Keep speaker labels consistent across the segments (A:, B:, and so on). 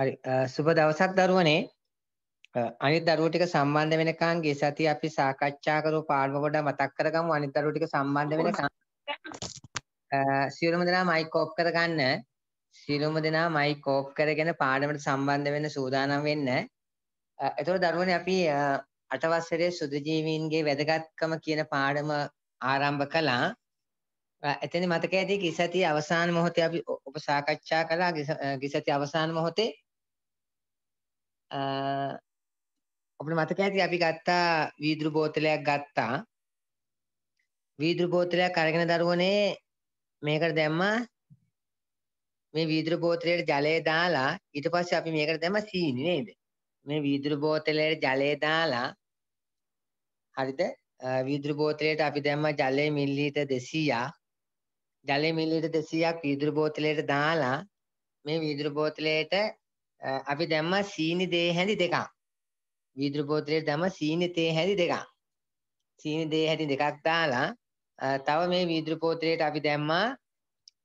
A: හරි සුබ දවසක් දරුවනේ අනිත් දරුවෝ ටික සම්බන්ධ වෙනකන් ගිය සතිය අපි සාකච්ඡා කරපු පාඩම පොඩ්ඩක් මතක් කරගමු අනිත් දරුවෝ ටික සම්බන්ධ වෙනකන් සියලුම දෙනා මයික් ඕෆ් කරගන්න සියලුම දෙනා මයික් ඕෆ් කරගෙන පාඩමට සම්බන්ධ වෙන්න සූදානම් වෙන්න එතකොට දරුවනේ අපි අටවසරේ සුදුජීවීන්ගේ වැදගත්කම කියන පාඩම ආරම්භ කළා එතන මතක ඇති ගිසති අවසාන මොහොතේ අපි ඔබ සාකච්ඡා කළා ගිසති අවසාන මොහොතේ අපිට මතක ඇති අපි ගත්තා වීදුරු බෝතලයක් ගත්තා. වීදුරු බෝතලයක් අරගෙන දරුවනේ මේකට දැම්මා මේ වීදුරු බෝතලයට ජලය දාලා ඊට පස්සේ අපි මේකට දැම්මා සීනි නේද? මේ වීදුරු බෝතලයට ජලය දාලා හරිද? වීදුරු බෝතලයට අපි දැම්මා ජලය මිලිලීටර් 200ක්. ජලය මිලිලීටර් 200ක් වීදුරු බෝතලයට දාලා මේ වීදුරු බෝතලයට අපි දැම්ම සීනි දේ හැඳි දෙකක්. වීදුරු බෝතලේ දැම්ම සීනි තේ හැඳි දෙකක්. සීනි දේ හැඳි දෙකක් දාලා තව මේ වීදුරු බෝතලේට අපි දැම්මා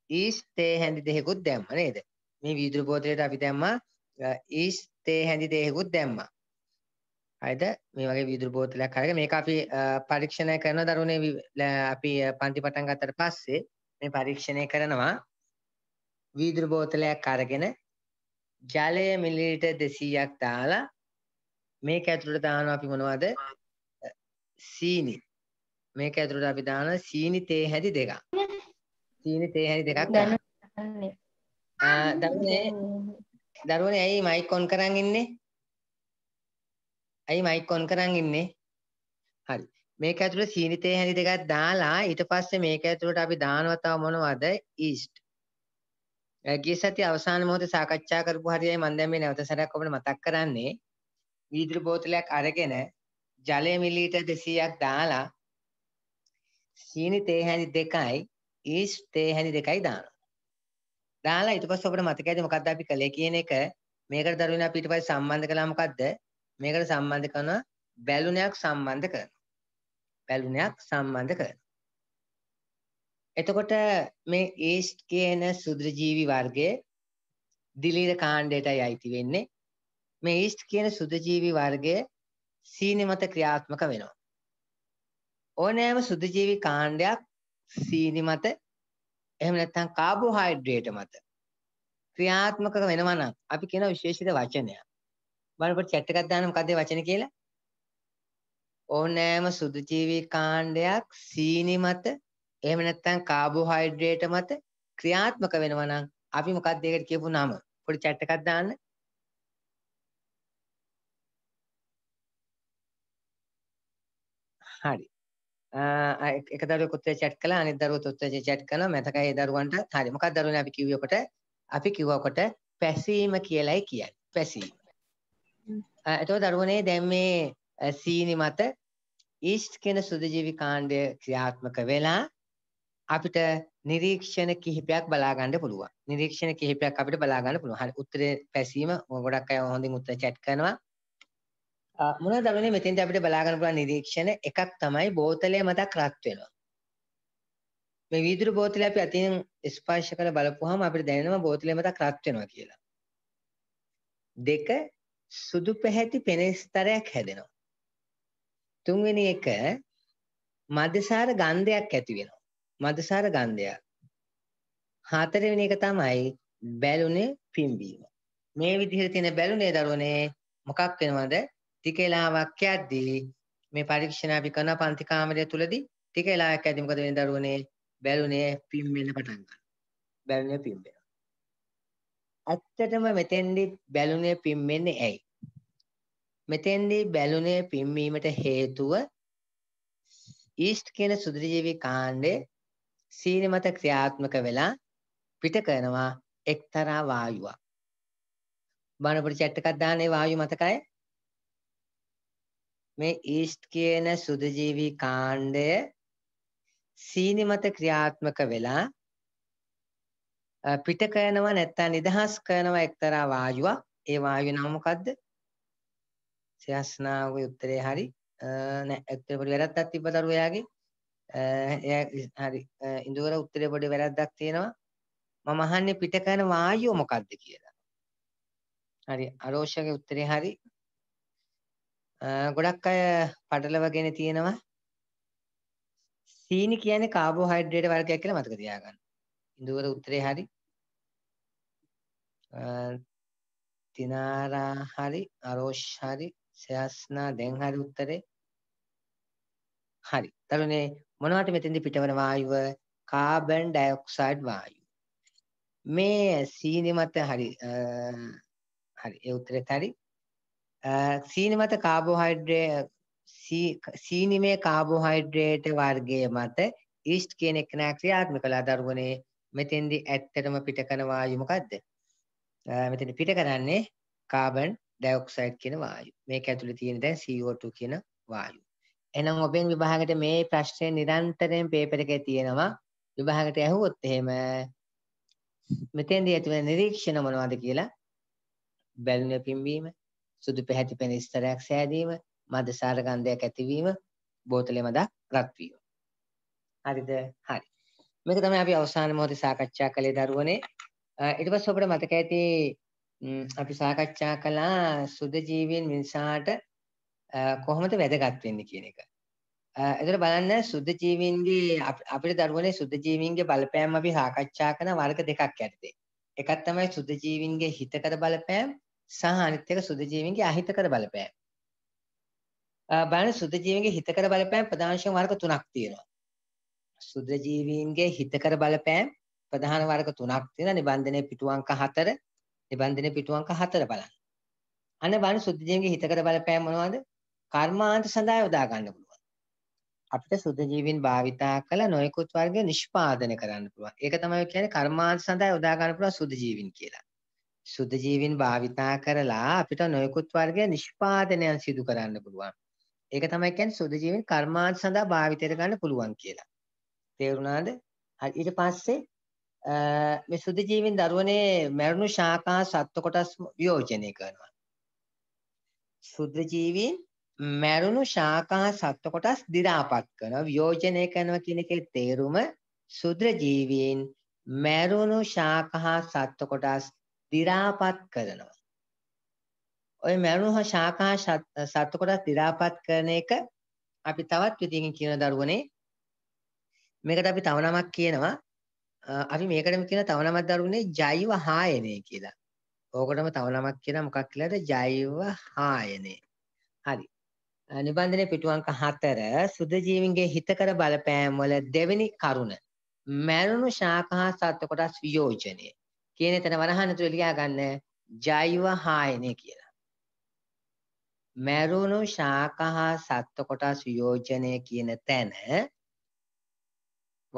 A: ඊස් තේ හැඳි දෙකකුත් දැම්ම නේද? මේ වීදුරු බෝතලේට අපි දැම්මා ඊස් තේ හැඳි දෙකකුත් දැම්මා. හරිද? මේ වගේ වීදුරු බෝතලයක් අරගෙන මේක අපි පරීක්ෂණය කරන දරුවනේ අපි පන්ති පටන් ගත්තට පස්සේ මේ පරීක්ෂණය කරනවා වීදුරු බෝතලයක් අරගෙන ජලය මිලිලීටර් 200ක් දාලා මේක ඇතුළට දානවා අපි මොනවද? සීනි. මේක ඇතුළට අපි දානවා සීනි තේ හැදි දෙකක්. සීනි තේ හැදි දෙකක් දාන්නේ.
B: ආ දරුවනේ
A: දරුවනේ ඇයි මයික් ඔන් කරන් ඉන්නේ? ඇයි මයික් ඔන් කරන් ඉන්නේ? හරි. මේක ඇතුළේ සීනි තේ හැදි දෙකක් දාලා ඊට පස්සේ මේක ඇතුළට අපි දානවා තව මොනවද? ඊස්ට්. ගිය සතිය අවසාන මොහොතේ සාකච්ඡා කරපු හරියයි මම දැන් මේ නැවත සැරයක් ඔබට මතක් කරන්නේ වීදුරු බෝතලයක් අරගෙන ජලය මිලීටර් 200ක් දාලා සීනි තේ හැඳි දෙකයි ඊස් තේ හැඳි දෙකයි දානවා. දාලා ඊට පස්සේ ඔබට මතකයිද මොකද්ද අපි කළේ කියන එක මේකට දරුවන අපි ඊට පස්සේ සම්බන්ධ කළා මොකද්ද? මේකට සම්බන්ධ කරන බැලුනයක් සම්බන්ධ කරනවා. බැලුනයක් සම්බන්ධ කරනවා. එතකොට මේ ඒස්ට් කියන සුද්‍රජීවි වර්ගය දිලීර කාණ්ඩයටයි අයිති වෙන්නේ. මේ ඒස්ට් කියන සුද්‍රජීවි වර්ගය සීනි මත ක්‍රියාත්මක වෙනවා. ඕනෑම සුද්‍රජීවි කාණ්ඩයක් සීනි මත එහෙම නැත්නම් කාබෝහයිඩ්‍රේට මත ක්‍රියාත්මක වෙනවා නම් අපි කියන විශේෂිත වචනයක්. බලන්න චැට් එකක් දාන්න මොකද වචන කියලා? ඕනෑම සුදුජීවී කාණ්ඩයක් සීනි මත එහෙම නැත්නම් කාබෝහයිඩ්‍රේට මත ක්‍රියාත්මක වෙනවා නම් අපි මොකක්ද ඒකට කියපු නම? පොඩි chat එකක් දාන්න. හරි. එක දරුවෙක් උත්තර chat කළා අනිත් දරුවොත් උත්තර chat කරනවා මතකයි ඒ දරුවන්ට හරි මොකක්ද දරුවනේ අපි කිව්වේ කොට අපි කිව්වා කොට පැසීම කියලායි කියන්නේ පැසීම එතකොට දරුවනේ දැන් මේ සීනි මත ඊස්ට් කියන සුදජීවි කාණ්ඩය ක්‍රියාත්මක වෙලා අපිට නිරීක්ෂණ කිහිපයක් බලා ගන්න පුළුවන්. නිරීක්ෂණ කිහිපයක් අපිට බලා ගන්න පුළුවන්. හරි උත්තරේ පැසීම ගොඩක් අය හොඳින් උත්තර චැට් කරනවා. මොනවද වෙන්නේ මෙතෙන්ද අපිට බලා ගන්න පුළුවන් නිරීක්ෂණ එකක් තමයි බෝතලය මතක් රත් වෙනවා. මේ වීදුරු බෝතලය අපි අතින් ස්පර්ශ කරලා බලපුවාම අපිට දැනෙනවා බෝතලය මතක් රත් වෙනවා කියලා. දෙක සුදු පැහැති පෙනස්තරයක් හැදෙනවා. තුන්වෙනි එක මදසාර ගන්ධයක් ඇති වෙනවා. මදුසාර ගන්ධයක්. හතරවෙනි එක තමයි බැලුනේ පිම්බීම. මේ විදිහට තියෙන බැලුනේ දරුවනේ මොකක් වෙනවද? ටික වෙලාවක් යද්දී මේ පරීක්ෂණ අපි කරන පන්ති කාමරය තුලදී ටික වෙලාවක් යද්දී මොකද වෙන්නේ දරුවනේ? බැලුනේ පිම්බෙන්න පටන් ගන්නවා. බැලුනේ පිම්බෙනවා. ඇත්තටම මෙතෙන්දී බැලුනේ පිම්බෙන්නේ ඇයි? මෙතෙන්දී බැලුනේ පිම්වීමට හේතුව ඊස්ට් කියන සුදුරිජීවී කාණ්ඩේ සීලමත ක්‍රියාත්මක වෙලා පිට කරනවා එක්තරා වායුවක්. බණ පොඩි chat එකක් දාන්නේ වායු මතකයි. මේ ඊස්ට් කියන සුදජීවි කාණ්ඩය සීනිමත ක්‍රියාත්මක වෙලා පිට කරනවා නැත්තම් නිදහස් කරනවා එක්තරා වායුවක්. ඒ වායුවේ නම මොකද්ද? සයස්නාගේ උත්තරේ හරි නෑ ඇත්තට පොඩි වැරද්දක් තිබ්බ දරුවෝ එයාගේ හරි ඉන්දෝර උත්තරේ පොඩි වැරද්දක් තියෙනවා මම අහන්නේ පිට කරන වායුව මොකක්ද කියලා හරි අරෝෂගේ උත්තරේ හරි ගොඩක් අය පටලවගෙන තියෙනවා සීනි කියන්නේ කාබෝහයිඩ්‍රේට් වර්ගයක් කියලා මතක තියාගන්න ඉන්දෝර උත්තරේ හරි තිනාරා හරි අරෝෂ් හරි සයස්නා දැන් හරි උත්තරේ හරි. තරුණේ මොනවට මෙතෙන්දි පිටවන වායුව කාබන් ඩයොක්සයිඩ් වායුව. මේ සීනිමත හරි හරි ඒ උත්තරේ හරි. සීනිමත කාබෝහයිඩ්‍රේට් සීනිමේ කාබෝහයිඩ්‍රේට් වර්ගයේ මත ඊස්ට් කියන එක නෑ ක්‍රියාත්මක කළා දරුවනේ මෙතෙන්දි ඇත්තටම පිට කරන වායු මොකද්ද? මෙතෙන්දි පිට කරන්නේ කාබන් ඩයොක්සයිඩ් කියන වායු. මේක ඇතුලේ තියෙන දැන් CO2 කියන වායු. එහෙනම් ඔබෙන් විභාගෙට මේ ප්‍රශ්නේ නිරන්තරයෙන් පේපර් එකේ තියෙනවා. විභාගෙට ඇහුවොත් එහෙම මෙතෙන්දී ඇතිවන නිරීක්ෂණ මොනවද කියලා බැලුන පිම්වීම, සුදු පැහැති පෙන ස්තරයක් සෑදීම, මද සාර ගන්ධයක් ඇතිවීම, බෝතලේ මදක් රත් වීම. හරිද? හරි. මේක තමයි අපි අවසාන මොහොතේ සාකච්ඡා කළේ දරුවනේ. ඊට පස්සේ අපිට මතක ඇති අපි සාකච්ඡා කළා සුද ජීවීන් මිනිසාට කොහොමද වැදගත් වෙන්නේ කියන එක. එතකොට බලන්න සුද්ධ ජීවීන්ගේ අපිට දරුවනේ සුද්ධ ජීවීන්ගේ බලපෑම් අපි සාකච්ඡා කරන වර්ග දෙකක් ඇත්තේ. එකක් තමයි සුද්ධ ජීවීන්ගේ හිතකර බලපෑම් සහ අනිත් එක සුද්ධ ජීවීන්ගේ අහිතකර බලපෑම්. බලන්න සුද්ධ ජීවීන්ගේ හිතකර බලපෑම් ප්‍රධාන වර්ග තුනක් තියෙනවා. සුද්ධ ජීවීන්ගේ හිතකර බලපෑම් ප්‍රධාන වර්ග තුනක් තියෙනවා. නිබන්ධනයේ පිටු අංක 4, නිබන්ධනයේ පිටු අංක 4 බලන්න. අන්න බලන්න සුද්ධ ජීවීන්ගේ හිතකර බලපෑම් මොනවද? කර්මාන්ත සඳහා යොදා ගන්න පුළුවන්. අපිට සුද්ධ ජීවින් භාවිතා කළ නොයෙකුත් වර්ග නිෂ්පාදනය කරන්න පුළුවන්. ඒක තමයි කියන්නේ කර්මාන්ත සඳහා යොදා ගන්න පුළුවන් සුද්ධ ජීවින් කියලා. සුද්ධ ජීවින් භාවිතා කරලා අපිට නොයෙකුත් වර්ග නිෂ්පාදනයන් සිදු කරන්න පුළුවන්. ඒක තමයි කියන්නේ සුද්ධ ජීවින් කර්මාන්ත සඳහා භාවිතයට ගන්න පුළුවන් කියලා. තේරුණාද? හරි ඊට පස්සේ මේ සුද්ධ ජීවින් දරුවනේ මරණු ශාකා සත්ව කොටස් වියෝජනය කරනවා. සුද්ධ ජීවීන් මැරුණු ශාකා සත්ව කොටස් දි รา පත් කරනවා වියෝජනය කරනවා කියන එකේ තේරුම සුද්‍ර ජීවීන් මැරුණු ශාකා සත්ව කොටස් දි รา පත් කරනවා ඔය මැරුණු ශාකා සත්ව කොටස් දි รา පත් කරන එක අපි තවත් විදිහකින් කියන දරුවනේ මේකට අපි තව නමක් කියනවා අපි මේකටම කියන තව නමක් දරුවනේ ජෛව හායනය කියලා. ඕකටම තව නමක් කියන මොකක් කියලාද ජෛව හායනය. හරි. නිබන්ධනය පිටුවංක හතර සුදජීවින්ගේ හිතකර බලපෑම්වල දෙවැනි කරුණ. මැරුණු ශාකහා සත්ව කොටස් වියෝජනය කියන එතන වරහනතුර ලියා ගන්න ජෛව හායනය කියලා. මැරුණු ශාකහා සත්ව කොටස් වියෝජනය කියන තැන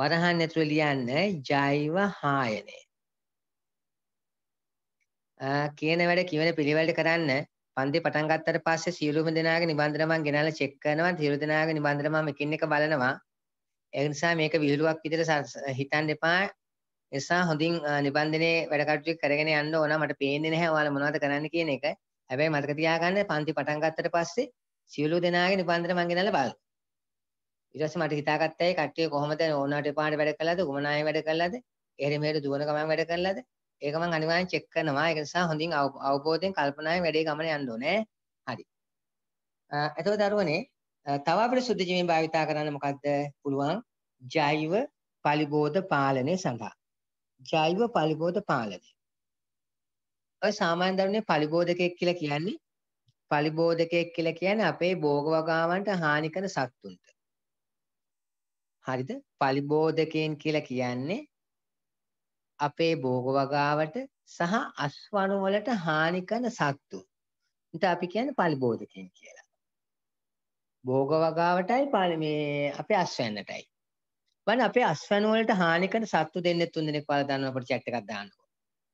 A: වරහන් ඇතුළ ලියන්න ජෛව හායනය. කියන වැඩ කිවන පිළිවෙලට කරන්න පන්ති පටන් ගත්තට පස්සේ සියලුම දෙනාගේ නිබන්ධන මම ගෙනල්ලා චෙක් කරනවා. සියලු දෙනාගේ නිබන්ධන මම එකින් එක බලනවා. ඒ නිසා මේක විහිළුවක් විදිහට හිතන්න එපා. නිසා හොඳින් නිබන්ධනයේ වැඩ කටයුතු කරගෙන යන්න ඕන. මට පේන්නේ නැහැ ඔයාලා මොනවද කරන්න කියන එක. හැබැයි මතක තියාගන්න පන්ති පටන් ගත්තට පස්සේ සියලු දෙනාගේ නිබන්ධන මම ගෙනල්ලා බලනවා. ඊට පස්සේ මට හිතාගත්තා ඒ කට්ටිය කොහොමද ඕනාට පාඩ වැඩ කළාද, ගුමනාය වැඩ කළාද, එහෙරි මෙහෙරි දුවන ගමන් වැඩ කළාද ඒක මම අනිවාර්යෙන් චෙක් කරනවා. ඒක නිසා හොඳින් අවබෝධයෙන් කල්පනායෙන් වැඩේ ගමන යන්න ඕනේ. හරි. එතකොට දරුවනේ තව අපිට සුද්ධ ජීවීන් භාවිතා කරන්න මොකද්ද පුළුවන්? ජෛව පරිබෝධ පාලනය සඳහා. ජෛව පරිබෝධ පාලනය. ඔය සාමාන්‍ය දරුවනේ පරිබෝධකයක් කියලා කියන්නේ පරිබෝධකයක් කියලා කියන්නේ අපේ භෝග වගාවන්ට හානි කරන සත්තුන්ට. හරිද? පරිබෝධකයන් කියලා කියන්නේ අපේ භෝග වගාවට සහ අස්වණු වලට හානි කරන සත්තු. ඊට අපි කියන්නේ පරිබෝධකයන් කියලා. භෝග වගාවටයි මේ අපේ අස්වැන්නටයි. බලන්න අපේ අස්වැණු වලට හානි කරන සත්තු දෙන්නේ තුන් දෙනෙක් වල දාන්න අපිට chat එකක් දාන්නකෝ.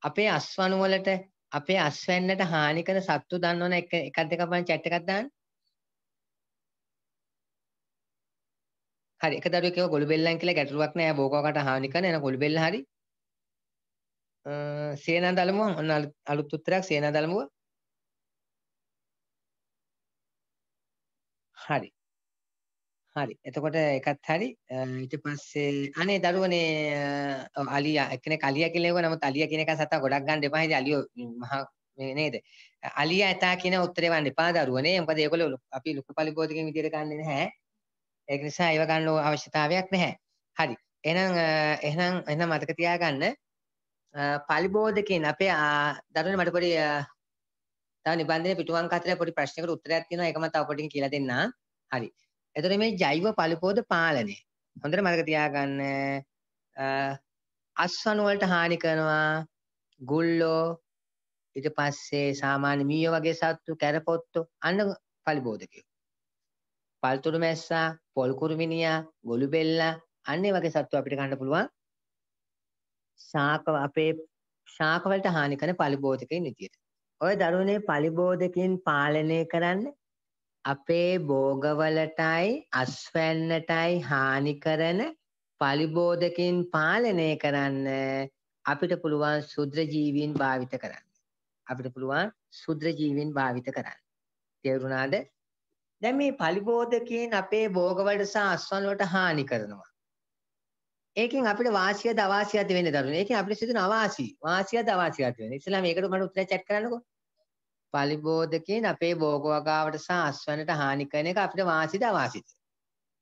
A: අපේ අස්වණු වලට අපේ අස්වැන්නට හානි කරන සත්තු දන්නවනේ එක එකක් දෙකක් බලන්න chat එකක් දාන්න. හරි එක දරුවෙක් ඒව ගොළුබෙල්ලන් කියලා ගැටලුවක් නෑ භෝගවකට හානි කරන එන ගොළුබෙල්ල හරි සේනා දළමුව ඔන්න අලුත් උත්තරයක් සේනා දළමුව හරි හරි එතකොට එකත් හරි ඊට පස්සේ අනේ දරුවනේ අලියා එක්කෙනෙක් අලියා කියලා හෙවුවා නමුත් අලියා කියන එක සතා ගොඩක් ගන්න එපා ඉතින් අලියෝ මහා මේ නේද අලියා එතා කියන උත්තරේ වන්න එපා දරුවනේ මොකද ඒගොල්ලෝ අපි ලොකු පරිබෝධකෙන් විදියට ගන්නෙ නැහැ ඒක නිසා ඒව ගන්න අවශ්‍යතාවයක් නැහැ හරි එහෙනම් එහෙනම් එහෙනම් මතක තියාගන්න පලිබෝධකින් අපේ දරුවනේ මට පොඩි තව නිබන්ධනයේ පිටු අංක හතරේ පොඩි ප්‍රශ්නයකට උත්තරයක් තියෙනවා ඒක මම තව පොඩ්ඩකින් කියලා දෙන්නම්. හරි. එතකොට මේ ජෛව පලිබෝධ පාලනය. හොඳට මතක තියාගන්න අස්වනු වලට හානි කරනවා ගුල්ලෝ ඊට පස්සේ සාමාන්‍ය මීයෝ වගේ සත්තු කැරපොත්තෝ අන්න පලිබෝධකයෝ. පල්තුරු මැස්සා, පොල් කුරුමිනියා, ගොළුබෙල්ලා අන්න වගේ සත්තු අපිට ගන්න පුළුවන් ශාක අපේ ශාකවලට හානි කරන පලිබෝධකයින් විදියට. ඔය දරුවනේ පලිබෝධකින් පාලනය කරන්න අපේ බෝගවලටයි අස්වැන්නටයි හානි කරන පලිබෝධකින් පාලනය කරන්න අපිට පුළුවන් සුද්‍ර ජීවීන් භාවිත කරන්න. අපිට පුළුවන් සුද්‍ර ජීවීන් භාවිත කරන්න. තේරුණාද? දැන් මේ පලිබෝධකින් අපේ බෝගවලට සහ අස්වැන්නවලට හානි කරනවා. ඒකෙන් අපිට වාසියද අවාසියද වෙන්නේ දරුවනේ. ඒකෙන් අපිට සිදුන අවාසි. වාසියද අවාසියද වෙන්නේ. ඉස්සලා මේකට මට උත්තර chat කරන්නකෝ. පලිබෝධ කියන අපේ භෝග වගාවට සහ අස්වැන්නට හානි කරන එක අපිට වාසියද අවාසියද?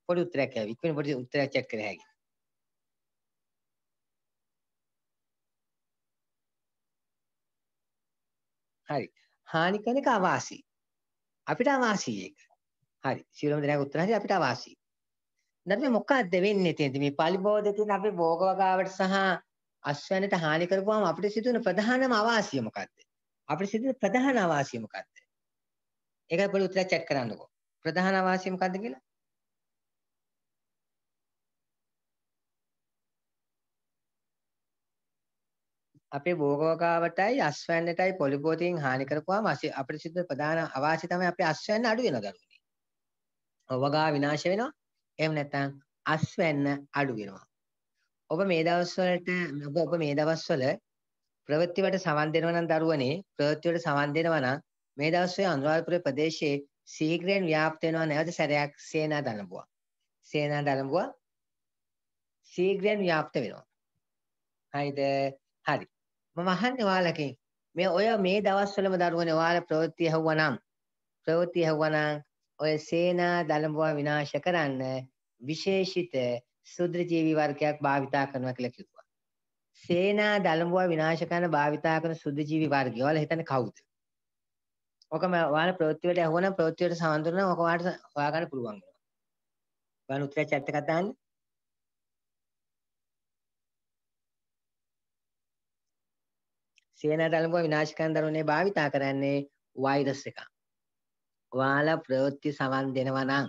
A: පොඩි උත්තරයක් ආවි. ඉක්මන පොඩි උත්තරයක් chat කරලා හැකියි. හරි. හානි කරන එක අවාසි. අපිට අවාසි ඒක. හරි. සියලුම දෙනාගේ උත්තර හරි අපිට අවාසි. දැන් මේ මොකක්ද වෙන්නේ තියෙන්නේ මේ pali බෝධේ තියෙන අපේ භෝග වගාවට සහ අස්වැන්නට හානි කරපුවාම අපිට සිදුවන ප්‍රධානම අවාසිය මොකක්ද අපිට සිදුවන ප්‍රධාන අවාසිය මොකක්ද ඒකයි පොඩි උත්තර chat කරන්නකෝ ප්‍රධාන අවාසිය මොකක්ද කියලා අපේ භෝගවකාවටයි අස්වැන්නටයි පොලිපෝතියෙන් හානි කරපුවාම අපිරිසිදු ප්‍රධාන අවාසි තමයි අපේ අස්වැන්න අඩු වෙන දරුවනේ. වගා විනාශ වෙනවා. එහෙම නැත්නම් අස්වැන්න අඩු වෙනවා. ඔබ මේ දවස්වලට ඔබ ඔබ මේ දවස්වල ප්‍රවෘත්ති වලට සවන් දෙනවා නම් දරුවනේ ප්‍රවෘත්ති වලට සවන් දෙනවා නම් මේ දවස්වල අනුරාධපුර ප්‍රදේශයේ සීග්‍රයෙන් ව්‍යාප්ත වෙනවා නැවත සැරයක් සේනා දනබුවා. සේනා දනබුවා සීග්‍රයෙන් ව්‍යාප්ත වෙනවා. හරිද? හරි. මම අහන්නේ ඔයාලගෙන් මේ ඔය මේ දවස්වලම දරුවනේ ඔයාලා ප්‍රවෘත්ති ඇහුවා නම් ප්‍රවෘත්ති ඇහුවා නම් ඔය සේනා දළඹුවා විනාශ කරන්න විශේෂිත සුද්‍රජීවී වර්ගයක් භාවිතා කරනවා කියලා කිව්වා. සේනා දළඹුවා විනාශ කරන භාවිතා කරන සුද්‍රජීවී වර්ගය ඔයාලා හිතන්නේ කවුද? ඔකම ඔයාලා ප්‍රවෘත්ති වලට අහුවනම් ප්‍රවෘත්ති වලට සම්බන්ධ නම් ඔක ඔයාලට හොයාගන්න පුළුවන් වෙනවා. ඔයාලා උත්තර chat එකක් දාන්න. සේනා දළඹුවා විනාශ කරන දරුවනේ භාවිතා කරන්නේ වෛරස් එකක්. ඔයාලා ප්‍රවෘත්ති සවන් දෙනවා නම්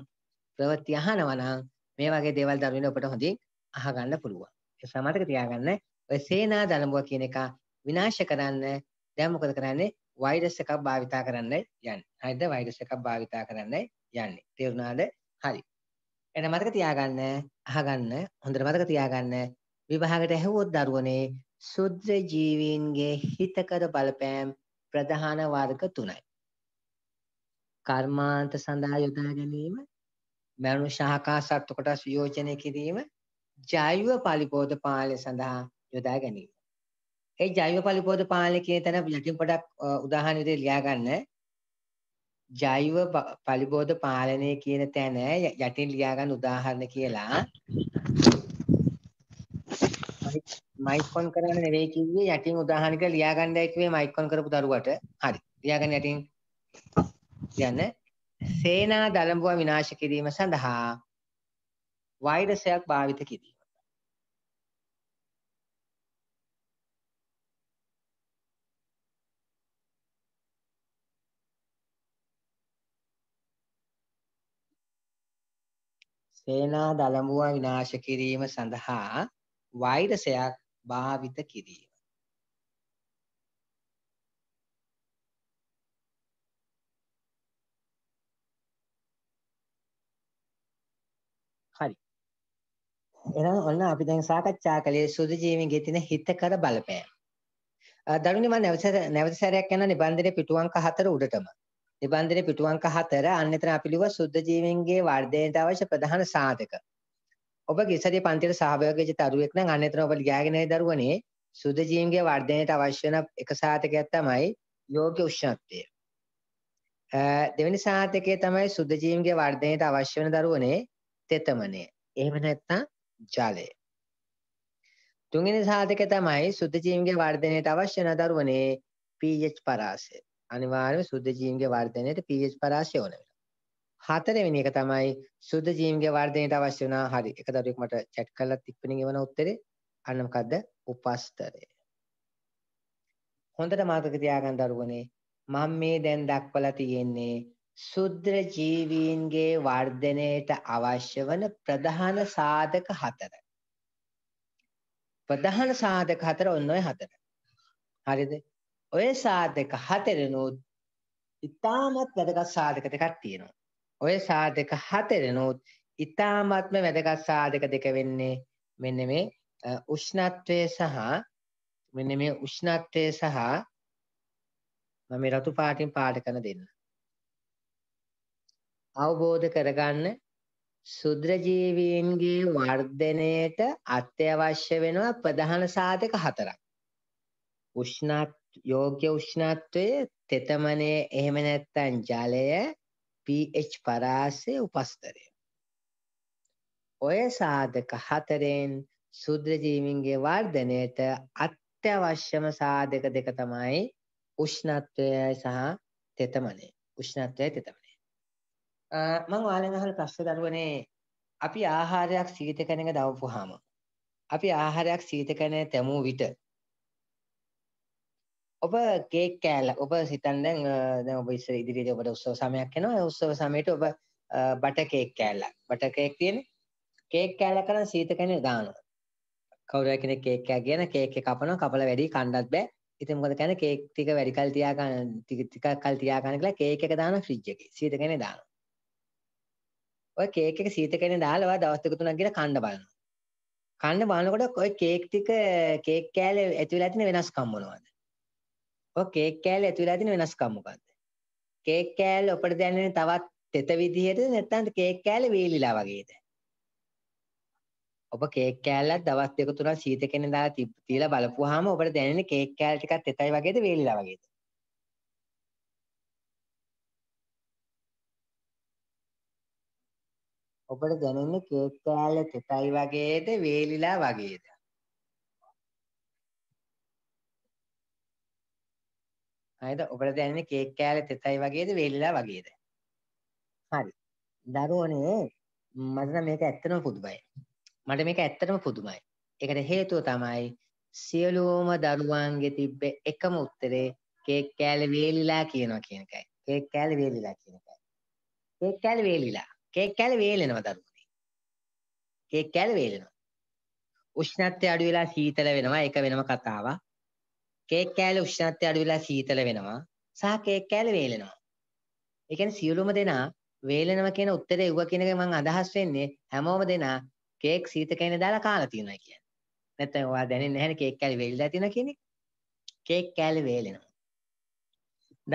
A: ප්‍රවෘත්ති අහනවා නම් මේ වගේ දේවල් දරුවනේ ඔබට හොඳින් අහගන්න පුළුවන්. ඒ සමතක තියාගන්න ඔය සේනා දනබුව කියන එක විනාශ කරන්න දැන් මොකද කරන්නේ? වෛරස් එකක් භාවිතා කරන්නයි යන්නේ. හරිද? වෛරස් එකක් භාවිතා කරන්නයි යන්නේ. තේරුණාද? හරි. එන මතක තියාගන්න අහගන්න හොඳට මතක තියාගන්න විභාගයට ඇහුවොත් දරුවනේ ශුද්‍ර ජීවීන්ගේ හිතකර බලපෑම් ප්‍රධාන වර්ග තුනයි. කර්මාන්ත සඳහා යොදා ගැනීම මනු ශාකා සත්ව කොටස් වියෝජනය කිරීම ජෛව පරිපෝධ පාලනය සඳහා යොදා ගැනීම. ඒ ජෛව පරිපෝධ පාලනය කියන තැන යටින් පොඩක් උදාහරණ විදිහට ලියා ගන්න. ජෛව පරිපෝධ පාලනය කියන තැන යටින් ලියා ගන්න උදාහරණ කියලා මයික්කොන් කරන්න නෙවෙයි කිව්වේ යටින් උදාහරණයක ලියා ගන්නයි කිව්වේ මයික්කොන් කරපු දරුවට. හරි. ලියා ගන්න යටින්. යන සේනා දළඹුව විනාශ කිරීම සඳහා වෛරසයක් භාවිත කිරීම. සේනා දළඹුව විනාශ කිරීම සඳහා වෛරසයක් භාවිත කිරීම. එහෙනම් ඔන්න අපි දැන් සාකච්ඡා කළේ සුදු ජීවීන්ගේ තියෙන හිතකර බලපෑම. දරුණි මම නැවත නැවත සැරයක් යන නිබන්ධනයේ පිටු අංක 4 උඩටම. නිබන්ධනයේ පිටු අංක 4 අන්න එතන අපි ලිව්වා සුද්ධ ජීවීන්ගේ වර්ධනයට අවශ්‍ය ප්‍රධාන සාධක. ඔබගේ ඉස්සරේ පන්තියට සහභාගී තරුවෙක් නම් අන්න එතන ඔබ ලියාගෙන ඒ දරුවනේ සුද්ධ ජීවීන්ගේ වර්ධනයට අවශ්‍ය වෙන එක සාධකයක් තමයි යෝග්‍ය උෂ්ණත්වය. දෙවෙනි සාධකය තමයි සුද්ධ ජීවීන්ගේ වර්ධනයට අවශ්‍ය වෙන දරුවනේ තෙතමනය. එහෙම නැත්නම් ජලය. තුන්වෙනි සාධක තමයි සුද්ධ ජීවීන්ගේ වර්ධනයට අවශ්‍ය වන දරුවනේ pH පරාසය. අනිවාර්යයෙන් සුද්ධ ජීවීන්ගේ වර්ධනයට pH පරාසය ඕන වෙනවා. හතරවෙනි එක තමයි සුද්ධ ජීවීන්ගේ වර්ධනයට අවශ්‍ය වන හරි. එක දරුවෙක් මට chat කරලා ඉක්මනින් එවන උත්තරේ අන්න මොකද්ද? උපස්තරය. හොඳට මාතක තියාගන්න දරුවනේ මම මේ දැන් දක්වලා තියෙන්නේ ශුද්‍ර ජීවීන්ගේ වර්ධනයට අවශ්‍ය වන ප්‍රධාන සාධක හතර. ප්‍රධාන සාධක හතර ඔන්න ඔය හතර. හරිද? ඔය සාධක හතරනොත් ඉතාමත් වැදගත් සාධක දෙකක් තියෙනවා. ඔය සාධක හතරනොත් ඉතාමත්ම වැදගත් සාධක දෙක වෙන්නේ මෙන්න මේ උෂ්ණත්වය සහ මෙන්න මේ උෂ්ණත්වය සහ මම රතු පාටින් පාට කරන දෙන්න. අවබෝධ කරගන්න සුද්‍රජීවීන්ගේ වර්ධනයට අත්‍යවශ්‍ය වෙනවා ප්‍රධාන සාධක හතරක්. උෂ්ණත් යෝග්‍ය උෂ්ණත්වය තෙතමනය එහෙම නැත්තන් ජලය pH පරාසය උපස්තරය. ඔය සාධක හතරෙන් සුද්‍රජීවින්ගේ වර්ධනයට අත්‍යවශ්‍යම සාධක දෙක තමයි උෂ්ණත්වයයි සහ තෙතමනය. උෂ්ණත්වය තෙතමනය. මම ඔයාලෙන් අහන ප්‍රශ්නේ දරුවනේ අපි ආහාරයක් සීත කණක දවපුවාම අපි ආහාරයක් සීත කණේ තැමූ විට ඔබ කේක් කෑල්ල ඔබ හිතන් දැන් දැන් ඔබ ඉස්සර ඉදිරියේදී ඔබට උත්සව සමයක් එනවා ඒ උත්සව සමයේට ඔබ බටර් කේක් කෑල්ල බටර් කේක් තියෙන්නේ කේක් කෑල්ල කරන් සීත කණේ දානවා කවුරු හරි කෙනෙක් කේක් එකක් ගෙන කේක් එක කපනවා කපලා වැඩි කණ්ඩත් බෑ ඉතින් මොකද කියන්නේ කේක් ටික වැඩි කල් තියාගන්න ටික ටිකක් කල් තියාගන්න කියලා කේක් එක දානවා ෆ්‍රිජ් එකේ සීතකනේ දානවා ඔය කේක් එක සීත කෙන දාලා ඔයා දවස් දෙක තුනක් ගිහලා කන්න බලනවා. කන්න බලනකොට ඔය කේක් ටික කේක් කෑල්ල ඇති වෙලා තියෙන වෙනස්කම් මොනවද? ඔය කේක් කෑල්ල ඇති වෙලා තියෙන වෙනස්කම් මොකද්ද? කේක් කෑල්ල ඔපට දැනෙන තවත් තෙත විදිහටද නැත්නම් කේක් කෑල්ල වේලිලා වගේද? ඔබ කේක් කෑල්ලක් දවස් දෙක තුනක් සීත කෙන දාලා තියලා බලපුවාම ඔබට දැනෙන කේක් කෑල්ල ටිකක් තෙතයි වගේද වේලිලා වගේද? ඔබට දැනෙන්නේ කේක් කෑල්ල තෙතයි වගේද වේලිලා වගේද? හරිද? ඔබට දැනෙන්නේ කේක් කෑල්ල තෙතයි වගේද වේලිලා වගේද? හරි. දරුවනේ මට නම් මේක ඇත්තටම පුදුමයි. මට මේක ඇත්තටම පුදුමයි. ඒකට හේතුව තමයි සියලුම දරුවන්ගේ තිබ්බ එකම උත්තරේ කේක් කෑල්ල වේලිලා කියනවා කියන එකයි. කේක් කෑල්ල වේලිලා කියන එකයි. කේක් කෑල්ල වේලිලා කේක් කෑල්ල වේලෙනවා දරුවනේ. කේක් කෑල්ල වේලෙනවා. උෂ්ණත්වය අඩු වෙලා සීතල වෙනවා ඒක වෙනම කතාවක්. කේක් කෑල්ල උෂ්ණත්වය අඩු වෙලා සීතල වෙනවා සහ කේක් කෑල්ල වේලෙනවා. ඒ කියන්නේ සියලුම දෙනා වේලෙනවා කියන උත්තරේ එව්වා කියන එක මම අදහස් වෙන්නේ හැමෝම දෙනා කේක් සීත කැනේ දාලා කාලා තියෙනවා කියන්නේ. නැත්නම් ඔයා දැනෙන්නේ නැහැ කේක් කෑලි වේලිලා තියෙනවා කියන එක. කේක් කෑලි වේලෙනවා.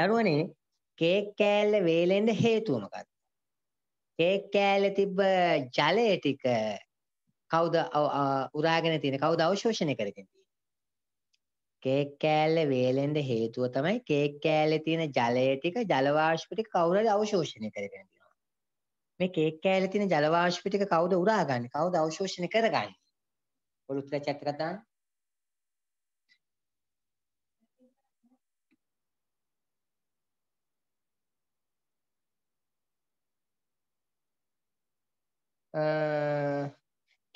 A: දරුවනේ කේක් කෑල්ල වේලෙන්න හේතුව මොකක්ද? කේක් කෑල්ලේ තිබ්බ ජලය ටික කවුද උරාගෙන තියෙන්නේ කවුද අවශෝෂණය කරගෙන තියෙන්නේ කේක් කෑල්ලේ වේලෙන්න හේතුව තමයි කේක් කෑල්ලේ තියෙන ජලය ටික ජල වාෂ්ප ටික කවුරු හරි අවශෝෂණය කරගෙන තියෙනවා මේ කේක් කෑල්ලේ තියෙන ජල වාෂ්ප ටික කවුද උරාගන්නේ කවුද අවශෝෂණය කරගන්නේ ඔලුත් රැචක් එකක් දාන්න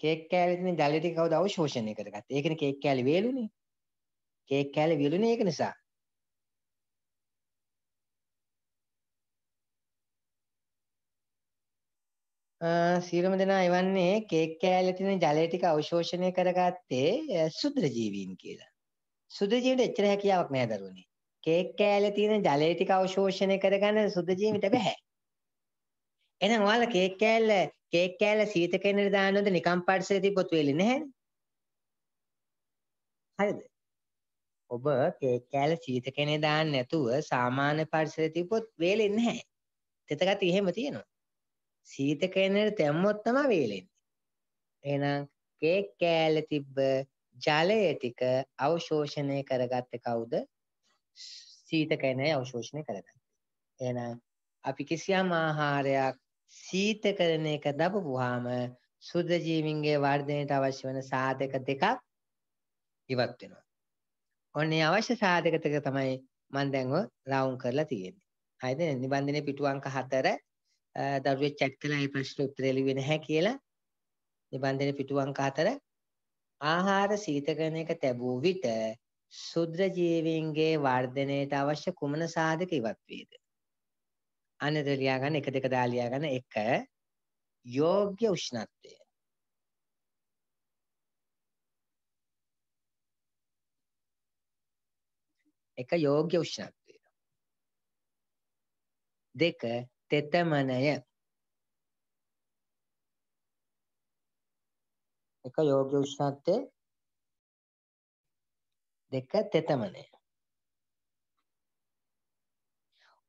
A: කේක් කෑලිතින ජලටි කවද අවශෝෂණය කරගත් ඒකන කේක් කෑලි වේලුනේ කේක් කෑලි වේලුනේ ඒක නිසා සීරම දෙනා එවන්නේ කේක් කෑල්ල තියෙන ජලය ටික අවශෝෂණය කරගත්තේ සුද්‍ර ජීවීන් කියලා. සුද්‍ර ජීවිට එච්චර හැකියාවක් නැහැ දරුවනේ. කේක් කෑල්ල තියෙන ජලය ටික අවශෝෂණය කරගන්න සුද්‍ර ජීවිට බෑ. එහෙනම් ඔයාලා කේක් කෑල්ල කේක් කෑල්ල සීත කේනට දාන්නොත් නිකම් පාටසේ තිබ්බොත් වෙලෙන්නේ නැහැනේ. හරිද? ඔබ කේක් කෑල්ල සීත කේනේ දාන්න නැතුව සාමාන්‍ය පාටසේ තිබ්බොත් වෙලෙන්නේ නැහැ. තෙත ගතිය එහෙම තියෙනවා. සීත කේනට දැම්මොත් තමයි වෙලෙන්නේ. එහෙනම් කේක් කෑල්ල තිබ්බ ජලය ටික අවශෝෂණය කරගත්තේ කවුද? සීත කේනය අවශෝෂණය කරගත්තේ. එහෙනම් අපි කිසියම් ආහාරයක් සීතකරණ එක දබපුවාම සුද්ධ ජීවින්ගේ වර්ධනයට අවශ්‍ය වන සාධක දෙකක් ඉවත් වෙනවා. ඔන්නේ අවශ්‍ය සාධක දෙක තමයි මම දැන් ඔය රවුම් කරලා තියෙන්නේ. හරිද? නිබන්ධනයේ පිටු අංක 4 දරුවේ chat කළා මේ ප්‍රශ්න උත්තරේ ලිව්වේ නැහැ කියලා. නිබන්ධනයේ පිටු අංක 4 ආහාර සීතකරණ එක ලැබුව විට සුද්ධ ජීවීන්ගේ වර්ධනයට අවශ්‍ය කුමන සාධක ඉවත් වේද? අනේ දෙලියා ගන්න එක දෙක දාලියා ගන්න එක යෝග්‍ය උෂ්ණත්වය එක යෝග්‍ය උෂ්ණත්වය දෙක තෙතමනය එක යෝග්‍ය උෂ්ණත්වය දෙක තෙතමනය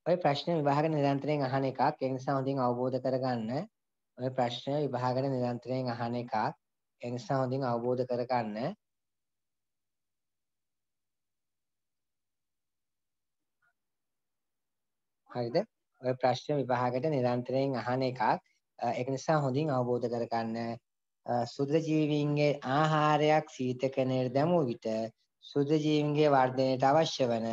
A: ඔය ප්‍රශ්න විභාගන නිරන්තරයෙන් අහන එකක් ඒ නිසා හොඳින් අවබෝධ කරගන්න ඔය ප්‍රශ්න විභාගන නිරන්තරයෙන් අහන එකක් ඒ නිසා හොඳින් අවබෝධ කරගන්න හරිද ඔය ප්‍රශ්න විභාගයට නිරන්තරයෙන් අහන එකක් ඒක නිසා හොඳින් අවබෝධ කරගන්න සුද්ධ ජීවීන්ගේ ආහාරයක් සීතකණයට දැමුව විට සුද්ධ ජීවීන්ගේ වර්ධනයට අවශ්‍ය වන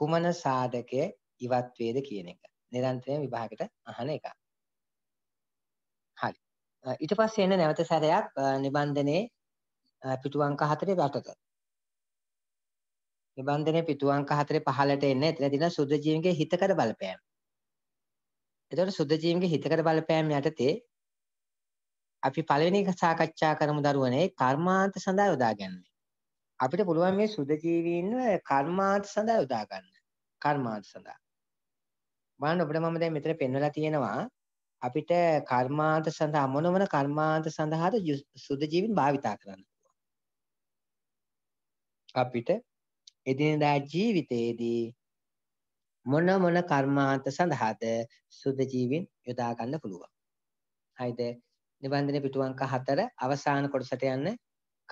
A: කුමන සාධකයේ ඉවත් වේද කියන එක. නිරන්තරයෙන් විභාගයට අහන එක. හරි. ඊට පස්සේ එන නැවත සැරයක් නිබන්ධනයේ පිටු අංක 4 රටට. නිබන්ධනයේ පිටු අංක 4 පහළට එන්න එතනදී සුද්ධ ජීවගේ හිතකර බලපෑම. එතකොට සුද්ධ ජීවගේ හිතකර බලපෑම යටතේ අපි පළවෙනි එක සාකච්ඡා කරමු දරුවනේ කර්මාන්ත සඳහා යොදාගන්නේ. අපිට පුළුවන් මේ සුද්ධ ජීවීන්ව කර්මාන්ත සඳහා යොදා ගන්න. කර්මාන්ත සඳහා. බලන්න අපිට මම දැන් මෙතන පෙන්වලා තියෙනවා අපිට කර්මාන්ත සඳහා මොන මොන කර්මාන්ත සඳහාද සුද ජීවින් භාවිතා කරන්න අපිට එදිනදා ජීවිතයේදී මොන මොන කර්මාන්ත සඳහාද සුද ජීවින් යොදා ගන්න පුළුවන්. හයිද? නිබන්ධන පිටු අංක 4 අවසාන කොටසට යන්න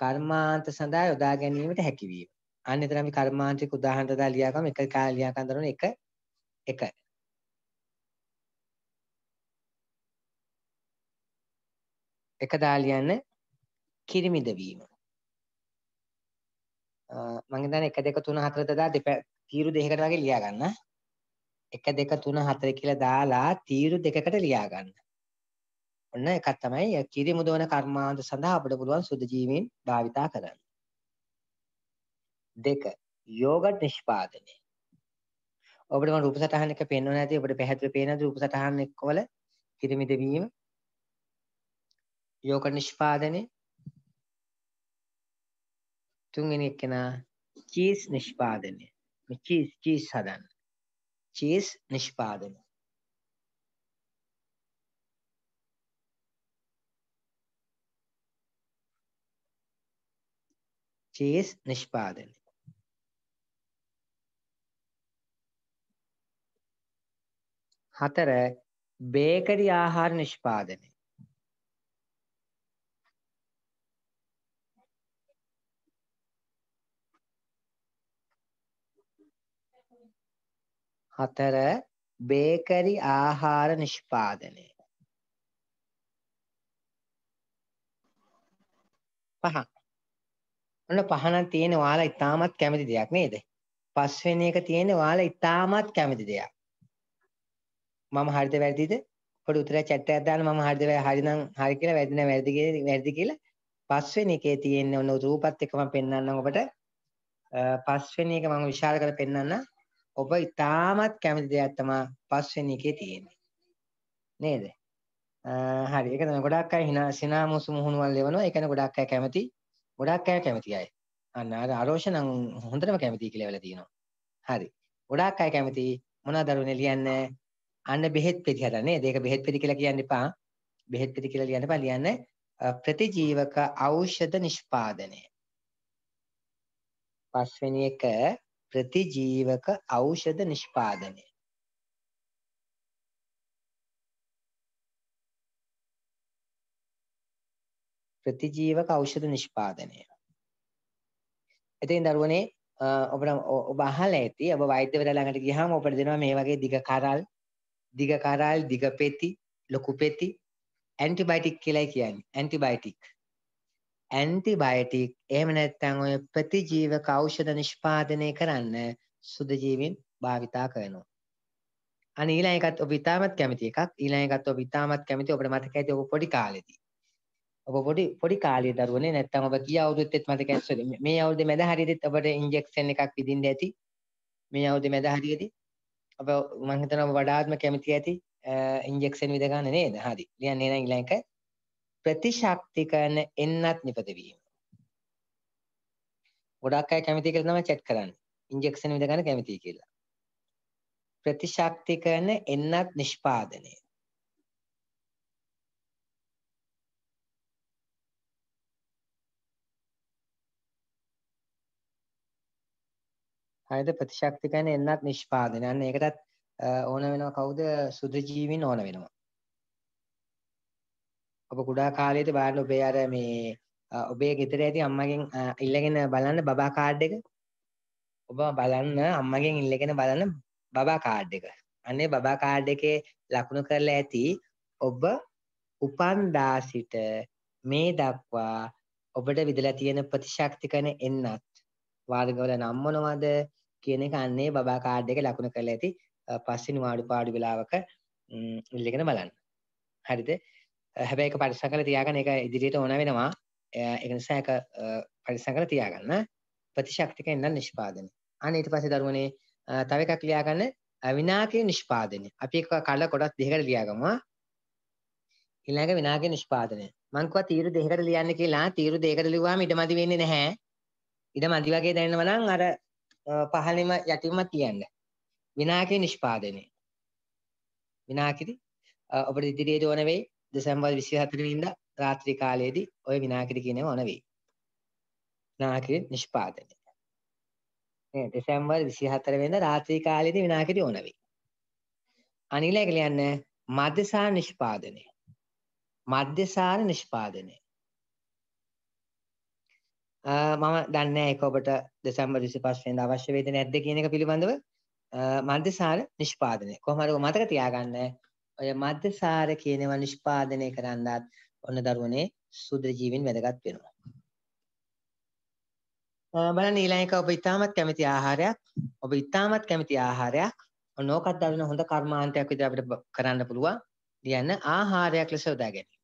A: කර්මාන්ත සඳහා යොදා ගැනීමට හැකියවීම. අන්න එතන අපි කර්මාන්තික උදාහරණ දාලා ලියාගමු එක කාලය ලියාගන්න එක එක එක දාලියන්න කිරිමිදවීම මගේදන එක දෙක තුන හතර දා දෙප තීරු දෙකට වගේ ලියාගන්න එක දෙක තුන හතර කියලා දාලා තීරු දෙකකට ලියාගන්න ඔන්න එකක් තමයි කිරි මුදවන කර්මාන්ත සඳහා අපට පුළුවන් සුද්ධ ජීවීන් භාවිතා කරන්න දෙක යෝගට් නිෂ්පාදනය ඔබට මම රූප සටහන් එක පෙන්වන්න ඇති ඔබට පැහැදිලි පේනද රූප සටහන් එක්කවල කිරිමිදවීම යෝග නිෂ්පාදනය තුන්වෙනි එකනා චීස් නිෂ්පාදනය මේ චීස් චීස් හදන්න චීස් නිෂ්පාදනය චීස් නිෂ්පාදනය හතර බේකරි ආහාර නිෂ්පාදනය හතර බේකරි ආහාර නිෂ්පාදනය පහ ඔන්න පහනක් තියෙන ඔයාලා ඉතාමත් කැමති දෙයක් නේද පස්වෙනි එක තියෙන ඔයාලා ඉතාමත් කැමති දෙයක් මම හරිද වැරදිද පොඩි උතර chat එකක් දාන්න මම හරිද හරිනම් හරි කියලා වැරදි නැහැ වැරදි කියලා වැරදි කියලා පස්වෙනි එකේ තියෙන ඔන්න රූපත් එක මම පෙන්වන්නම් ඔබට පස්වෙනි එක මම විශාල කරලා පෙන්වන්නම් ඔබ ඉතාමත් කැමති දෙයක් තමයි පස්වෙනි එකේ තියෙන්නේ. නේද? හරි ඒක තමයි ගොඩක් අය hina සිනාමුසු මුහුණුවල් ලෙවනවා ඒක නේ ගොඩක් අය කැමති ගොඩක් අය කැමති අය අන්න අර අරෝෂ නම් හොඳටම කැමති කියලා වෙලා තියෙනවා හරි ගොඩක් අය කැමති මොනවද දරුවනේ ලියන්නේ අන්න බෙහෙත් පෙති හදා නේද ඒක බෙහෙත් පෙති කියලා කියන්න එපා බෙහෙත් පෙති කියලා ලියන්න එපා ලියන්නේ ප්‍රතිජීවක ඖෂධ නිෂ්පාදනය පස්වෙනි එක ප්‍රතිජීවක ඖෂධ නිෂ්පාදනය ප්‍රතිජීවක ඖෂධ නිෂ්පාදනය එතෙන් දරුවනේ ඔබට ඔබ අහලා ඇති ඔබ වෛද්‍යවරයා ළඟට ගියාම ඔබට දෙනවා මේ වගේ දිග කරල් දිග කරල් දිග පෙති ලොකු පෙති ඇන්ටිබයොටික් කියලායි කියන්නේ ඇන්ටිබයොටික් ඇන්තිබයටික් එහෙම නැත්නම් ඔය ප්‍රතිජීවක ඖෂධ නිෂ්පාදනය කරන්න සුදජීවීන් භාවිතා කරනවා. අනේ ඊළඟ එකත් ඔබ ඉතාමත් කැමති එකක්. ඊළඟ එකත් ඔබ ඉතාමත් කැමති ඔබට මතක ඇති ඔබ පොඩි කාලෙදී. ඔබ පොඩි පොඩි කාලේ දරුවනේ නැත්නම් ඔබ කී අවුරුද්දෙත් මතක ඇස්සොද මේ අවුරුද්දේ මැද හරියෙදිත් ඔබට ඉන්ජෙක්ෂන් එකක් විදින්න ඇති. මේ අවුරුද්දේ මැද හරියෙදි ඔබ මම හිතනවා ඔබ වඩාත්ම කැමති ඇති ඉන්ජෙක්ෂන් විද ගන්න නේද? හරි. ලියන්නේ නැහැ ඊළඟ එක. ප්‍රතිශක්තිකරණ එන්නත් නිපද වීම. ගොඩක් අය කැමති කියලා තමයි chat කරන්නේ. ඉන්ජෙක්ෂන් විඳ ගන්න කැමති කියලා. ප්‍රතිශක්තිකරණ එන්නත් නිෂ්පාදනය. හරිද ප්‍රතිශක්තිකරණ එන්නත් නිෂ්පාදනය. අන්න ඒකටත් ඕන වෙනවා කවුද සුද්ධ ජීවින් ඕන වෙනවා. ඔබ කුඩා කාලයේද බලන්න ඔබේ අර මේ ඔබේ ගෙදර ඇති අම්මගෙන් ඉල්ලගෙන බලන්න බබා කාඩ් එක ඔබ බලන්න අම්මගෙන් ඉල්ලගෙන බලන්න බබා කාඩ් එක අන්නේ බබා කාඩ් එකේ ලකුණු කරලා ඇති ඔබ උපන්දා සිට මේ දක්වා ඔබට විදලා තියෙන ප්‍රතිශක්තිකන එන්නත් වර්ගවල නම් මොනවද කියන එක අන්නේ බබා කාඩ් එකේ ලකුණු කරලා ඇති පස්සේ නුවාඩු පාඩු වෙලාවක ඉල්ලගෙන බලන්න හරිද හැබැයි ඒක පරිස්සම් කරලා තියාගන්න ඒක ඉදිරියට ඕන වෙනවා. ඒක නිසා ඒක පරිස්සම් කරලා තියාගන්න. ප්‍රතිශක්තිකෙන් නම් නිෂ්පාදනය. අනේ ඊට පස්සේ දරුවනේ තව එකක් ලියාගන්න විනාකේ නිෂ්පාදනය. අපි එක කල කොටස් දෙකකට ලියාගමු. ඊළඟ විනාකේ නිෂ්පාදනය. මං කිව්වා තීරු දෙකකට ලියන්න කියලා. තීරු දෙකකට ලිව්වම ඉඩමදි වෙන්නේ නැහැ. ඉඩමදි වගේ දැනෙනවා නම් අර පහළෙම යටිම තියන්න. විනාකේ නිෂ්පාදනය. විනාකෙදි ඔබට ඉදිරියට ඕන වෙයි දෙසැම්බර් 24 වෙනිදා රාත්‍රී කාලයේදී ওই විනාකිරි කියනව ඕන වෙයි. විනාකිරි නිෂ්පාදනය. මේ දෙසැම්බර් 24 වෙනිදා රාත්‍රී කාලයේදී විනාකිරි ඕන වෙයි. අනිල එක ලියන්නේ මධ්‍යසාර නිෂ්පාදනය. මධ්‍යසාර නිෂ්පාදනය. මම දන්නේ ඒක ඔබට දෙසැම්බර් 25 වෙනිදා අවශ්‍ය වේද නැද්ද කියන එක පිළිබඳව මධ්‍යසාර නිෂ්පාදනය. කොහොම හරි මතක තියාගන්න ඔය මධ්‍යසාර කියනවා නිෂ්පාදනය කරන්නත් ඔන්න දරුවනේ සුද්‍ර ජීවීන් වැදගත් වෙනවා. බලන්න ඊළඟ එක ඔබ ඉතාමත් කැමති ආහාරයක් ඔබ ඉතාමත් කැමති ආහාරයක් ඔන්න ඕකත් දරන හොඳ කර්මාන්තයක් විදිහට අපිට කරන්න පුළුවන් ලියන්න ආහාරයක් ලෙස යොදා ගැනීම.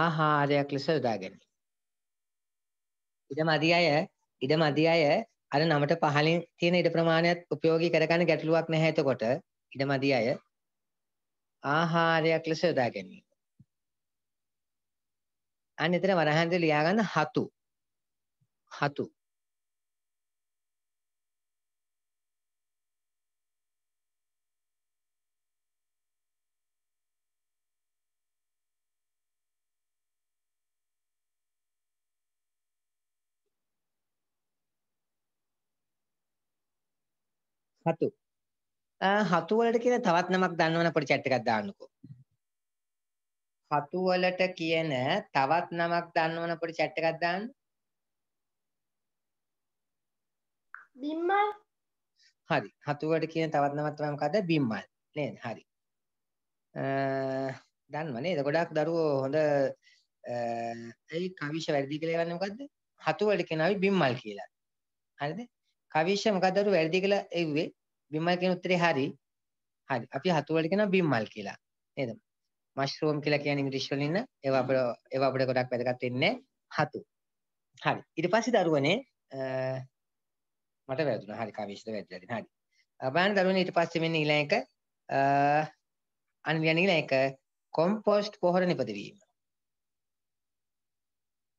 A: ආහාරයක් ලෙස යොදා ගැනීම. ඉඩම අධි අය ඉඩම අධි අය අර නමට පහලින් තියෙන ඉඩ ප්‍රමාණයත් උපයෝගී කරගන්න ගැටලුවක් නැහැ එතකොට ඉඩම අධි අය ආහාරයක් ලෙස යොදා ගැනීම. අන්න එතන වරහන්දි ලියාගන්න හතු. හතු. හතු හතු වලට කියන තවත් නමක් දන්නවනම් පොඩි chat එකක් දාන්නකෝ. හතු වලට කියන තවත් නමක් දන්නවනම් පොඩි chat එකක් දාන්න. බිම්මල්. හරි. හතු වලට කියන තවත් නමක් තමයි මොකද්ද? බිම්මල්. නේද? හරි. අ දන්නව නේද? ගොඩක් දරුවෝ හොඳ ඒ කවිෂ වැඩි කියලා කියන්නේ මොකද්ද? හතු වලට කියනවා බිම්මල් කියලා. හරිද? කවිෂ මොකද්ද දරුවෝ වැඩි කියලා එව්වේ? බිම්මල් කියන උත්තරේ හරි. හරි. අපි හතු වලට කියනවා බිම්මල් කියලා. නේද? මෂ්රූම් කියලා කියන්නේ ඉංග්‍රීසි වලින් ඉන්න ඒවා අපිට ඒවා අපිට ගොඩක් වැදගත් වෙන්නේ හතු. හරි. ඊට පස්සේ දරුවනේ මට වැරදුනා. හරි කවිෂ්ද වැරදිලා තියෙනවා. හරි. බලන්න දරුවනේ ඊට පස්සේ මෙන්න ඊළඟ එක අන්න ඊළඟ එක කොම්පෝස්ට් පොහොර නිපදවීම.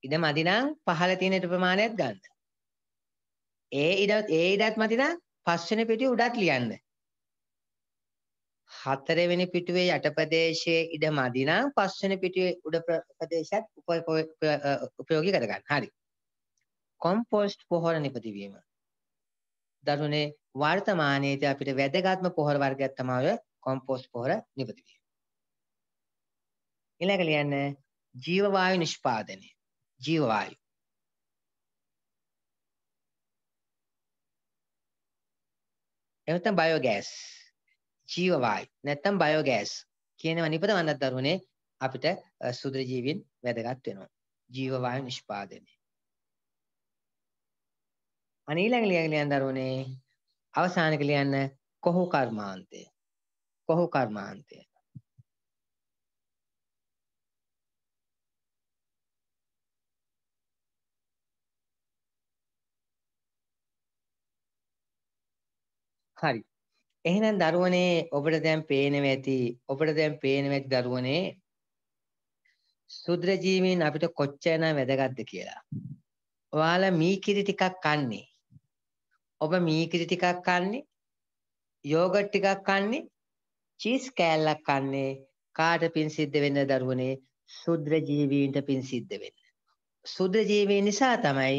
A: ඉඩ මදි නම් පහළ තියෙන ප්‍රමාණයත් ගන්න. ඒ ඉඩත් ඒ ඉඩත් මදි නම් පස්වෙනි පිටුවේ උඩත් ලියන්න. හතරවෙනි පිටුවේ යට ප්‍රදේශයේ ඉඩ මදි නම් පස්වෙනි පිටුවේ උඩ ප්‍රදේශයත් උපයෝගී කරගන්න. හරි. කොම්පෝස්ට් පොහොර නිපදවීම. දරුණේ වර්තමානයේදී අපිට වැදගත්ම පොහොර වර්ගයක් තමයි කොම්පෝස්ට් පොහොර නිපදවීම. ඊළඟට ලියන්න ජීව වායු නිෂ්පාදනය. ජීව වායු එවතම් බයෝගෑස් ජීව වායු නැත්නම් බයෝගෑස් කියනවා නිපදවන්නත් දරුවනේ අපිට සුදුර ජීවීන් වැදගත් වෙනවා ජීව වායු නිෂ්පාදනය අනීලඟ ලියන දරුවනේ අවසානක ලියන්න කොහො කර්මාන්තය කොහො කර්මාන්තය හරි. එහෙනම් දරුවනේ ඔබට දැන් පේනව ඇති ඔබට දැන් පේනව ඇති දරුවනේ සුද්‍ර ජීවීන් අපිට කොච්චරනම් වැදගත්ද කියලා. ඔයාලා මී කිරි ටිකක් කන්නේ. ඔබ මී කිරි ටිකක් කන්නේ. යෝගට් ටිකක් කන්නේ. චීස් කෑල්ලක් කන්නේ. කාට පින් සිද්ධ වෙන්න දරුවනේ සුද්‍ර ජීවීන්ට පින් සිද්ධ වෙන්න. සුද්‍ර ජීවීන් නිසා තමයි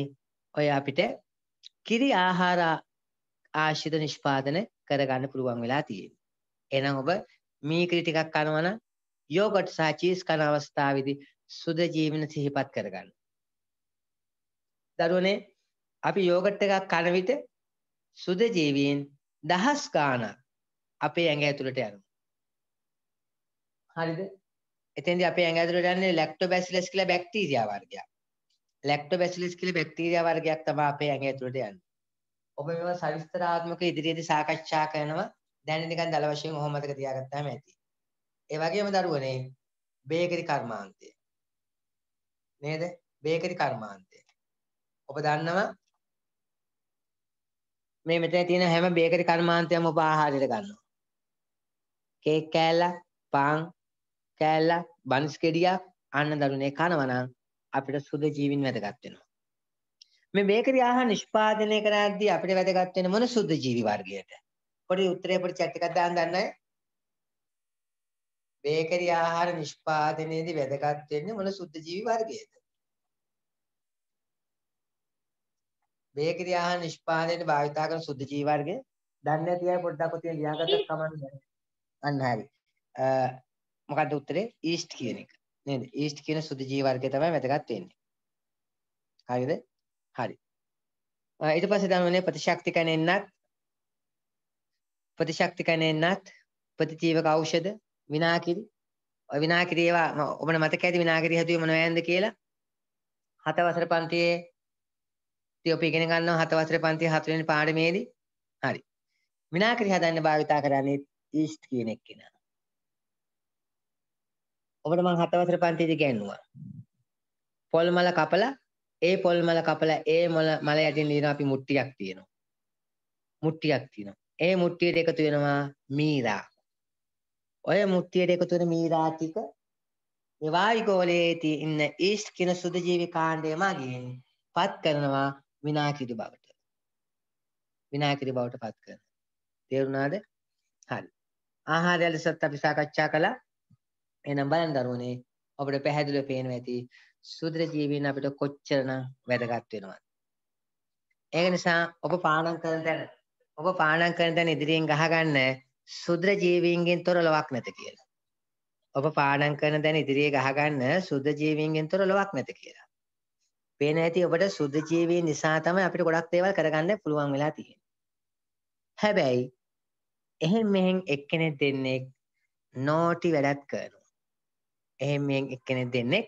A: ඔය අපිට කිරි ආහාර ආශ්‍රිත නිෂ්පාදන කරගන්න පුළුවන් වෙලා තියෙනවා. එහෙනම් ඔබ මීකරි ටිකක් කනවා නම් යෝගට් සහ චීස් කන අවස්ථාවේදී සුද ජීවන සිහිපත් කරගන්න. දරුවනේ අපි යෝගට් එකක් කන විට සුද ජීවීන් දහස් ගාණක් අපේ ඇඟ ඇතුළට යනවා. හරිද? එතෙන්දී අපේ ඇඟ ඇතුළට යන්නේ ලැක්ටෝබැසිලස් කියලා බැක්ටීරියා වර්ගයක්. ලැක්ටෝබැසිලස් කියලා බැක්ටීරියා වර්ගයක් තමයි අපේ ඇඟ ඇතුළට යන්නේ. ඔබ මේවා සවිස්තරාත්මක ඉදිරියේදී සාකච්ඡා කරනවා දැන් නිකන් දල වශයෙන් ඔහොම මතක තියාගත්තාම ඇති. ඒ වගේම දරුවනේ බේකරි කර්මාන්තය. නේද? බේකරි කර්මාන්තය. ඔබ දන්නවා මේ මෙතන තියෙන හැම බේකරි කර්මාන්තයක්ම ඔබ ආහාරයට ගන්නවා. කේක් කෑල්ලක්, පාන් කෑල්ලක්, බන්ස් කෙඩියක් අන්න දරුවනේ කනවා නම් අපිට සුද ජීවින් වැදගත් වෙනවා. මේ බේකරි ආහාර නිෂ්පාදනය කරද්දී අපිට වැදගත් වෙන මොන සුද්ධ ජීවි වර්ගයට? පොඩි උත්තරේ පොඩි chat එකක් දාන්න ගන්නයි. බේකරි ආහාර නිෂ්පාදනයේදී වැදගත් වෙන්නේ මොන සුද්ධ ජීවි වර්ගයේද? බේකරි ආහාර නිෂ්පාදනයේදී භාවිත කරන සුද්ධ ජීවි වර්ගය දන්නේ නැති අය පොඩ්ඩක් ඔතන ලියාගත්තත් කමන්නේ. අන්න හරි. මොකද්ද උත්තරේ? ඊස්ට් කියන එක. නේද? ඊස්ට් කියන සුද්ධ ජීවි වර්ගය තමයි වැදගත් වෙන්නේ. හරිද? හරි. ඊට පස්සේ දනුවනේ ප්‍රතිශක්තිකනෙන්නත් ප්‍රතිශක්තිකනෙන්නත් ප්‍රතිජීවක ඖෂධ විනාකිරි ඔය විනාකිරි ඒවා ඔබට මතක ඇති විනාකිරි හැදුවේ මොනවද කියලා හත වසර පන්තියේ ඉතින් ඔබ ඉගෙන ගන්නවා හත වසරේ පන්ති හත වෙනි පාඩමේදී. හරි. විනාකිරි හදන්න භාවිතා කරන්නේ ඊස්ට් කියන එක්කෙනා. ඔබට මම හත වසරේ පන්තිදී ගෑනුවා. පොල් මල කපලා ඒ පොල් මල කපලා ඒ මොල මල යටින් ලියන අපි මුට්ටියක් තියෙනවා. මුට්ටියක් තියෙනවා. ඒ මුට්ටියට එකතු වෙනවා මීරා. ඔය මුට්ටියට එකතු වෙන මීරා ටික මේ වායුගෝලයේ තියෙන ඊස්ට් කියන සුද ජීවි කාණ්ඩය මගින් පත් කරනවා විනාකිරි බවට. විනාකිරි බවට පත් කරනවා. තේරුණාද? හරි. ආහාරය ලෙසත් අපි සාකච්ඡා කළා. එහෙනම් බලන් දරුවනේ අපිට පැහැදිලිව පේනවා ඇති සුදර ජීවීන් අපිට කොච්චරනම් වැදගත් වෙනවද ඒක නිසා ඔබ පානම් කරන තැන ඔබ පානම් කරන තැන ඉදිරියෙන් ගහගන්න සුදර ජීවීන්ගෙන් තොර ලොවක් නැත කියලා ඔබ පාඩම් කරන දැන් ඉදිරියේ ගහගන්න සුද්ධ ජීවීන්ගෙන් තොර ලොවක් නැත කියලා. පේන ඇති ඔබට සුද්ධ ජීවීන් නිසා තමයි අපිට ගොඩක් දේවල් කරගන්න පුළුවන් වෙලා තියෙන්නේ. හැබැයි එහෙන් මෙහෙන් එක්කෙනෙක් දෙන්නේ නෝටි වැඩක් කරනවා. එහෙන් මෙහෙන් එක්කෙනෙක් දෙන්නේ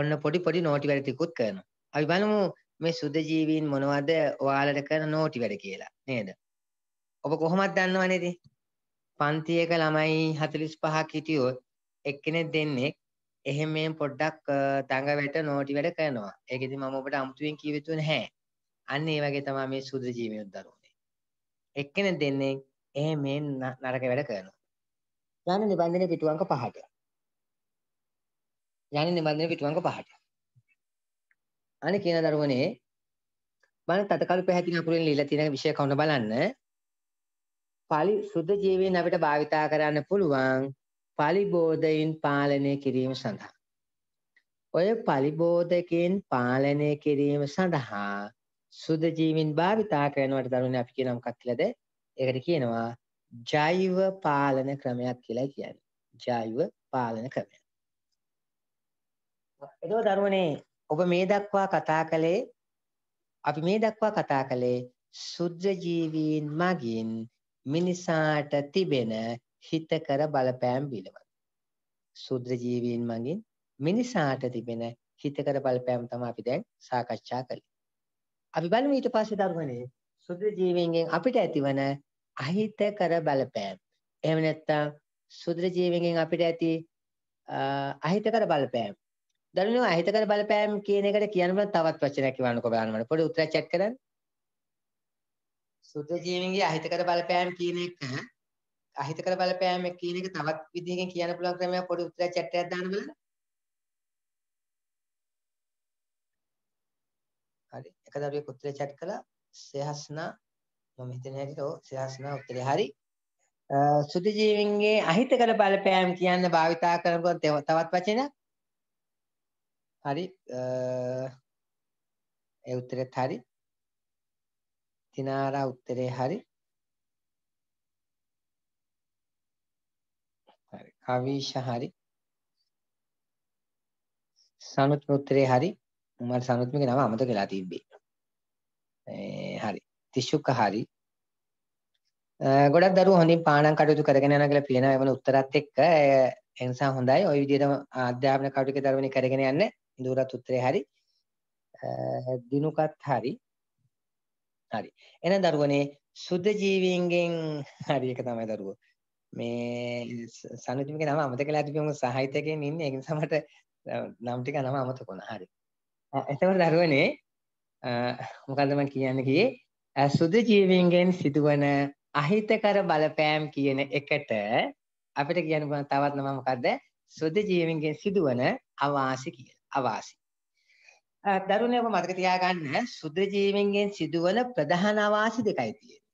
A: ඔන්න පොඩි පොඩි නෝටි වැඩ ටිකුත් කරනවා. අපි බලමු මේ සුද ජීවීන් මොනවද ඔයාලට කරන නෝටි වැඩ කියලා නේද? ඔබ කොහොමද දන්නවනේ ඉතින්? පන්තියක ළමයි 45ක් හිටියොත් එක්කෙනෙක් දෙන්නේ එහෙම මෙහෙම පොඩ්ඩක් තංග වැට නෝටි වැඩ කරනවා. ඒක ඉතින් මම ඔබට අමුතුවෙන් කියවෙතු නැහැ. අන්න ඒ වගේ තමයි මේ සුද ජීවීන් දරුවනේ. එක්කෙනෙක් දෙන්නේ එහෙම මෙහෙම නරක වැඩ කරනවා. යන නිබන්ධන පිටුවංක 5ට. යන්නේ නිබන්ධන පිටුවංග පහට. අනේ කියන දරුවනේ මම තතකරු පැහැදිලි අකුරෙන් ලියලා තියෙන විෂය කවුන බලන්න. පාලි සුද්ධ ජීවීන් අපිට භාවිතා කරන්න පුළුවන් පාලි බෝධයෙන් පාලනය කිරීම සඳහා. ඔය පාලි බෝධකෙන් පාලනය කිරීම සඳහා සුද්ධ ජීවීන් භාවිතා කරනවට දරුවනේ අපි කියන මොකක් කියලාද? ඒකට කියනවා ජෛව පාලන ක්‍රමයක් කියලා කියන්නේ. ජෛව පාලන ක්‍රමයක්. එතකොට ධර්මනේ ඔබ මේ දක්වා කතා කළේ අපි මේ දක්වා කතා කළේ සුද්ධ ජීවීන් මගින් මිනිසාට තිබෙන හිතකර බලපෑම් පිළිබඳ. සුද්ධ ජීවීන් මගින් මිනිසාට තිබෙන හිතකර බලපෑම් තමයි අපි දැන් සාකච්ඡා කළේ. අපි බලමු ඊට පස්සේ ධර්මනේ සුද්ධ ජීවීන්ගෙන් අපිට ඇතිවන අහිතකර බලපෑම්. එහෙම නැත්නම් සුද්ධ ජීවීන්ගෙන් අපිට ඇති අහිතකර බලපෑම්. දරුණෝ අහිතකර බලපෑම් කියන එකට කියන්න බෑ තවත් වචනයක් කියවන්නකෝ බලන්න මට පොඩි උත්තරයක් චැට් කරන්න සුද්ධ ජීවීන්ගේ අහිතකර බලපෑම් කියන එක අහිතකර බලපෑම් කියන එක තවත් විදිහකින් කියන්න පුළුවන් ක්‍රමයක් පොඩි උත්තරයක් චැට් එකක් දාන්න බලන්න හරි එක දරුවෙක් උත්තරේ chat කළා සෙහස්නා මම හිතන්නේ හැටියට ඔව් සෙහස්නා උත්තරේ හරි සුදු ජීවීන්ගේ අහිතකර බලපෑම් කියන්න භාවිතා කරන තවත් වචන හරි ඒ උත්තරෙත් හරි තිනාරා උත්තරේ හරි හරි කවිෂ හරි සනුත්ම උත්තරේ හරි මට සනුත්මගේ නම අමතක වෙලා තිබ්බේ හරි තිෂුක හරි ගොඩක් දරුවෝ හොඳින් පාඩම් කටයුතු කරගෙන යනවා කියලා පේනවා එවන උත්තරත් එක්ක ඒ නිසා හොඳයි ওই විදිහටම අධ්‍යාපන කටයුතු කරගෙන කරගෙන යන්න ඉඳුරත් උත්තරේ හරි දිනුකත් හරි හරි එහෙනම් දරුවනේ සුද්ධ ජීවීන්ගෙන් හරි එක තමයි දරුවෝ මේ සනුතිමගේ නම අමතක කළා තිබුණා මම සාහිත්‍යකෙන් ඉන්නේ ඒ නිසා මට නම් ටික නම අමතක වුණා හරි එතකොට දරුවනේ මොකද්ද මම කියන්න ගියේ සුදු ජීවීන්ගෙන් සිදුවන අහිතකර බලපෑම් කියන එකට අපිට කියන්න පුළුවන් තවත් නම මොකද්ද සුදු ජීවීන්ගෙන් සිදුවන අවාසි කියලා අවාසි. දරුණේ ඔබ මතක තියාගන්න සුද්‍ර ජීවීන්ගෙන් සිදුවන ප්‍රධාන අවාසි දෙකයි තියෙන්නේ.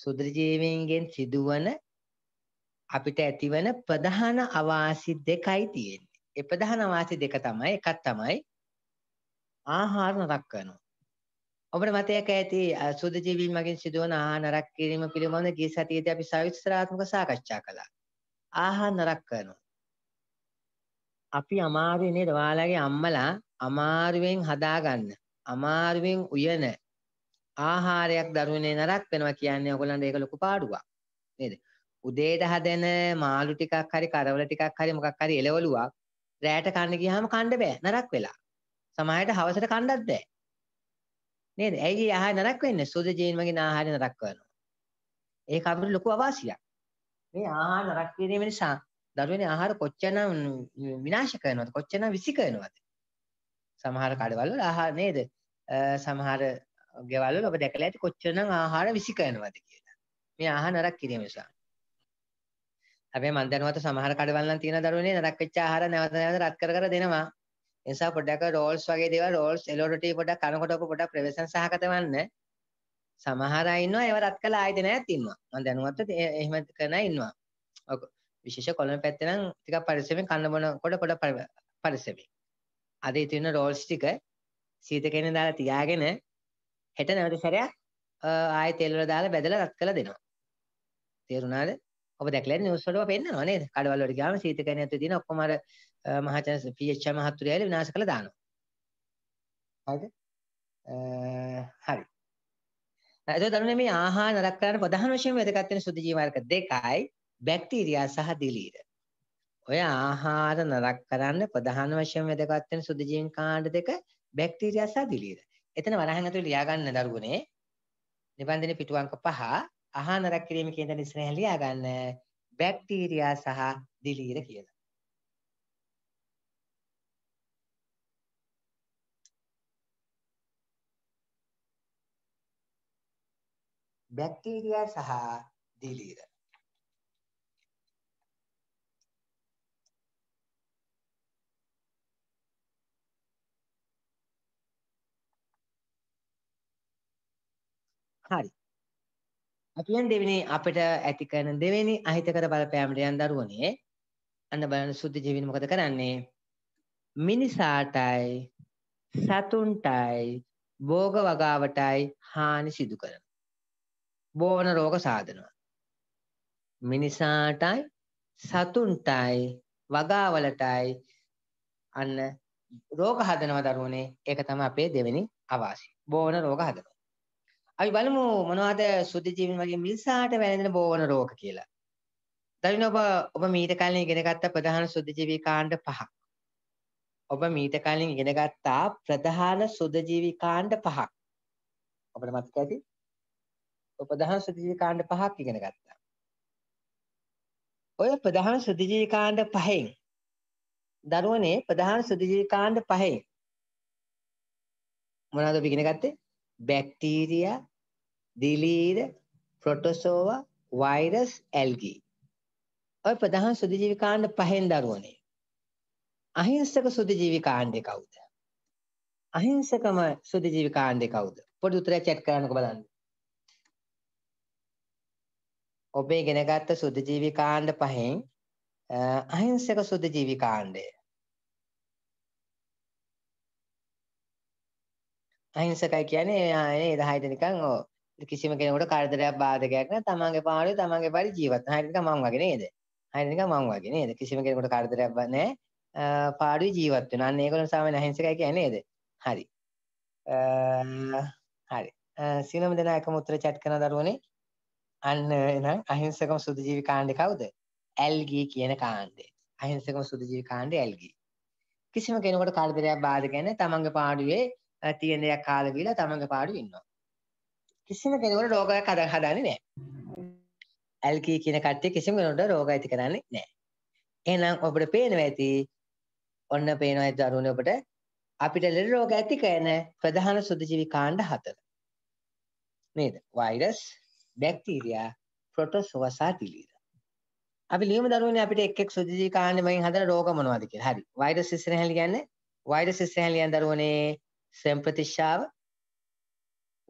A: සුද්‍ර ජීවීන්ගෙන් සිදුවන අපිට ඇතිවන ප්‍රධාන අවාසි දෙකයි තියෙන්නේ. ඒ ප්‍රධාන අවාසි දෙක තමයි එකක් තමයි ආහාර නරක් කරනවා. ඔබට මතක ඇති සුද්‍ර ජීවීන් මගින් සිදුවන ආහාර නරක් කිරීම පිළිබඳ ගිය සතියේදී අපි සවිස්තරාත්මක සාකච්ඡා කළා. ආහාර නරක් කරනවා. අපි අමාරුවේ නේද ඔයාලගේ අම්මලා අමාරුවෙන් හදාගන්න අමාරුවෙන් උයන ආහාරයක් දරුවනේ නරක් වෙනවා කියන්නේ ඔයගොල්ලන්ට ඒක ලොකු පාඩුවක් නේද උදේට හදන මාළු ටිකක් හරි කරවල ටිකක් හරි මොකක් හරි එලවලුවක් රැයට කන්න ගියාම කන්න බෑ නරක් වෙලා සමහරට හවසට කන්නත් බෑ නේද ඇයි ඒ ආහාර නරක් වෙන්නේ සෝද ජීන් වගේ ආහාර නරක් කරනවා ඒක අපිට ලොකු අවාසියක් මේ ආහාර නරක් කිරීම නිසා දරුවනේ ආහාර කොච්චරනම් විනාශ කරනවද කොච්චරනම් විසි කරනවද සමහර කඩවල වල ආහාර නේද සමහර ගෙවල් වල ඔබ දැකලා ඇති කොච්චරනම් ආහාර විසි කරනවද කියලා මේ ආහාර නරක කිරීම නිසා හැබැයි මම දැනුවත් සමහර කඩවල නම් තියෙන දරුවනේ නරක වෙච්ච ආහාර නැවත නැවත රත් කර කර දෙනවා නිසා පොඩ්ඩක් රෝල්ස් වගේ දේවල් රෝල්ස් එලෝඩ ටී පොඩ්ඩක් කනකොට ඔබ පොඩ්ඩක් ප්‍රවේශන සහගත වන්න සමහර අය ඉන්නවා ඒව රත් කළා ආයෙත් නැත් ඉන්නවා මම දැනුවත් එහෙම කරන අය ඉන්නවා ඔක විශේෂ කොළඹ පැත්තේ නම් ටිකක් පරිස්සමෙන් කන්න බොන කොට පොඩ පරිස්සමෙන්. අද ඉතින් රෝල්ස් ටික සීතකෙන දාලා තියාගෙන හෙට නැවත සැරයක් ආයෙ තෙල් වල දාලා බැදලා රත් කරලා දෙනවා. තේරුණාද? ඔබ දැකලා නිවුස් වල පෙන්නනවා නේද? කඩවල වලට ගියාම සීතකෙන ඇතුලේ තියෙන ඔක්කොම අර මහජන PH මහත්තුරු ඇවිල්ලා විනාශ කරලා දානවා. හරිද? හරි. එතකොට දරුණේ මේ ආහාර නරක කරන්න ප්‍රධාන වශයෙන් වැදගත් වෙන සුද්ධ ජීව වර්ග දෙකයි බැක්ටීරියා සහ දිලීර. ඔය ආහාර නරක කරන්න ප්‍රධාන වශයෙන් වැදගත් වෙන සුදු ජීවීන් කාණ්ඩ දෙක බැක්ටීරියා සහ දිලීර. එතන වරහන් ඇතුළේ ලියා ගන්න දරුවනේ. නිබන්ධනයේ පිටු අංක 5 ආහාර නරක කිරීම කියන දේ ඉස්සරහ ලියා ගන්න බැක්ටීරියා සහ දිලීර කියලා. බැක්ටීරියා සහ දිලීර හරි. අපි යන් දෙවෙනි අපිට ඇති කරන දෙවෙනි අහිතකර බලපෑමට යන දරුවනේ අන්න බලන්න සුද්ධ ජීවින මොකද කරන්නේ? මිනිසාටයි සතුන්ටයි භෝග වගාවටයි හානි සිදු කරන. බෝවන රෝග සාධනවා. මිනිසාටයි සතුන්ටයි වගාවලටයි අන්න රෝග හදනවා දරුවනේ ඒක තමයි අපේ දෙවෙනි අවාසි. බෝවන රෝග හදනවා. අපි බලමු මොනවද සුද්ධ ජීවීන් වගේ මිනිසාට වැළඳෙන බෝවන රෝග කියලා. දවින ඔබ ඔබ මීට කලින් ඉගෙනගත්ත ප්‍රධාන සුද්ධ ජීවී කාණ්ඩ පහක්. ඔබ මීට කලින් ඉගෙනගත්ත ප්‍රධාන සුද්ධ ජීවී කාණ්ඩ පහක්. ඔබට මතක ඇති? ඔබ ප්‍රධාන සුද්ධ ජීවී කාණ්ඩ පහක් ඉගෙන ගත්තා. ඔය ප්‍රධාන සුද්ධ ජීවී කාණ්ඩ පහෙන් දරුවනේ ප්‍රධාන සුද්ධ ජීවී කාණ්ඩ පහෙන් මොනවද ඔබ ඉගෙන ගත්තේ? බැක්ටීරියා, දිලීර, ප්‍රොටෝසෝවා, වෛරස්, ඇල්ගී. ඔය ප්‍රධාන සුදුජීවි කාණ්ඩ පහෙන් දරුවනේ. අහිංසක සුදුජීවි කාණ්ඩේ කවුද? අහිංසකම සුදුජීවි කාණ්ඩේ කවුද? පොඩි උත්තරයක් chat කරන්නක බලන්න. ඔබේ ඉගෙනගත්ත සුදුජීවි කාණ්ඩ පහෙන් අහිංසක සුදුජීවි කාණ්ඩය අහිංසකයි කියන්නේ එයානේ 10 දෙනිකන් ඕ කිසිම කෙනෙකුට කරදරයක් බාධකයක් නැහැ තමන්ගේ පාළුවේ තමන්ගේ පරි ජීවත් වෙන. හරියට නිකන් මම වගේ නේද? හරියට නිකන් මම වගේ නේද? කිසිම කෙනෙකුට කරදරයක් නැහැ. පාළුවේ ජීවත් වෙන. අන්න ඒගොල්ලෝ සාමාන්‍ය අහිංසකයි කියන්නේ නේද? හරි. හරි. සීලම දෙනා එකම උත්තර chat කරන දරුවනේ. අන්න එහෙනම් අහිංසකම සුදුජීවි කාණ්ඩේ කවුද? ඇල්ගී කියන කාණ්ඩේ. අහිංසකම සුදුජීවි කාණ්ඩේ ඇල්ගී. කිසිම කෙනෙකුට කරදරයක් බාධකයක් නැහැ. තමන්ගේ පාළුවේ තියෙන දෙයක් කාලා බීලා තමන්ගේ පාඩු ඉන්නවා. කිසිම කෙනෙකුට රෝගයක් හද හදන්නේ නැහැ. ඇල්කී කියන කට්ටිය කිසිම කෙනෙකුට රෝග ඇති කරන්නේ නැහැ. එහෙනම් ඔබට පේනවා ඇති ඔන්න පේනවා ඇති දරුවනේ ඔබට අපිට ලෙඩ රෝග ඇති කරන ප්‍රධාන සුදුජීවි කාණ්ඩ හතර. නේද? වෛරස්, බැක්ටීරියා, ප්‍රොටෝසෝවා සහ තිලීර. අපි ලියමු දරුවනේ අපිට එක් එක් සුදුජීවි කාණ්ඩ වලින් හදන රෝග මොනවද කියලා. හරි. වෛරස් ඉස්සරහන් ලියන්නේ වෛරස් ඉස්සරහන් ලියන දරුවනේ සම්ප්‍රතිශ්‍යාව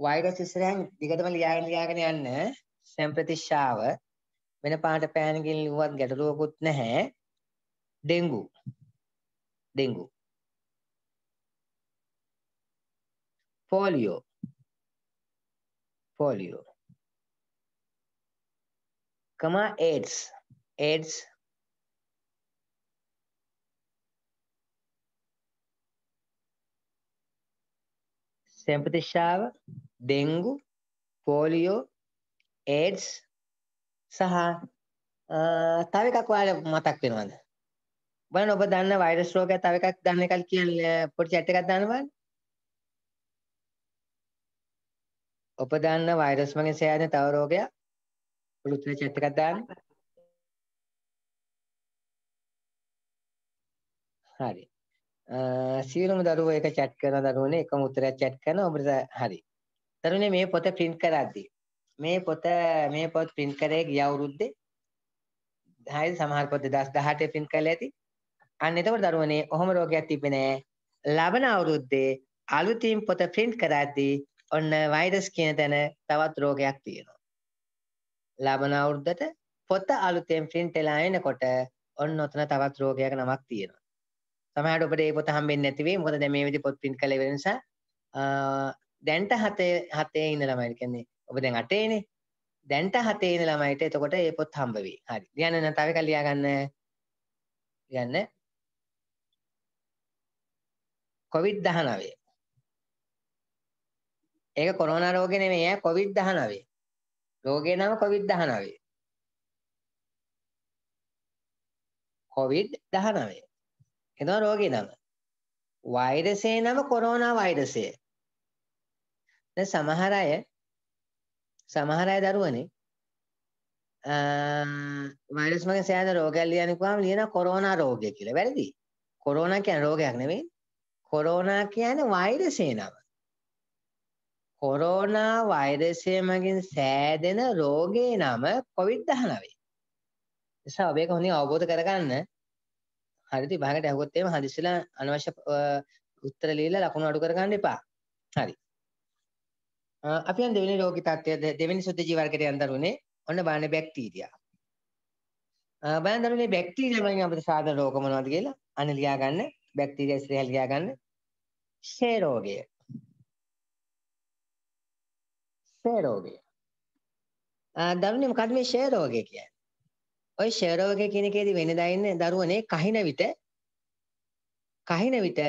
A: වයිරස් ඉස්සරහින් දිගටම ලියාගෙන ලියාගෙන යන්න සම්ප්‍රතිශ්‍යාව වෙන පාට පෑනකින් ලිව්වත් ගැටලුවකුත් නැහැ dengue dengue polio polio comma AIDS AIDS සෙම්පතිශාව ඩෙංගු පෝලියෝ ඒඩ්ස් සහ තව එකක් ඔයාලට මතක් වෙනවද බලන්න ඔබ දන්න වෛරස් රෝගය තව එකක් දන්න එකක් කියලා පොඩි chat එකක් දාන්න බලන්න ඔබ දන්න වෛරස් මගින් සෑහෙන තව රෝගයක් පොඩි උත්තර chat එකක් දාන්න හරි සියලුම දරුවෝ එක chat කරන දරුවනේ එකම උත්තරයක් chat කරනවා ඔබට හරි. දරුවනේ මේ පොත print කරද්දී මේ පොත මේ පොත් print කරේ ගිය අවුරුද්දේ 10 සමහර පොත් 2018 print කරලා ඇති. අන්න එතකොට දරුවනේ ඔහොම රෝගයක් තිබෙන්නේ නැහැ. ලබන අවුරුද්දේ අලුතින් පොත print කරද්දී ඔන්න වෛරස් කියන තැන තවත් රෝගයක් තියෙනවා. ලබන අවුරුද්දට පොත අලුතෙන් print වෙලා එනකොට ඔන්න ඔතන තවත් රෝගයක නමක් තියෙනවා. සමහරවිට ඔබට මේ පොත හම්බෙන්නේ නැති වෙයි. මොකද දැන් මේ විදිහ පොත් print කරලා ඉවර නිසා දැන්ට හතේ හතේ ඉන්න ළමයි කියන්නේ ඔබ දැන් 8නේ. දැන්ට හතේ ඉන්න ළමයිට එතකොට මේ පොත් හම්බ වෙයි. හරි. ලියන්න නම් තව එකක් ලියා ගන්න. ලියන්න. COVID-19. ඒක කොරෝනා රෝගේ නෙමෙයි ඈ COVID-19. රෝගේ නම COVID-19. COVID-19. එතන රෝගී නම. වෛරසයේ නම කොරෝනා වෛරසය. දැන් සමහර අය සමහර අය දරුවනේ අ වෛරස් මගෙන් සෑහෙන රෝගයක් ලියන්න කිව්වම ලියන කොරෝනා රෝගය කියලා. වැරදි. කොරෝනා කියන්නේ රෝගයක් නෙමෙයි. කොරෝනා කියන්නේ වෛරසයේ නම. කොරෝනා වෛරසය මගින් සෑදෙන රෝගේ නම කොවිඩ් 19. නිසා ඔබ ඒක හොඳින් අවබෝධ කරගන්න. හරිද විභාගයට ඇහුවොත් එහෙම හදිස්සියලා අනවශ්‍ය උත්තර ලියලා ලකුණු අඩු කරගන්න එපා. හරි. අපි යන දෙවෙනි රෝගී තත්ත්වය දෙවෙනි සුද්ධ ජීව වර්ගයට යන දරුවනේ ඔන්න බලන්න බැක්ටීරියා. බලන්න දරුවනේ බැක්ටීරියා වලින් අපිට සාධන රෝග මොනවද කියලා අන්න ලියා ගන්න. බැක්ටීරියා ඉස්සරහ ලියා ගන්න. ෂේ රෝගය. ෂේ රෝගය. දරුවනේ මොකද මේ ෂේ රෝගය කියන්නේ? ඔය ෂෙරෝගේ කියන එකේදී වෙනදා ඉන්න දරුවනේ කහින විට කහින විට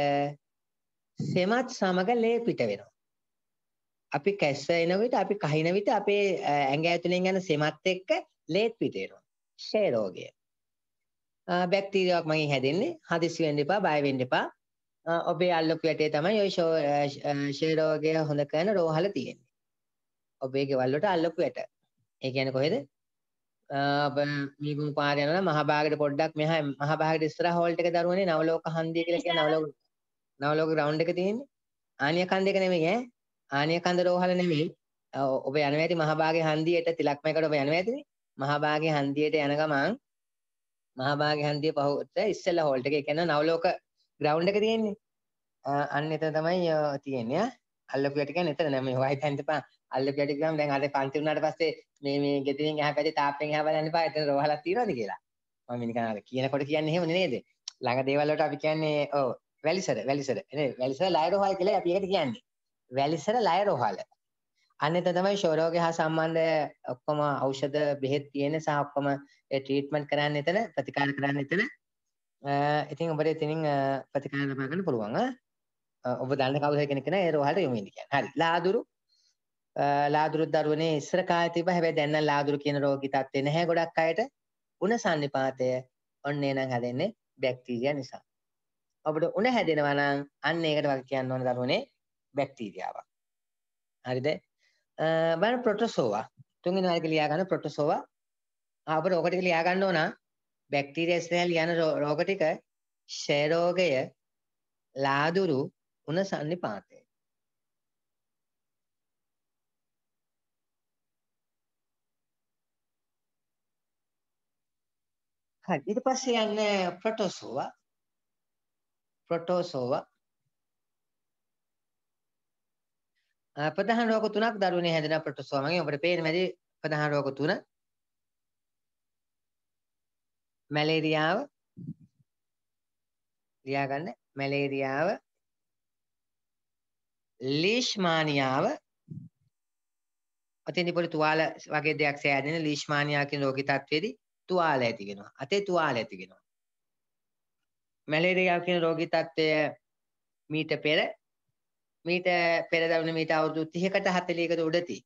A: සෙමත් සමග ලේ පිට වෙනවා. අපි කැස්ස එන විට අපි කහින විට අපේ ඇඟ ඇතුලෙන් යන සෙමත් එක්ක ලේත් පිට වෙනවා. ෂෙරෝගය. බැක්ටීරියාවක් මගේ හැදෙන්නේ. හදිසි වෙන්න එපා, බය වෙන්න එපා. ඔබේ අල්ලපු යටේ තමයි ඔය ෂෙරෝගය හොඳ කරන රෝහල තියෙන්නේ. ඔබේ ගෙවල් වලට අල්ලපු යට. ඒ කියන්නේ කොහෙද? මීගුම් පාර යනවා නම් මහභාගයට පොඩ්ඩක් මෙහා මහභාගයට ඉස්සරහ හෝල්ට් එක දරුවනේ නවලෝක හන්දිය කියලා කියන නවලෝක නවලෝක ග්‍රවුන්ඩ් එක තියෙන්නේ ආනිය කන්ද එක නෙමෙයි ඈ ආනිය කන්ද රෝහල නෙමෙයි ඔබ යනවා ඇති මහභාගයේ හන්දියට තිලක්මයකට ඔබ යනවා ඇතිනේ මහභාගයේ හන්දියට යන ගමන් මහභාගයේ හන්දිය පහුවට ඉස්සෙල්ලා හෝල්ට් එක ඒ කියන්නේ නවලෝක ග්‍රවුන්ඩ් එක තියෙන්නේ අන්න එතන තමයි තියෙන්නේ ඈ අල්ලපු යට කියන්නේ එතන නෙමෙයි වයිතෙන් තපා අල්ලු කැටි ගම් දැන් අද පන්ති වුණාට පස්සේ මේ මේ ගෙදරින් එහා පැත්තේ තාප්පෙන් එහා බලන්න එපා එතන රෝහලක් තියෙනවද කියලා මම නිකන් අර කියනකොට කියන්නේ එහෙම නේද ළඟ දේවල් වලට අපි කියන්නේ ඔව් වැලිසර වැලිසර නේ වැලිසර ලය රෝහල කියලා අපි ඒකට කියන්නේ වැලිසර ලය රෝහල අන්න එතන තමයි ශෝරෝගේ හා සම්බන්ධ ඔක්කොම ඖෂධ බෙහෙත් තියෙන සහ ඔක්කොම ට්‍රීට්මන්ට් කරන්න එතන ප්‍රතිකාර කරන්න එතන ඉතින් ඔබට එතනින් ප්‍රතිකාර ලබා ගන්න පුළුවන් ඔබ දන්න කවුරු හරි කෙනෙක් නේ ඒ රෝහලට යොමු වෙන්න කියන්නේ හරි ලාදුරු ලාදුරු දරුවනේ ඉස්සර කාලේ තිබ්බ හැබැයි දැන් නම් ලාදුරු කියන රෝගී තත්ත්වේ නැහැ ගොඩක් අයට. උණ සන්නිපාතය ඔන්න එනං හැදෙන්නේ බැක්ටීරියා නිසා. අපිට උණ හැදෙනවා නම් අන්න ඒකට වගේ කියන්න ඕන දරුවනේ බැක්ටීරියාවක්. හරිද? බලන්න ප්‍රොටෝසෝවා. තුන්වෙනි වර්ගය ලියා ගන්න ප්‍රොටෝසෝවා. අපිට ඕක ටික ලියා ගන්න ඕන බැක්ටීරියා ස්නේල් යන රෝග ටික ක්ෂය රෝගය ලාදුරු උණ සන්නිපාතය. හරි ඊට පස්සේ යන්නේ ප්‍රොටෝසෝවා ප්‍රොටෝසෝවා ප්‍රධාන රෝග තුනක් දරුවනේ හැදෙන ප්‍රොටෝසෝවා මගෙන් අපිට පේන මැදි ප්‍රධාන රෝග තුන මැලේරියාව ලියාගන්න මැලේරියාව ලීෂ්මානියාව අතින් පොඩි තුවාල වගේ දෙයක් සෑදෙන ලීෂ්මානියා කියන රෝගී තත්ත්වෙදී තුවාල ඇති වෙනවා. අතේ තුවාල ඇති වෙනවා. මැලේරියා කියන රෝගී තත්ත්වය මීට පෙර මීට පෙර දවන මීට අවුරුදු 30කට 40කට උඩදී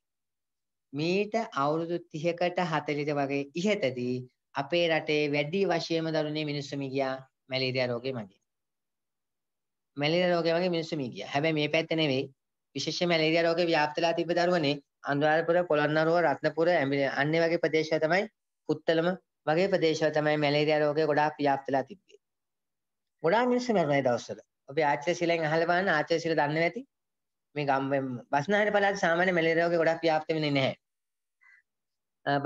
A: මීට අවුරුදු 30කට 40ට වගේ ඉහතදී අපේ රටේ වැඩි වශයෙන්ම දරුණේ මිනිස්සු මිගියා මැලේරියා රෝගේ මගින්. මැලේරියා රෝගේ වගේ මිනිස්සු මිගියා. හැබැයි මේ පැත්ත නෙවෙයි. විශේෂයෙන් මැලේරියා රෝගේ ව්‍යාප්තලා තිබ්බ දරුවනේ අනුරාධපුර, පොළොන්නරුව, රත්නපුර, අන්නේ වගේ ප්‍රදේශය තමයි පුත්තලම වගේ ප්‍රදේශවල තමයි මැලේරියා රෝගය ගොඩාක් ව්‍යාප්ත වෙලා තිබ්බේ. ගොඩාක් මිනිස්සු මැරුණා ඒ දවස්වල. අපි ආචාර්ය ශිලෙන් අහලා බලන්න ආචාර්ය ශිල දන්නේ නැති මේ ගම් බස්නාහිර පළාතේ සාමාන්‍ය මැලේරියා රෝගය ගොඩාක් ව්‍යාප්ත වෙන්නේ නැහැ.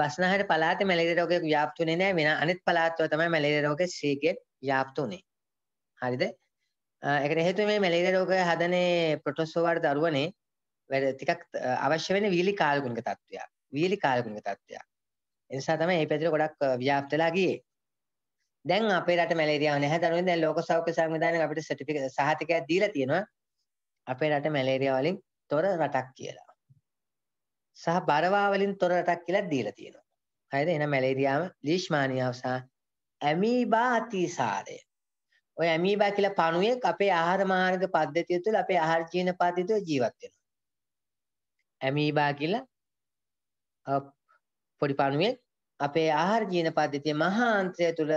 A: බස්නාහිර පළාතේ මැලේරියා රෝගය ව්‍යාප්ත වෙන්නේ නැහැ. වෙන අනෙක් පළාත්වල තමයි මැලේරියා රෝගය සීගෙත් ව්‍යාප්ත උනේ. හරිද? ඒකට හේතුව මේ මැලේරියා රෝගය හදනේ ප්‍රොටෝසෝවාට දරුවනේ ටිකක් අවශ්‍ය වෙන වීලි කාල්ගුණික තත්ත්වයක්. වීලි කාල්ගුණික තත්ත්වයක්. එනිසා තමයි මේ පැතිර ගොඩක් ව්‍යාප්ත වෙලා ගියේ. දැන් අපේ රට මැලේරියාව නැහැ. දරුවනේ දැන් ලෝක සෞඛ්‍ය සංවිධානයෙන් අපිට සර්ටිෆිකේට් සහතිකයක් දීලා තියෙනවා. අපේ රට මැලේරියා වලින් තොර රටක් කියලා. සහ බරවා වලින් තොර රටක් කියලා දීලා තියෙනවා. හරිද? එහෙනම් මැලේරියාව, ලීෂ්මානියාව සහ ඇමීබා අතිසාරය. ඔය ඇමීබා කියලා පණුවෙක් අපේ ආහාර මාර්ග පද්ධතිය තුළ අපේ ආහාර ජීවන පද්ධතිය ජීවත් වෙනවා. ඇමීබා කියලා පොඩි පණුවෙක් අපේ ආහාර ජීවන පද්ධතිය මහාන්ත්‍රය තුළ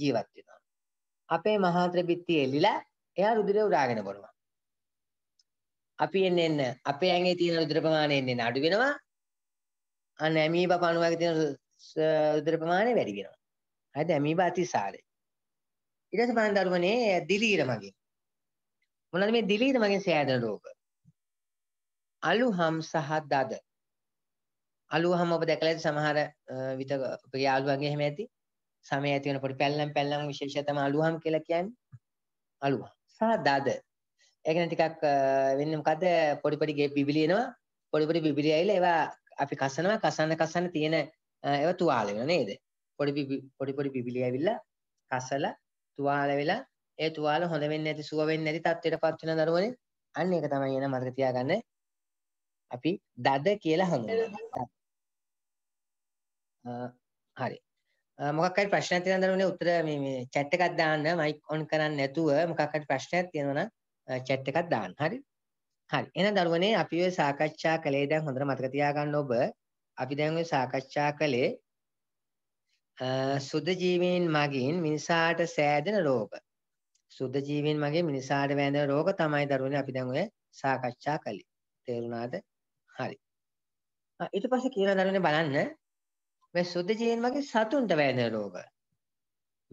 A: ජීවත් වෙනවා. අපේ මහාන්ත්‍ර බිත්තිය එලිලා එයා රුධිරය උරාගෙන බොනවා. අපි එන්න එන්න අපේ ඇඟේ තියෙන රුධිර ප්‍රමාණය එන්න එන්න අඩු වෙනවා. අන්න ඇමීබා පණුවගේ තියෙන රුධිර ප්‍රමාණය වැඩි වෙනවා. හරිද? ඇමීබා අතිසාරය. ඊට පස්සේ බලන්න දරුවනේ දිලීර මගින්. මොනවාද මේ දිලීර මගින් සෑදෙන රෝග? අලුහම් සහ දද. අලුවහම ඔබ දැකලා ඇති සමහර විට ඔබගේ යාළුවන්ගේ එහෙම ඇති සමේ ඇති වෙන පොඩි පැල්ලම් පැල්ලම් විශේෂය තමයි අලුවහම කියලා කියන්නේ අලුවහම සහ දද ඒ කියන්නේ ටිකක් වෙන්නේ මොකද පොඩි පොඩි ගේ බිබිලි එනවා පොඩි පොඩි බිබිලි ඇවිල්ලා ඒවා අපි කසනවා කසන්න කසන්න තියෙන ඒවා තුවාල වෙනවා නේද පොඩි පොඩි පොඩි බිබිලි ඇවිල්ලා කසලා තුවාල වෙලා ඒ තුවාල හොඳ වෙන්නේ නැති සුව වෙන්නේ නැති තත්ත්වයටපත් වෙන දරුවනේ අන්න ඒක තමයි එන මතක තියාගන්න අපි දද කියලා හඳුන්වනවා හරි මොකක්කයි ප්‍රශ්නයක් තියෙන දරුවනේ උත්තර මේ මේ chat එකක් දාන්න මයික් on කරන්නේ නැතුව මොකක්කයි ප්‍රශ්නයක් තියෙනවා නම් chat එකක් දාන්න හරි හරි එහෙනම් දරුවනේ අපි ඔය සාකච්ඡා කළේ දැන් හොඳට මතක තියාගන්න ඔබ අපි දැන් ඔය සාකච්ඡා කළේ සුද්ධ ජීවීන් මගින් මිනිසාට සෑදෙන රෝග. සුද්ධ ජීවීන් මගින් මිනිසාට වැඳෙන රෝග තමයි දරුවනේ අපි දැන් ඔය සාකච්ඡා කළේ. තේරුණාද? හරි. ඊට පස්සේ කියලා දරුවනේ බලන්න මේ සුද්ධ ජීවීන් වගේ සතුන්ට වැළඳෙන රෝග.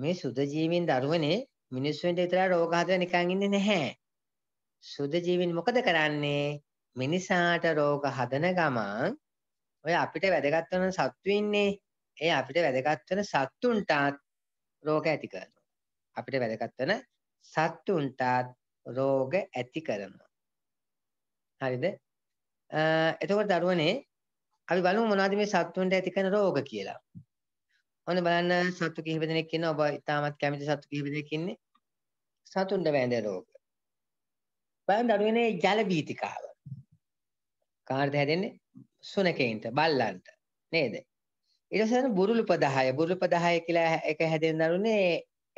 A: මේ සුද්ධ ජීවීන් දරුවනේ මිනිස්සුන්ට විතරයි රෝග හදලා නිකන් ඉන්නේ නැහැ. සුද්ධ ජීවීන් මොකද කරන්නේ? මිනිසාට රෝග හදන ගමන් ඔය අපිට වැදගත් වෙන සත්තු ඉන්නේ. ඒ අපිට වැදගත් වෙන සත්තුන්ටත් රෝග ඇති කරනවා. අපිට වැදගත් වෙන සත්තුන්ටත් රෝග ඇති කරනවා. හරිද? එතකොට දරුවනේ අපි බලමු මොනවද මේ සත්තුන්ට ඇති කරන රෝග කියලා. ඔන්න බලන්න සත්තු කිහිප දෙනෙක් ඉන්නවා. ඔබ ඉතාමත් කැමති සත්තු කිහිප දෙනෙක් ඉන්නේ. සතුන්ට වැඳ රෝග. බලන්න අනුනේ ජල බීතිකාව. කාටද හැදෙන්නේ? සුනකේන්ට, බල්ලන්ට. නේද? ඊට පස්සේ බුරුළුප 10. බුරුළුප 10 කියලා එක හැදෙන්න අනුනේ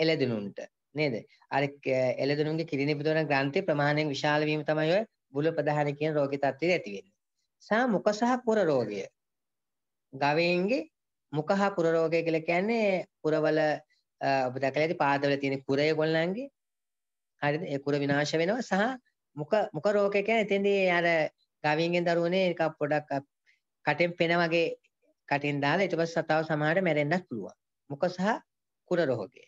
A: එළදෙනුන්ට. නේද? අර එළදෙනුන්ගේ කිරිනිපදවන ග්‍රන්ථි ප්‍රමාණයෙන් විශාල වීම තමයි ඔය බුරුළුප 10 කියන රෝගී තත්ත්වය ඇති වෙන්නේ. සහ මුඛ සහ කුර රෝගය. ගවයින්ගේ මුඛ හා කුර රෝගය කියලා කියන්නේ කුරවල ඔබ දැකලා ඇති පාදවල තියෙන කුරය ගොල්ලන්ගේ හරිද? ඒ කුර විනාශ වෙනවා සහ මුඛ මුඛ රෝගය කියන්නේ එතෙන්දී අර ගවයින්ගෙන් දරුවනේ එක පොඩක් කටෙන් පෙන වගේ කටින් දාලා ඊට පස්සේ සතාව සමහරට මැරෙන්නත් පුළුවන්. මුඛ සහ කුර රෝගය.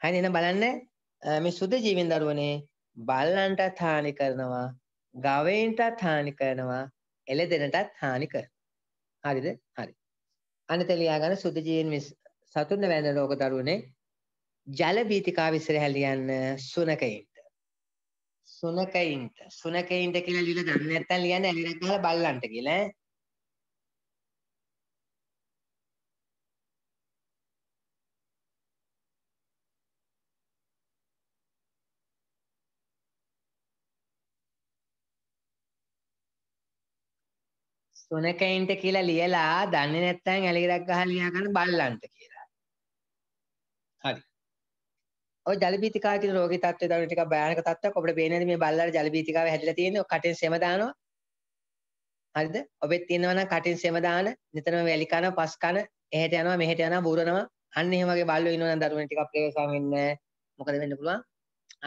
A: හරි එහෙනම් බලන්න මේ සුද ජීවෙන් දරුවනේ බල්ලන්ට හානි කරනවා ගවයින්ටත් හානි කරනවා එළදෙනටත් හානි කරනවා හරිද හරි අනිත ලියාගන්න සුදු ජීවීන් සතුන්න වැඳ රෝග දරුවනේ ජල බීතිකාව ඉස්සරහ ලියන්න සුනකයින්ට සුනකයින්ට සුනකයින්ට කියලා ලියලා දන්නේ නැත්නම් ලියන්න ඇලිරක් ගහලා බල්ලන්ට කියලා ඈ සුනකයින්ට කියලා ලියලා දන්නේ නැත්නම් ඇලිරක් ගහලා ලියා ගන්න බල්ලන්ට කියලා. හරි. ඔය ජලබීතිකා කියන රෝගී තත්ත්වය දවන ටිකක් භයානක තත්ත්වයක්. අපිට පේන්නේ මේ බල්ලාට ජලබීතිකාව හැදිලා තියෙන්නේ. කටින් සෙම දානවා. හරිද? ඔබෙත් තියෙනවා නම් කටින් සෙම දාන, නිතරම වැලි කන, පස් කන, එහෙට යනවා, මෙහෙට යනවා, බුරනවා. අන්න එහෙම වගේ බල්ලෝ ඉන්නවා නම් දරුවනේ ටිකක් ප්‍රවේශම් වෙන්නේ නැහැ. මොකද වෙන්න පුළුවන්?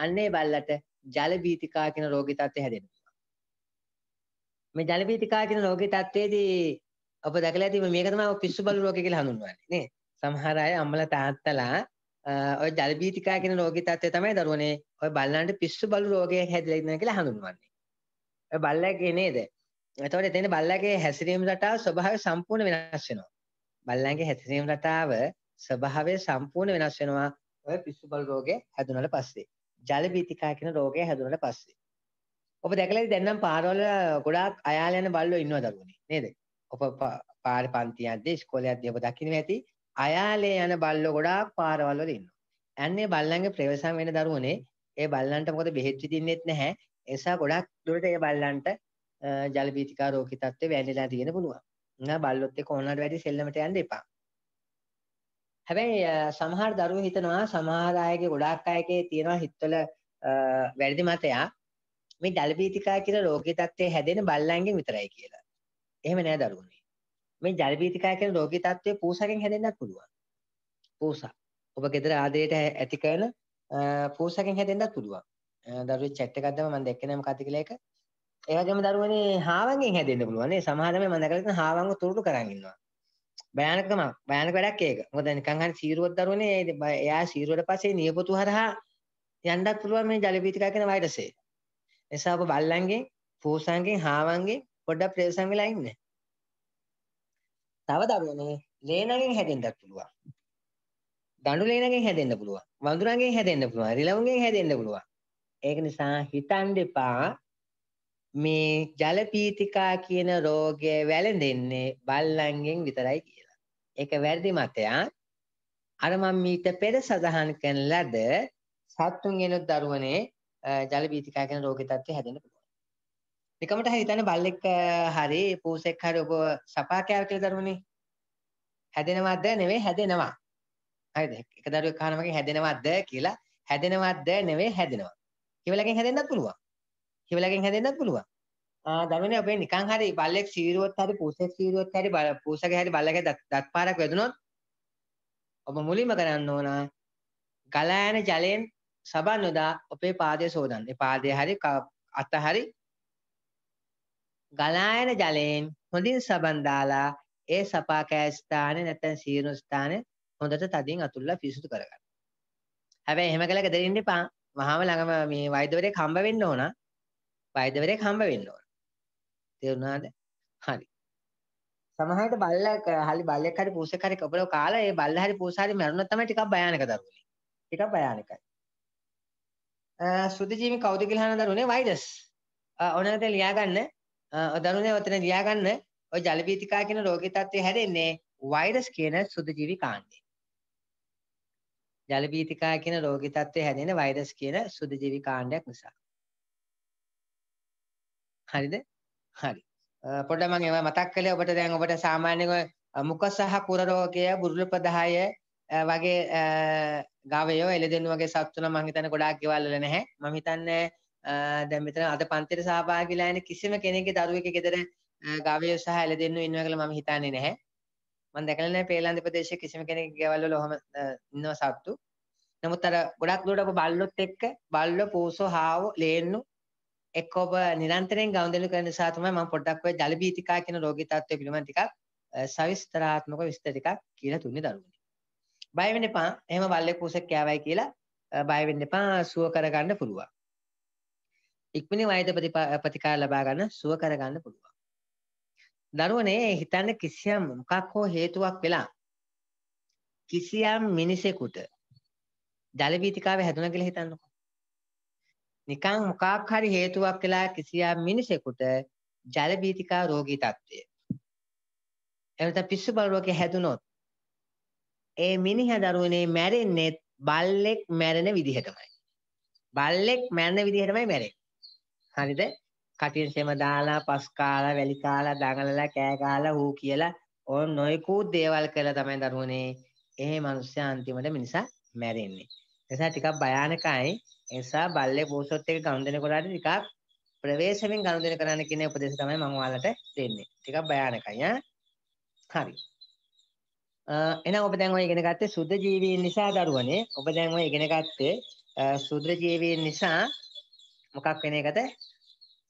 A: අන්නේ බල්ලට ජලබීතිකා කියන රෝගී තත්ත්වය හැදෙනවා. මේ ජල පීතිකා කියන රෝගී තත්ත්වයේදී ඔබ දැකලා ඇති මේක තමයි පිස්සු බලු රෝගය කියලා හඳුන්වන්නේ නේ. සමහර අය අම්මලා තාත්තලා ඔය ජල පීතිකා කියන රෝගී තත්ත්වය තමයි දරුවනේ ඔය බල්ලන්ට පිස්සු බලු රෝගයක් හැදිලා ඉන්නවා කියලා හඳුන්වන්නේ. ඔය බල්ලාගේ නේද? එතකොට එතන බල්ලාගේ හැසිරීම රටාව ස්වභාවය සම්පූර්ණ වෙනස් වෙනවා. බල්ලන්ගේ හැසිරීම රටාව ස්වභාවය සම්පූර්ණ වෙනස් වෙනවා ඔය පිස්සු බලු රෝගය හැදුනට පස්සේ. ජල බීතිකා කියන රෝගය හැදුනට පස්සේ. ඔබ දැකලා දැන් නම් පාරවල ගොඩාක් අයාල යන බල්ලෝ ඉන්නවා දරුවනේ නේද? ඔබ පාරේ පන්ති යද්දී ඉස්කෝලේ යද්දී ඔබ දකින්න ඇති අයාලේ යන බල්ලෝ ගොඩාක් පාරවල් වල ඉන්නවා. අන්නේ බල්ලන්ගේ ප්‍රවේශම් වෙන දරුවනේ ඒ බල්ලන්ට මොකද බෙහෙත් දෙන්නෙත් නැහැ. ඒ නිසා ගොඩක් දුරට ඒ බල්ලන්ට ජල බීතිකා රෝගී තත්ත්වේ වැළඳලා තියෙන පුළුවන්. නා බල්ලොත් එක්ක ඕනකට වැඩි සෙල්ලමට යන්න එපා. හැබැයි සමහර දරුවෝ හිතනවා සමහර අයගේ ගොඩාක් අයගේ තියෙනවා හිතවල වැරදි මතයක් මේ ජලපීතිකා කියලා රෝගී තත්ත්වයේ හැදෙන බල්ලන්ගෙන් විතරයි කියලා. එහෙම නෑ දරුවනේ. මේ ජලපීතිකා කියන රෝගී තත්ත්වයේ පූසකෙන් හැදෙන්නත් පුළුවන්. පූසා. ඔබ ගෙදර ආදරයට ඇති කරන පූසකෙන් හැදෙන්නත් පුළුවන්. දරුවේ chat එකක් දැම්ම මම දැක්කේ නෑ මොකද්ද කියලා ඒක. ඒ වගේම දරුවනේ හාවන්ගෙන් හැදෙන්න පුළුවන් නේ. සමහර මේ මම දැකලා තියෙන හාවන්ව තුරුළු කරන් ඉන්නවා. භයානකම භයානක වැඩක් ඒක. මොකද නිකන් හරි සීරුවක් දරුවනේ එයා සීරුවට පස්සේ නියපොතු හරහා යන්නත් පුළුවන් මේ ජලපීතිකා කියන වෛරසය. නිසා ඔබ බල්ලන්ගේ පූසන්ගෙන් හාවන්ගෙන් පොඩ්ඩක් ප්‍රේසම් වෙලා ඉන්න. තව දරුවනේ ලේනගෙන් හැදෙන්නත් පුළුවන්. දඬු ලේනගෙන් හැදෙන්න පුළුවන්. වඳුරන්ගෙන් හැදෙන්න පුළුවන්. රිලවුන්ගෙන් හැදෙන්න පුළුවන්. ඒක නිසා හිතන් දෙපා මේ ජලපීතිකා කියන රෝගය වැළඳෙන්නේ බල්ලන්ගෙන් විතරයි කියලා. ඒක වැරදි මතයක්. අර මම මීට පෙර සඳහන් කරන ලද සත්තුන් එනොත් දරුවනේ ජල බීතිකා කියන රෝගී තත්ත්වය හැදෙන්න පුළුවන්. නිකමට හිතන්නේ බල්ලෙක් හරි පූසෙක් හරි ඔබ සපා කෑව කියලා දරුවනේ. හැදෙනවද නෙවෙයි හැදෙනවා. හරිද? එක දරුවෙක් කන මගෙන් හැදෙනවද කියලා හැදෙනවද නෙවෙයි හැදෙනවා. හිවලකින් හැදෙන්නත් පුළුවන්. හිවලකින් හැදෙන්නත් පුළුවන්. දරුවනේ ඔබේ නිකන් හරි බල්ලෙක් සීරුවත් හරි පූසෙක් සීරුවත් හරි පූසගේ හරි බල්ලගේ දත් පාරක් වැදුනොත් ඔබ මුලින්ම කරන්න ඕන ගලායන ජලයෙන් සබන් යොදා ඔබේ පාදය සෝදන්න. ඒ පාදය හරි අත හරි ගලායන ජලයෙන් හොඳින් සබන් දාලා ඒ සපාකෑ ස්ථානේ නැත්නම් සීනු ස්ථානේ හොඳට තදින් අතුල්ලා පිරිසුදු කරගන්න. හැබැයි එහෙම කළා ගෙදර ඉන්න එපා. වහාම ළඟම මේ වෛද්‍යවරයෙක් හම්බ වෙන්න ඕන. වෛද්‍යවරයෙක් හම්බ වෙන්න ඕන. තේරුණාද? හරි. සමහරවිට බල්ලෙක් hali බල්ලෙක් හරි පූසෙක් හරි කපලෝ කාලා ඒ බල්ලා හරි පූසා හරි මැරුණා තමයි ටිකක් භයානක දරුවනේ. ටිකක් භයානකයි. ශෘති ජීවි කවුද කියලා අහන දරුවනේ වයිඩස්. ඔන්න දැන් ලියා ගන්න. දරුවනේ ඔතන ලියා ගන්න. ඔය ජලබීතිකා කියන රෝගී තත්ත්වය හැදෙන්නේ වයිරස් කියන ශෘති ජීවි කාණ්ඩේ. ජලබීතිකා කියන රෝගී තත්ත්වය හැදෙන්නේ වයිරස් කියන ශෘති ජීවි කාණ්ඩයක් නිසා. හරිද? හරි. පොඩ්ඩක් මම ඒවා මතක් කළේ ඔබට දැන් ඔබට සාමාන්‍යයෙන් මුඛ සහ කුර රෝගය, බුරුළු ප්‍රදාහය, වගේ ගවයෝ එළදෙනු වගේ සත්තුන මං හිතන්නේ ගොඩාක් ගෙවල් වල නැහැ. මම හිතන්නේ දැන් මෙතන අද පන්තියට සහභාගීලා ඉන්න කිසිම කෙනෙක්ගේ දරුවෙක්ගේ ගෙදර ගවයෝ සහ එළදෙනු ඉන්නවා කියලා මම හිතන්නේ නැහැ. මම දැකලා නැහැ පේලන්ද ප්‍රදේශයේ කිසිම කෙනෙක්ගේ ගෙවල් වල ඔහම ඉන්නව සත්තු. නමුත් අර ගොඩක් දුරට ඔබ බල්ලොත් එක්ක බල්ලෝ පූසෝ හාවෝ ලේන්නු එක්ක ඔබ නිරන්තරයෙන් ගනුදෙනු කරන නිසා තමයි මම පොඩ්ඩක් ඔය ජල බීතිකා කියන රෝගී තත්ත්වය පිළිබඳ ටිකක් සවිස්තරාත්මක විස්තර ටිකක් කියලා දුන්නේ දරුවනේ. බය වෙන්න එපා. එහෙම බල්ලෙක් කුසෙක් කෑවයි කියලා බය වෙන්න එපා. සුව කරගන්න පුළුවන්. ඉක්මනින් වෛද්‍ය ප්‍රතිකාර ලබා ගන්න සුව කරගන්න පුළුවන්. දරුවනේ හිතන්න කිසියම් මොකක් හෝ හේතුවක් වෙලා කිසියම් මිනිසෙකුට ජල වීතිකාවේ හැදුණා කියලා හිතන්නකෝ. නිකන් මොකක් හරි හේතුවක් වෙලා කිසියම් මිනිසෙකුට ජල වීතිකා රෝගී තත්ත්වය. එහෙම නැත්නම් පිස්සු බල රෝගේ හැදුනොත් ඒ මිනිහ දරුවනේ මැරෙන්නේ බල්ලෙක් මැරෙන විදිහටමයි. බල්ලෙක් මැරෙන විදිහටමයි මැරෙන්නේ. හරිද? කටින් සෙම දාලා, පස් කාලා, වැලි කාලා, දඟලලා, කෑ ගහලා, හූ කියලා ඕන නොයෙකුත් දේවල් කරලා තමයි දරුවනේ ඒ මිනිස්සයා අන්තිමට මිනිසා මැරෙන්නේ. නිසා ටිකක් භයානකයි. ඒ නිසා බල්ලේ පෝසොත් එක ගනුදෙනු කරාට ටිකක් ප්‍රවේශමෙන් ගනුදෙනු කරන්න කියන උපදේශය තමයි මම ඔයාලට දෙන්නේ. ටිකක් භයානකයි ඈ. හරි. එහෙනම් ඔබ දැන් ඔය ඉගෙන ගත්තේ සුද්ධ ජීවීන් නිසා දරුවනේ. ඔබ දැන් ඔය ඉගෙන ගත්තේ සුද්ධ ජීවීන් නිසා මොකක් වෙන එකද?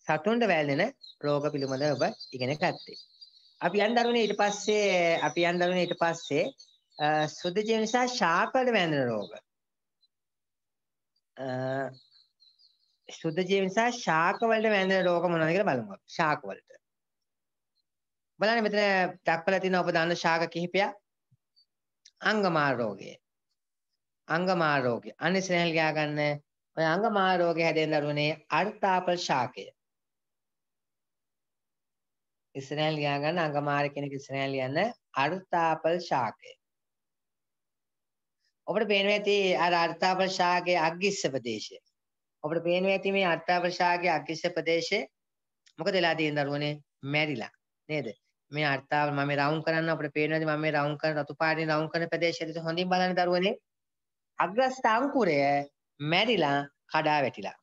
A: සතුන්ට වැළඳෙන රෝග පිළිබඳව ඔබ ඉගෙන ගත්තේ. අපි යන් දරුවනේ ඊට පස්සේ අපි යන් දරුවනේ ඊට පස්සේ සුද්ධ ජීව නිසා ශාප වල වැළඳෙන රෝග. සුද්ධ ජීව නිසා ශාක වලට වැළඳෙන රෝග මොනවද කියලා බලමු. ශාක වලට. බලන්න මෙතන දක්වලා තියෙනවා ඔබ දන්න ශාක කිහිපයක්. අංගමා රෝගය. අංගමා රෝගය. අනිසනල් ගියා ගන්න ඔය අංගමා රෝගය හැදෙන දරුවනේ අර්ථාපල් ශාකය. ඉස්රායල් ගියා ගන්න අංගමාර කෙනෙක් ඉස්රායල් යන අර්ථාපල් ශාකය. ඔබට පේනවා ඇති අර අර්ථාපල් ශාකයේ අග්ගිස්ස ප්‍රදේශය. ඔබට පේනවා ඇති මේ අර්ථාපල් ශාකයේ අග්ගිස්ස ප්‍රදේශයේ මොකද වෙලා තියෙන දරුවනේ මැරිලා නේද? මේ අර්ථාව මම මේ රවුම් කරන්න අපිට පේනවා ඉතින් මම මේ රවුම් කරන රතු පාටින් රවුම් කරන ප්‍රදේශයේදී හොඳින් බලන්න දරුවනේ අග්‍රස්ථ අංකුරය මැරිලා කඩා වැටිලා.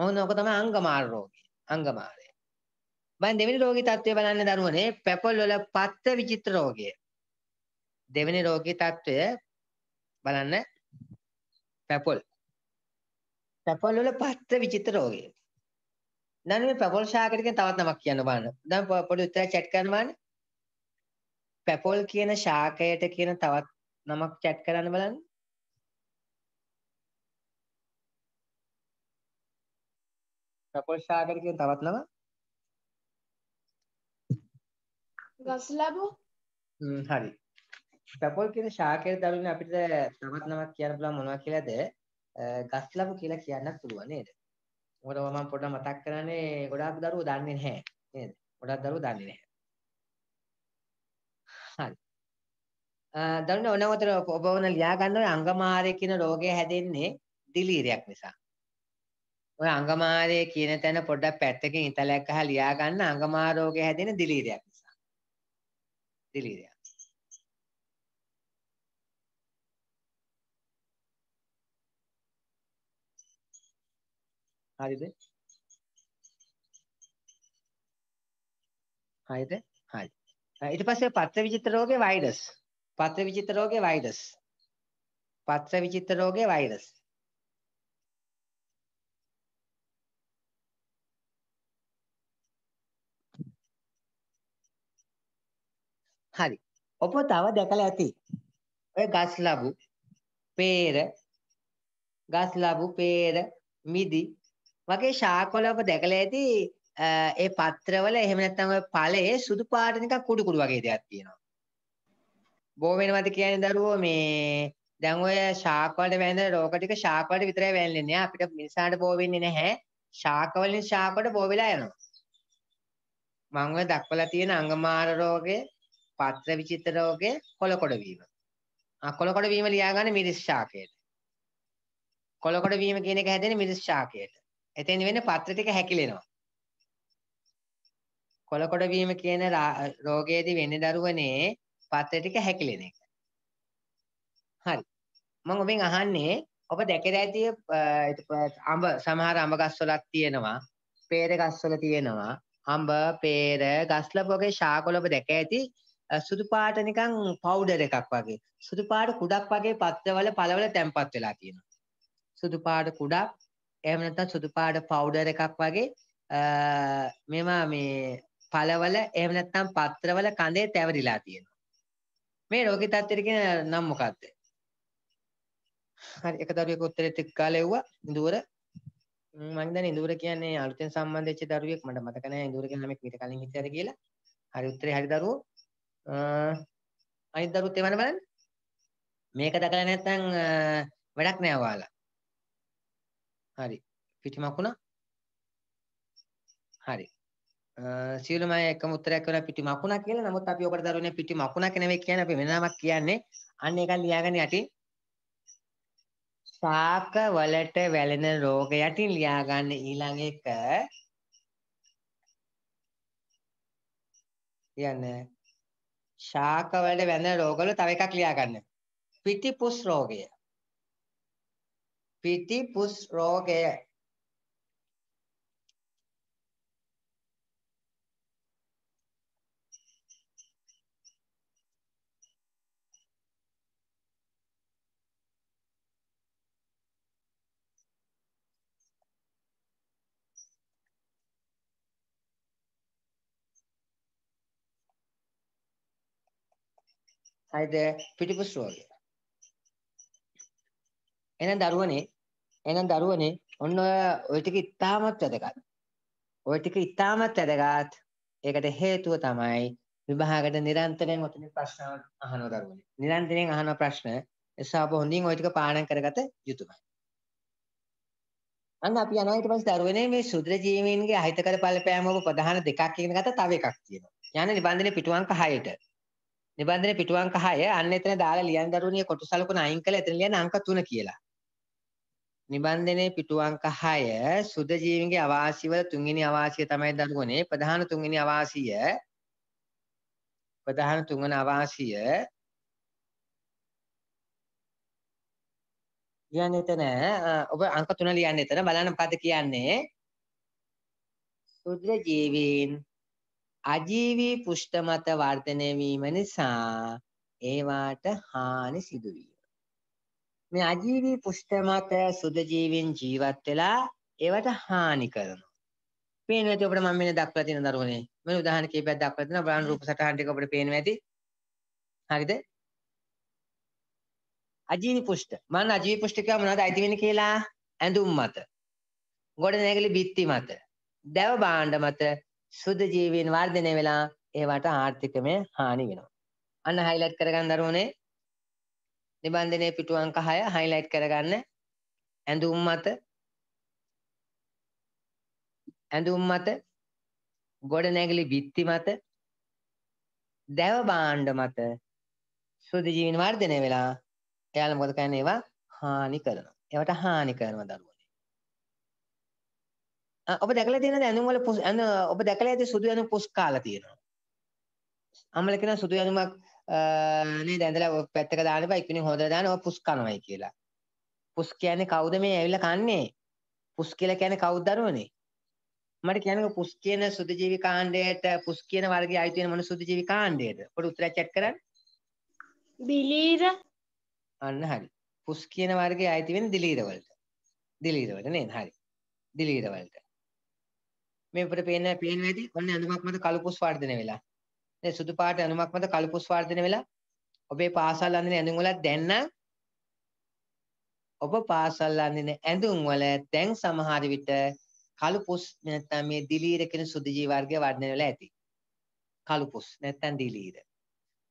A: ඕන ඕක තමයි අංගමාර රෝගය. අංගමාරය. බන් දෙවෙනි රෝගී තත්ත්වය බලන්න දරුවනේ පැපල් වල පත්ත විචිත්‍ර රෝගය. දෙවෙනි රෝගී තත්ත්වය බලන්න පැපල්. පැපල් වල පත්ත විචිත්‍ර රෝගය. දැන් මේ පැපොල් ශාකට කියන තවත් නමක් කියන්න බලන්න. දැන් පොඩි උත්තර chat කරන්න බලන්න. පැපොල් කියන ශාකයට කියන තවත් නමක් chat කරන්න බලන්න. පැපොල් ශාකට කියන තවත් නම ගස් ලැබු හ්ම් හරි. පැපොල් කියන ශාකයට දරුවනේ අපිට තවත් නමක් කියන්න බලන්න මොනවා කියලාද? ගස් ලැබු කියලා කියන්නත් පුළුවන් නේද? මොකද මම පොඩ්ඩක් මතක් කරන්නේ ගොඩාක් දරුවෝ දන්නේ නැහැ නේද? ගොඩාක් දරුවෝ දන්නේ නැහැ. හරි. දරුණු ඔනවතර ඔබවන ලියා ගන්න ඔය අංගමාරය කියන රෝගය හැදෙන්නේ දිලීරයක් නිසා. ඔය අංගමාරය කියන තැන පොඩ්ඩක් පැත්තකින් ඉතලයක් අහලා ලියා ගන්න අංගමාර රෝගය හැදෙන්නේ දිලීරයක් නිසා. දිලීරයක්. හරිද? හරිද? හරි. ඊට පස්සේ පත්‍ර විචිත්‍ර රෝගේ වෛරස්. පත්‍ර විචිත්‍ර රෝගේ වෛරස්. පත්‍ර විචිත්‍ර රෝගේ වෛරස්. හරි. ඔබ තව දැකලා ඇති. ඔය ගස් ලැබු, peer, ගස් ලැබු, peer, මිදි, වගේ ශාකවල ඔබ දැකලා ඇති ඒ පත්‍රවල එහෙම නැත්නම් ඔය ඵලයේ සුදු පාට නිකන් කුඩු කුඩු වගේ දෙයක් තියෙනවා. බෝ වෙනවද කියන්නේ දරුවෝ මේ දැන් ඔය ශාක වලට වැඳ රෝග ටික ශාක වලට විතරයි වැළෙන්නේ. අපිට මිනිසාට බෝ වෙන්නේ නැහැ. ශාක වලින් ශාක වලට බෝ වෙලා යනවා. මම ඔය දක්වලා තියෙන අංගමාර රෝගය, පත්‍ර විචිත්‍ර රෝගය, කොලකොඩ වීම. ආ කොලකොඩ වීම ලියාගන්නේ මිරිස් ශාකයට. කොලකොඩ වීම කියන එක හැදෙන්නේ මිරිස් ශාකයට. එතෙන් වෙන්නේ පත්‍ර ටික හැකිලෙනවා. කොලකොඩ වීම කියන රෝගයේදී වෙන්නේ දරුවනේ පත්‍ර ටික හැකිලෙන එක. හරි. මම ඔබෙන් අහන්නේ ඔබ දැකලා ඇති අඹ සමහර අඹ ගස්වලක් තියෙනවා, පේර ගස්වල තියෙනවා. අඹ, පේර, ගස්ලප වගේ ශාකවල ඔබ දැක ඇති සුදු පාට නිකන් පවුඩර් එකක් වගේ. සුදු පාට කුඩක් වගේ පත්‍රවල පළවල තැම්පත් වෙලා තියෙනවා. සුදු පාට කුඩක් එහෙම නැත්නම් සුදු පාට පවුඩර් එකක් වගේ මේවා මේ පළවල එහෙම නැත්නම් පත්‍රවල කඳේ තැවරිලා තියෙනවා. මේ රෝගී තත්ත්වෙට කියන නම් මොකක්ද? හරි එක දරුවෙක් උත්තරෙත් එක්ක ලැබුවා ඉඳුවර මම හිතන්නේ ඉඳුවර කියන්නේ අලුතෙන් සම්බන්ධ වෙච්ච දරුවෙක් මට මතක නැහැ ඉඳුවර කියන නමක් මීට කලින් හිටියද කියලා. හරි උත්තරේ හරි දරුවෝ. අනිත් දරුවොත් එවන බලන්න. මේක දැකලා නැත්නම් වැඩක් නෑ ඔයාලා. හරි. පිටිමකුණ. හරි. සියලුම අය එකම උත්තරයක් කරලා පිටිමකුණ කියලා. නමුත් අපි ඔකට දරුවනේ පිටිමකුණක් නෙවෙයි කියන්නේ අපි වෙන නමක් කියන්නේ. අන්න ඒක ලියාගන්න යටින්. ශාක වලට වැළෙන රෝග යටින් ලියාගන්න ඊළඟ එක. කියන්නේ ශාක වලට වැළෙන රෝගවල තව එකක් ලියාගන්න. පිටිපුස් රෝගය. पीति पुष आई दे पीति पुष रोग है එහෙනම් දරුවනේ එහෙනම් දරුවනේ ඔන්න ඔය ඔය ටික ඉතාමත් වැදගත්. ඔය ටික ඉතාමත් වැදගත්. ඒකට හේතුව තමයි විභාගයට නිරන්තරයෙන් ඔතන ප්‍රශ්න අහනවා දරුවනේ. නිරන්තරයෙන් අහන ප්‍රශ්න එසා ඔබ හොඳින් ওই ටික පාඩම් කරගත යුතුමයි. අන්න අපි යනවා ඊට පස්සේ දරුවනේ මේ සුද්‍ර ජීවීන්ගේ අහිතකර ඵලපෑම ඔබ ප්‍රධාන දෙකක් ඉගෙන ගත්තා තව එකක් තියෙනවා. යන්නේ නිබන්ධනේ පිටු අංක 6ට. නිබන්ධනේ පිටු අංක 6 අන්න එතන දාලා ලියන දරුවනේ කොටස අලකුණ අයින් කළා එතන ලියන අංක 3 කියලා. නිබන්ධනයේ පිටු අංක 6 සුද ජීවීන්ගේ අවාසිවල තුන්වෙනි අවාසිය තමයි දරුවනේ ප්‍රධාන තුන්වෙනි අවාසිය ප්‍රධාන තුන්වෙනි අවාසිය කියන්නේ එතන ඔබ අංක 3 ලියන්නේ එතන බලන්න මොකද්ද කියන්නේ සුද ජීවීන් අජීවී පුෂ්ඨ මත වර්ධනය වීම නිසා ඒවාට හානි සිදු වීම මේ අජීවී පුෂ්ඨ මත සුද ජීවීන් ජීවත් වෙලා ඒවට හානි කරනවා. පේනවා ඇති අපිට මම මෙන්න දක්වලා තියෙන දරුවනේ. මම උදාහරණ කීපයක් දක්වලා දෙනවා බාහන රූප සටහන් ටික අපිට පේනවා ඇති. හරිද? අජීවී පුෂ්ඨ. මන අජීවී පුෂ්ඨ කියව මොනවද අයිති වෙන්නේ කියලා? ඇඳුම් මත. ගොඩනැගිලි බිත්ති මත. දැව භාණ්ඩ මත සුද ජීවීන් වර්ධනය වෙලා ඒවට ආර්ථිකමය හානි වෙනවා. අන්න හයිලයිට් කරගන්න දරුවනේ. නිබන්ධනයේ පිටු අංක 6 highlight කරගන්න ඇඳුම් මත ඇඳුම් මත ගොඩනැගිලි බිත්ති මත දැව භාණ්ඩ මත සුදු ජීවීන් වර්ධනය වෙලා එයාලා මොකද කරන්නේ ඒවා හානි කරනවා. ඒවට හානි කරනවා දරුවනේ. ඔබ දැකලා තියෙනද ඇඳුම් වල ඔබ දැකලා ඇති සුදු ඇඳුම් පුස්කාලා තියෙනවා. අම්මලා කියන සුදු ඇඳුමක් නේ දැඳලා ඔය පැත්තක දාන්න එපා එක්කෙනෙක් හොදලා දාන්න ඔය පුස් කනවයි කියලා. පුස් කියන්නේ කවුද මේ ඇවිල්ලා කන්නේ? පුස් කියලා කියන්නේ කවුද දරුවනේ? මට කියන්නකෝ පුස් කියන සුද්ධජීවි කාණ්ඩයට පුස් කියන වර්ගයේ අයිති වෙන මොන සුද්ධජීවි කාණ්ඩයේද? පොඩි උත්තරයක් චැට් කරන්න. දිලීර. අන්න හරි. පුස් කියන වර්ගයේ අයිති වෙන දිලීර වලට. දිලීර වලට නේද? හරි. දිලීර වලට. මේ උඩට පේන පේන වැඩි ඔන්න අඳුමක් මත කළු පුස් වර්ධනය වෙලා. මේ සුදු පාට ඇඳුමක් මත කළු කුස් වර්ධනය වෙලා ඔබේ පාසල් අඳින ඇඳුම් වල දැන් නම් ඔබ පාසල් අඳින ඇඳුම් වල දැන් සමහර විට කළු පුස් නැත්නම් මේ දිලීර කියන සුදු ජී වර්ගය වර්ධනය වෙලා ඇති. කළු පුස් නැත්නම් දිලීර.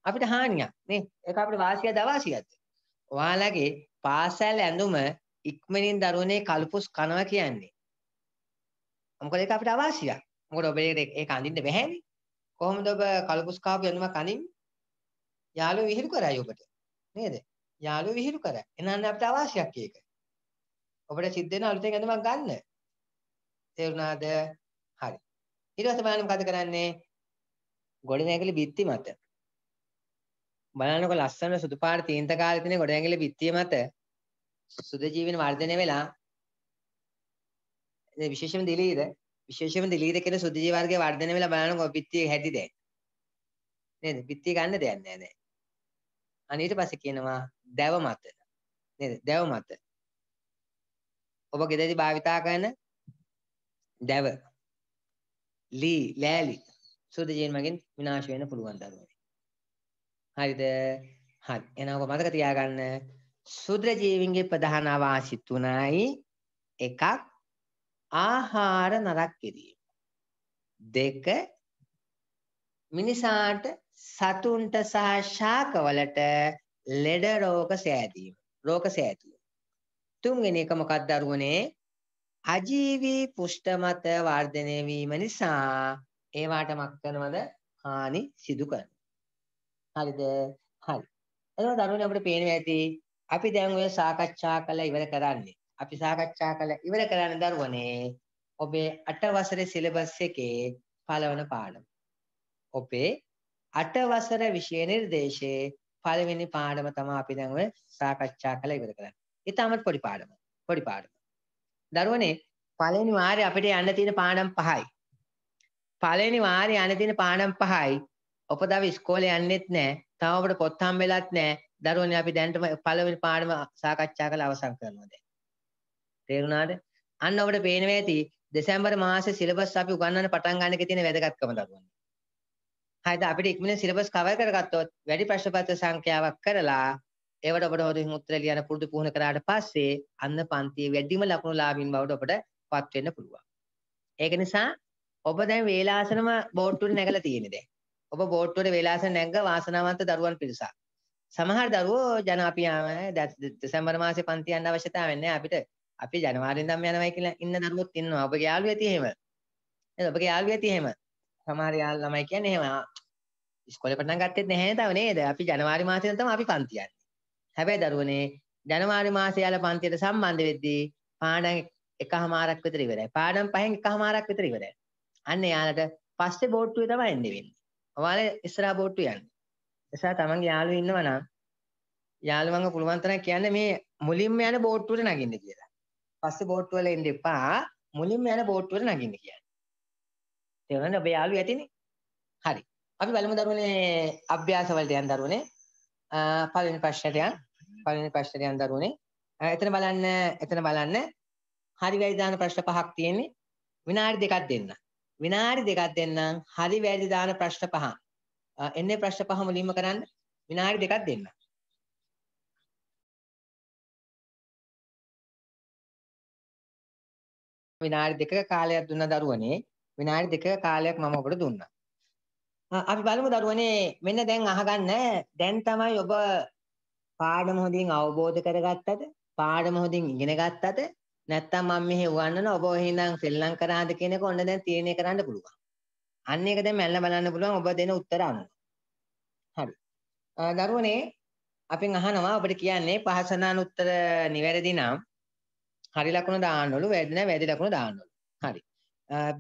A: අපිට හානියක් නේ. ඒක අපිට වාසියද අවාසියද? ඔයාලගේ පාසල් ඇඳුම ඉක්මනින් දරුවනේ කළු පුස් කනවා කියන්නේ. මොකද ඒක අපිට අවාසියක්. මොකද ඔබ ඒක අඳින්න බැහැනේ. කොහොමද ඔබ කල්කුස් කාපු යනුම කනින් යාළුව විහිළු කරයි ඔබට නේද යාළුව විහිළු කරයි එනන්නේ අපිට අවශ්‍යයක් ඒක ඔබට සිද්ධ වෙන අලුතෙන් යනුමක් ගන්න තේරුණාද හරි ඊට පස්සේ බලන්න මොකද කරන්නේ ගොඩනැගිලි බිත්ති මත බලන්නකො ලස්සන සුදු පාට තීන්ත කාලේ තියෙන ගොඩනැගිලි බිත්තිය මත සුද ජීවීන් වර්ධනය වෙලා ඒ විශේෂම දිලීද විශේෂයෙන්ම දිලීර කියන සුද්ධජීව වර්ගයේ වර්ධනය වෙලා බලනකොට පිටියේ හැටි දැන් නේද පිටිය ගන්න දෙයක් නෑ දැන් අනේ ඊට පස්සේ කියනවා දැව මත නේද දැව මත ඔබ ගෙදරදී භාවිතා කරන දැව ලී ලෑලි සුද්ධජීව මගෙන් විනාශ වෙන්න පුළුවන් දරුවනේ හරිද හරි එහෙනම් ඔබ මතක තියාගන්න සුද්ධජීවින්ගේ ප්‍රධාන ආවාසි තුනයි එකක් ආහාර නරක් කිරීම. දෙක මිනිසාට සතුන්ට සහ ශාකවලට ලෙඩ රෝග සෑදීම. රෝග සෑදීම. තුන්වෙනි එක මොකක්ද අරුණේ? අජීවී පුෂ්ඨ මත වර්ධනය වීම නිසා ඒවාට මක් කරනවද හානි සිදු කරනවා. හරිද? හරි. එතකොට අරුණේ අපිට පේනවා ඇති අපි දැන් ඔය සාකච්ඡා කළා ඉවර කරන්නේ අපි සාකච්ඡා කළ ඉවර කරන්න දරුවනේ ඔබේ 8 වසරේ සිලබස් එකේ පළවන පාඩම. ඔබේ 8 වසර විෂය නිර්දේශයේ පළවෙනි පාඩම තමයි අපි දැන් ඔය සාකච්ඡා කළ ඉවර කරන්නේ. ඊටමත් පොඩි පාඩම. පොඩි පාඩම. දරුවනේ පළවෙනි වාරේ අපිට යන්න තියෙන පාඩම් පහයි. පළවෙනි වාරේ යන්න තියෙන පාඩම් පහයි. ඔපදව ඉස්කෝලේ යන්නෙත් නැහැ. තව අපිට පොත් හම්බෙලත් නැහැ. දරුවනේ අපි දැනට පළවෙනි පාඩම සාකච්ඡා කරලා අවසන් කරනවා දැන්. තේරුණාද? අන්න අපිට පේනවා ඇති දෙසැම්බර් මාසේ සිලබස් අපි උගන්වන්න පටන් ගන්න එකේ තියෙන වැදගත්කම දරුවනේ. හරිද අපිට ඉක්මනින් සිලබස් කවර් කරගත්තොත් වැඩි ප්‍රශ්න පත්‍ර සංඛ්‍යාවක් කරලා ඒවට අපිට හොඳින් උත්තර ලියන පුරුදු පුහුණු කරාට පස්සේ අන්න පන්තියේ වැඩිම ලකුණු ලාභින් බවට අපිට පත් වෙන්න පුළුවන්. ඒක නිසා ඔබ දැන් වේලාසනම බෝට්ටුවේ නැගලා තියෙන්නේ දැන්. ඔබ බෝට්ටුවේ වේලාසන නැග්ග වාසනාවන්ත දරුවන් පිරිසක්. සමහර දරුවෝ ජනාපියාම දෙසැම්බර් මාසේ පන්ති යන්න අවශ්‍යතාවයක් නැහැ අපිට අපි ජනවාරි ඉඳන් යනවා කියලා ඉන්න දරුවොත් ඉන්නවා. ඔබගේ යාළුවෝ ඇති එහෙම. නේද? ඔබගේ යාළුවෝ ඇති එහෙම. සමහර යාළ ළමයි කියන්නේ එහෙම. ඉස්කෝලේ පටන් ගත්තෙත් නැහැ තව නේද? අපි ජනවාරි මාසේ තමයි අපි පන්ති යන්නේ. හැබැයි දරුවනේ ජනවාරි මාසේ යාළ පන්තියට සම්බන්ධ වෙද්දී පාඩම් එකහමාරක් විතර ඉවරයි. පාඩම් පහෙන් එකහමාරක් විතර ඉවරයි. අන්න යාළට පස්සේ බෝට්ටුවේ තමයි එන්නේ වෙන්නේ. ඔයාලා ඉස්සරහා බෝට්ටුව යන්නේ. එසා තමන්ගේ යාළුවෝ ඉන්නවා නම් යාළුවන්ව පුළුවන් තරම් කියන්නේ මේ මුලින්ම යන බෝට්ටුවට නගින්න කියලා. පස්සේ බෝට්ටු වල එන්න එපා. මුලින්ම යන බෝට්ටු වල නගින්න කියන්නේ. තේරුණාද? ඔබ යාළුවෝ ඇතිනේ. හරි. අපි බලමු දරුවනේ අභ්‍යාස වලට යන දරුවනේ. පළවෙනි ප්‍රශ්නයට යන්න. පළවෙනි ප්‍රශ්නයට යන දරුවනේ. එතන බලන්න එතන බලන්න හරි වැරදි දාන ප්‍රශ්න පහක් තියෙන්නේ. විනාඩි දෙකක් දෙන්න. විනාඩි දෙකක් දෙන්නම්. හරි වැරදි දාන ප්‍රශ්න පහ. එන්නේ ප්‍රශ්න පහ මුලින්ම කරන්න. විනාඩි දෙකක් දෙන්න. විනාඩි දෙකක කාලයක් දුන්න දරුවනේ විනාඩි දෙකක කාලයක් මම ඔබට දුන්නා. අපි බලමු දරුවනේ මෙන්න දැන් අහගන්න දැන් තමයි ඔබ පාඩම හොඳින් අවබෝධ කරගත්තද? පාඩම හොඳින් ඉගෙන ගත්තද? නැත්තම් මම මෙහි උගන්වන ඔබ එහෙනම් ශ්‍රී ලංකරාද කියන එක ඔන්න දැන් තීරණය කරන්න පුළුවන්. අන්න ඒක දැන් මැල්ල බලන්න පුළුවන් ඔබ දෙන උත්තර අනුව. හරි. දරුවනේ අපෙන් අහනවා ඔබට කියන්නේ පහසනාන උත්තර නිවැරදි නම් හරි ලකුණ දාන්නලු වැරදි නැහැ වැරදි ලකුණ දාන්නලු. හරි.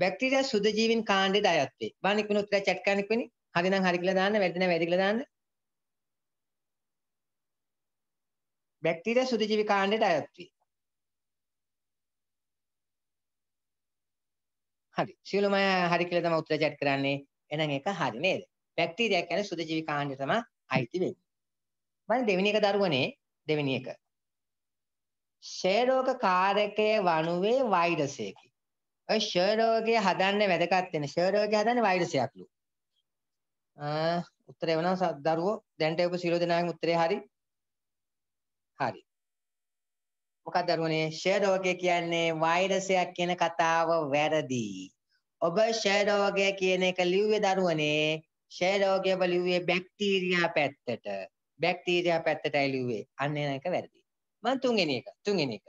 A: බැක්ටීරියා සුද ජීවීන් කාණ්ඩයට අයත් වේ. බානික් වෙන උත්තර chat කරන්න කිව්වනේ. හරි නම් හරි කියලා දාන්න වැරදි නැහැ වැරදි කියලා දාන්න. බැක්ටීරියා සුද ජීවී කාණ්ඩයට අයත් වේ. හරි. සියලුම අය හරි කියලා තමයි උත්තර chat කරන්නේ. එහෙනම් ඒක හරි නේද? බැක්ටීරියා කියන්නේ සුද ජීවී කාණ්ඩය තමයි අයිති වෙන්නේ. මම දෙවෙනි එක දරුවනේ දෙවෙනි එක. ෂයරෝග කාරකය වනුවේ වෛරසයකි. ඔය ෂයරෝගය හදන්න වැදගත් වෙන ෂයරෝගය හදන්නේ වෛරසයක්ලු. ආ උත්තරේ වෙනවා දරුවෝ දැන්ට ඔබ සියලු දෙනාගේ උත්තරේ හරි. හරි. මොකක්ද දරුවනේ ෂයරෝගය කියන්නේ වෛරසයක් කියන කතාව වැරදි. ඔබ ෂයරෝගය කියන එක ලිව්වේ දරුවනේ ෂයරෝගය බලිව්වේ බැක්ටීරියා පැත්තට. බැක්ටීරියා පැත්තටයි ලිව්වේ. අන්න ඒක වැරදි. මම තුන්වෙනි එක තුන්වෙනි එක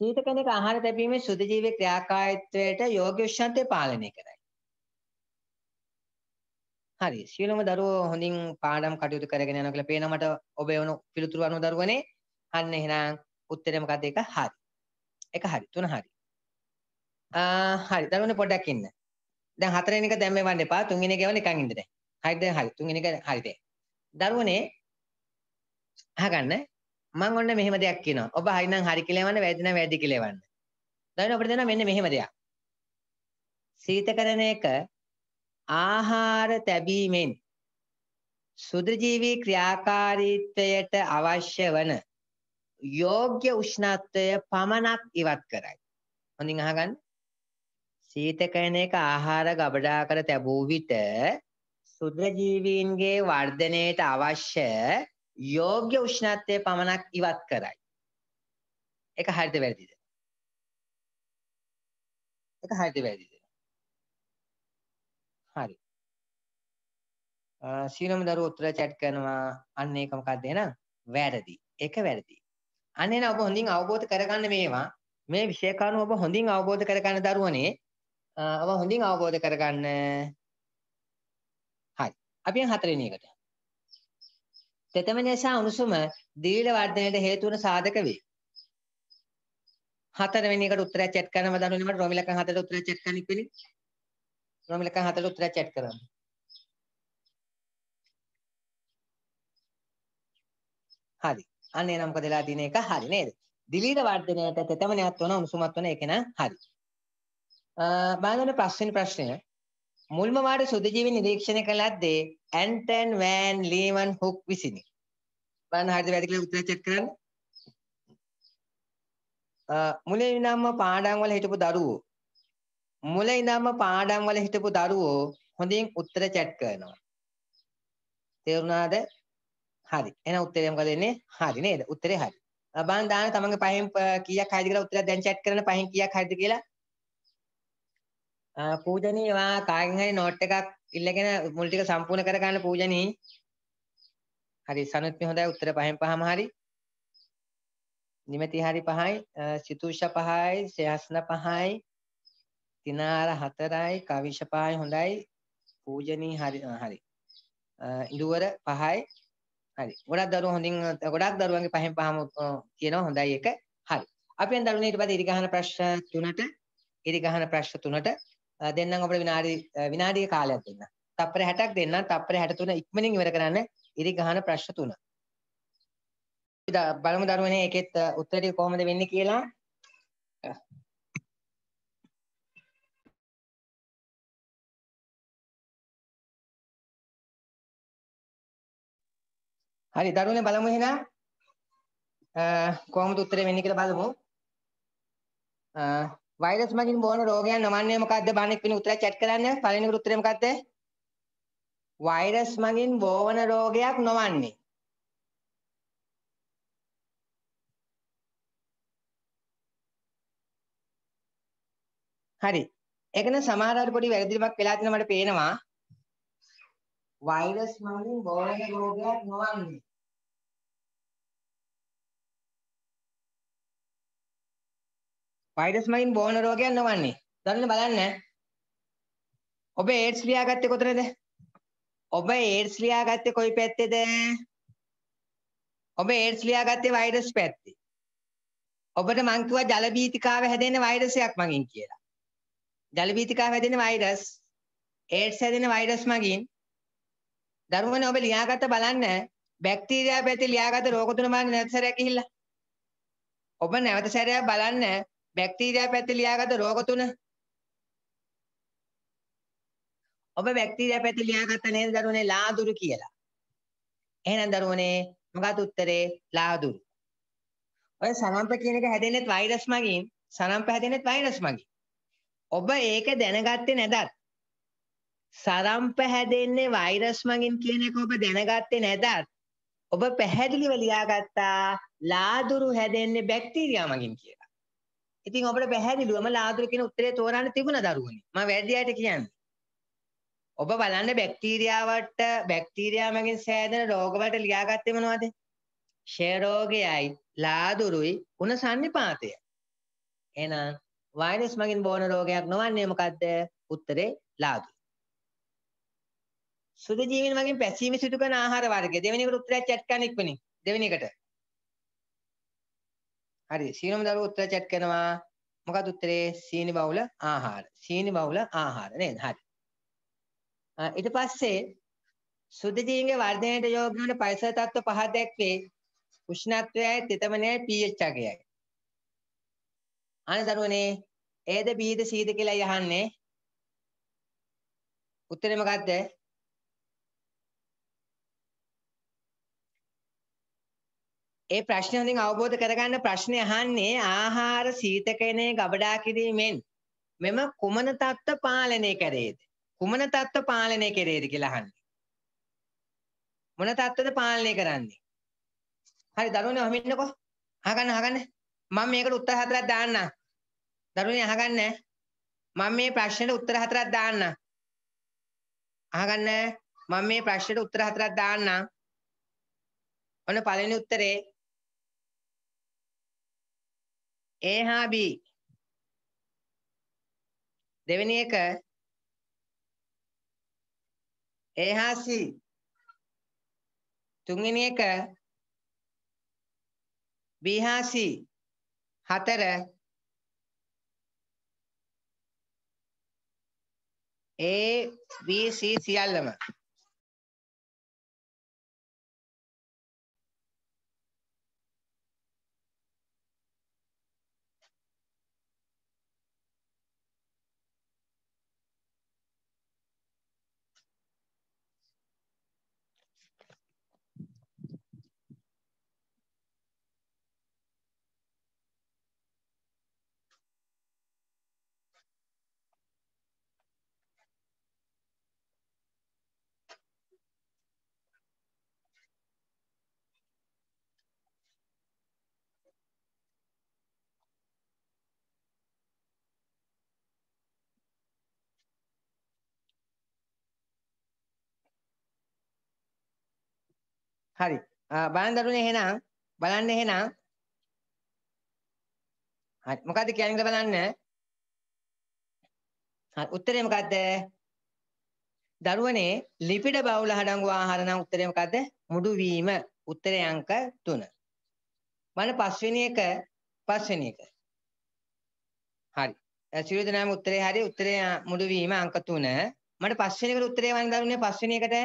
A: සීතකණික ආහාර ලැබීමේ සුදු ජීව ක්‍රියාකාරීත්වයට යෝග්‍ය උෂ්ණත්වය පාලනය කරයි. හරි. සීලම දරුවෝ හොඳින් පාඩම් කටයුතු කරගෙන යනවා කියලා පේන මට ඔබ එවන පිළිතුරු අනුව දරුවනේ. අන්න එහෙනම් උත්තරේ මොකද ඒක? හරි. ඒක හරි. තුන හරි. ආ හරි. දරුවනේ පොඩ්ඩක් ඉන්න. දැන් හතරෙනි එක දැම්මේ වන්න එපා. තුන්වෙනි එක යවන්න නිකන් ඉන්න දැන්. හරිද? හරි. තුන්වෙනි එක හරිද? දරුවනේ අහගන්න මම ඔන්න මෙහෙම දෙයක් කියනවා. ඔබ හරි නම් හරි කියලා එවන්න, වැරදි නම් වැරදි කියලා එවන්න. දැන් අපිට දෙනවා මෙන්න මෙහෙම දෙයක්. සීතකරණයක ආහාර තැබීමෙන් සුද්‍රජීවී ක්‍රියාකාරීත්වයට අවශ්‍ය වන යෝග්‍ය උෂ්ණත්වය පමණක් ඉවත් කරයි. හොඳින් අහගන්න. සීතකරණයක ආහාර ගබඩා කර තැබූ විට සුද්‍රජීවීන්ගේ වර්ධනයට අවශ්‍ය යෝග්‍ය උෂ්ණත්වයේ පමණක් ඉවත් කරයි. ඒක හරිද වැරදිද? ඒක හරිද වැරදිද? හරි. සීනම දරුවෝ උත්තර chat කරනවා අන්න ඒක මොකක්ද එහෙනම් වැරදි. ඒක වැරදි. අන්න එන ඔබ හොඳින් අවබෝධ කරගන්න මේවා මේ විෂය කාරණා ඔබ හොඳින් අවබෝධ කරගන්න දරුවනේ ඔබ හොඳින් අවබෝධ කරගන්න. හරි. අපි යන් හතරවෙනි එකට. තෙතමනය සහ උණුසුම දීල වර්ධනයට හේතු වන සාධක වේ. හතරවෙනි එකට උත්තරය chat කරනවා දන්නවනේ මට රොමිලකන් හතරට උත්තරය chat කරන්න ඉක්වෙනි. රොමිලකන් හතරට උත්තරය chat කරන්න. හරි. අන්න එනම් මොකද වෙලා තියෙන එක හරි නේද? දිලීන වර්ධනයට තෙතමනයත් වන උණුසුමත් වන එක නම් හරි. අ බලන්න ප්‍රශ්නේ ප්‍රශ්නය මුල්ම මාට සුදජීවි නිරීක්ෂණය කළ අද්දේ ඇන්ටන් වෑන් ලීවන් හුක් විසිනි. බලන්න හරිද වැරදි කියලා උත්තර චෙක් කරන්න. මුලින් ඉඳන්ම පාඩම් වල හිටපු දරුවෝ මුලින් ඉඳන්ම පාඩම් වල හිටපු දරුවෝ හොඳින් උත්තර චැට් කරනවා. තේරුණාද? හරි. එහෙනම් උත්තරේ මොකද වෙන්නේ? හරි නේද? උත්තරේ හරි. බලන්න දාන්න තමන්ගේ පහෙන් කීයක් හරිද කියලා උත්තරයක් දැන් චැට් කරන පහෙන් කීයක් හරිද කියලා පූජනී ඔයා කාගෙන් හරි නෝට් එකක් ඉල්ලගෙන මුල් ටික සම්පූර්ණ කරගන්න පූජනී. හරි සනුත් මේ හොඳයි උත්තර පහෙන් පහම හරි. නිමෙති හරි පහයි, සිතුෂ පහයි, සයස්න පහයි, තිනාර හතරයි, කවිෂ පහයි හොඳයි. පූජනී හරි හරි. ඉඳුවර පහයි. හරි. ගොඩක් දරුවෝ හොඳින් ගොඩක් දරුවන්ගේ පහෙන් පහම කියනවා හොඳයි එක. හරි. අපි දැන් දරුවනේ ඊට පස්සේ ඉරි ගහන ප්‍රශ්න තුනට ඉරි ගහන ප්‍රශ්න තුනට දෙන්නම් අපිට විනාඩි විනාඩික කාලයක් දෙන්න. තප්පර 60ක් දෙන්න. තප්පර 63 ඉක්මනින් ඉවර කරන්න ඉරි ගහන ප්‍රශ්න තුන. බලමු දරුවනේ ඒකෙත් උත්තර ටික කොහොමද වෙන්නේ කියලා. හරි දරුවනේ බලමු එහෙනම් කොහොමද උත්තරේ වෙන්නේ කියලා බලමු. වෛරස් මගින් බෝන රෝගයන් නොමන්නේ මොකද්ද බානෙක් වෙන උත්තරය chat කරන්න පළවෙනි උත්තරේ මොකද්ද වෛරස් මගින් බෝවන රෝගයක් නොවන්නේ හරි ඒකන සමහර අය පොඩි වැරදිලක් වෙලා තියෙනවා මට පේනවා වෛරස් මගින් බෝවන රෝගයක් නොවන්නේ වයිරස් මගින් බෝන රෝගයක් නොවන්නේ. දන්න බලන්න. ඔබ ඒඩ්ස් ලියාගත්තේ කොතනද? ඔබ ඒඩ්ස් ලියාගත්තේ කොයි පැත්තේද? ඔබ ඒඩ්ස් ලියාගත්තේ වෛරස් පැත්තේ. ඔබට මං කිව්වා ජල බීතිකාව හැදෙන වෛරසයක් මගින් කියලා. ජල බීතිකාව හැදෙන වෛරස් ඒඩ්ස් හැදෙන වෛරස් මගින් දරුවනේ ඔබ ලියාගත්ත බලන්න බැක්ටීරියා පැත්තේ ලියාගත්ත රෝග තුන බලන්න නැවත සැරයක් ගිහිල්ලා. ඔබ නැවත සැරයක් බලන්න බැක්ටීරියා පැත්තේ ලියාගත රෝග තුන. ඔබ බැක්ටීරියා පැත්තේ ලියාගත්ත නේද දරුවනේ ලාදුරු කියලා. එහෙනම් දරුවනේ මොකද උත්තරේ ලාදුරු. ඔය සනම්ප කියන එක හැදෙන්නේත් වෛරස් මගින් සනම්ප හැදෙන්නේත් වෛරස් මගින්. ඔබ ඒක දැනගත්තේ නැදත් සරම්ප හැදෙන්නේ වෛරස් මගින් කියන එක ඔබ දැනගත්තේ නැදත් ඔබ පැහැදිලිව ලියාගත්තා ලාදුරු හැදෙන්නේ බැක්ටීරියා මගින් කියලා. ඉතින් අපිට පැහැදිලිවම ලාදුර කියන උත්තරේ තෝරන්න තිබුණ දරුවනේ. මම වැදෑයට කියන්නේ. ඔබ බලන්න බැක්ටීරියාවට බැක්ටීරියා මගින් සෑදෙන රෝග වලට ලියාගත්තේ මොනවද? ක්ෂය රෝගයයි ලාදුරුයි උණ සන්නිපාතය. එහෙනම් වෛරස් මගින් බෝන රෝගයක් නොවන්නේ මොකද්ද? උත්තරේ ලාදුරු. සුදු ජීවීන් මගින් පැසීම සිදු කරන ආහාර වර්ගය. දෙවෙනි එකට උත්තරයක් චැට් කරන්න ඉක්මනින්. දෙවෙනි එකට හරි සීනම දරුවෝ උත්තර chat කරනවා. මොකද උත්තරේ? සීනි බහුල ආහාර. සීනි බහුල ආහාර නේද? හරි. ඊට පස්සේ සුද්ධ ජීවීන්ගේ වර්ධනයට යොමු වන පරිසර තත්ත්ව පහ දැක්වේ. උෂ්ණත්වයයි තෙතමනයයි pH අගයයි. අනේ දරුවනේ ඒද බීද සීද කියලා යහන්නේ. උත්තරේ මොකද්ද? ඒ ප්‍රශ්නේ හොඳින් අවබෝධ කරගන්න ප්‍රශ්නේ අහන්නේ ආහාර සීතකයනේ ගබඩා කිරීමෙන් මෙම කුමන தত্ত্ব පාලනය කරේද? කුමන தত্ত্ব පාලනය කරේද කියලා අහන්නේ. මොන தত্ত্বද පාලනය කරන්නේ? හරි දරුවනේ අහමින්නකෝ. අහගන්න අහගන්න. මම මේකට උත්තර හතරක් දාන්නම්. දරුවනේ අහගන්න. මම මේ ප්‍රශ්නෙට උත්තර හතරක් දාන්නම්. අහගන්න. මම මේ ප්‍රශ්නෙට උත්තර හතරක් දාන්නම්. ඔන්න පළවෙනි උත්තරේ A හා B දෙවෙනි එක A හා C තුන්වෙනි එක B හා C හතර A B C සියල්ලම හරි. බලන්න දරුණේ එහෙනම් බලන්න එහෙනම් හරි මොකද්ද කියන්නේ කියලා බලන්න. හරි උත්තරේ මොකද්ද? දරුවනේ ලිපිඩ බහුල හඩංගු ආහාර නම් උත්තරේ මොකද්ද? මුඩු වීම. උත්තරේ අංක 3. මම පස්වෙනි එක පස්වෙනි එක. හරි. සිරුදනාම උත්තරේ හරි උත්තරේ මුඩු වීම අංක 3. මට පස්වෙනි එකට උත්තරේ වань දරුවනේ පස්වෙනි එකට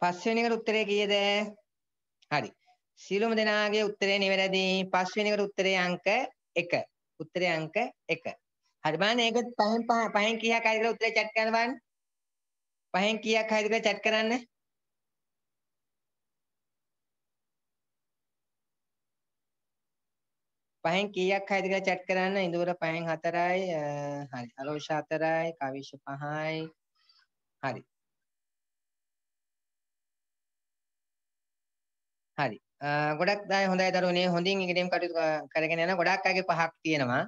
A: පස්වෙනි එකට උත්තරේ කීයද? හරි. සියලුම දෙනාගේ උත්තරේ නිවැරදි. පස්වෙනි එකට උත්තරේ අංක 1. උත්තරේ අංක 1. හරි බලන්න ඒක පහෙන් පහෙන් කීයක් හරිද කියලා උත්තරේ chat කරන්න බලන්න. පහෙන් කීයක් හරිද කියලා chat කරන්න. පහෙන් කීයක් හයිද කියලා chat කරන්න ඉඳුර පහෙන් 4යි හරි අලෝෂ 4යි කවිෂ 5යි හරි ගොඩක් අය හොඳයි දරුවනේ හොඳින් ඉගෙනීම් කටයුතු කරගෙන යන ගොඩක් අයගේ පහක් තියෙනවා.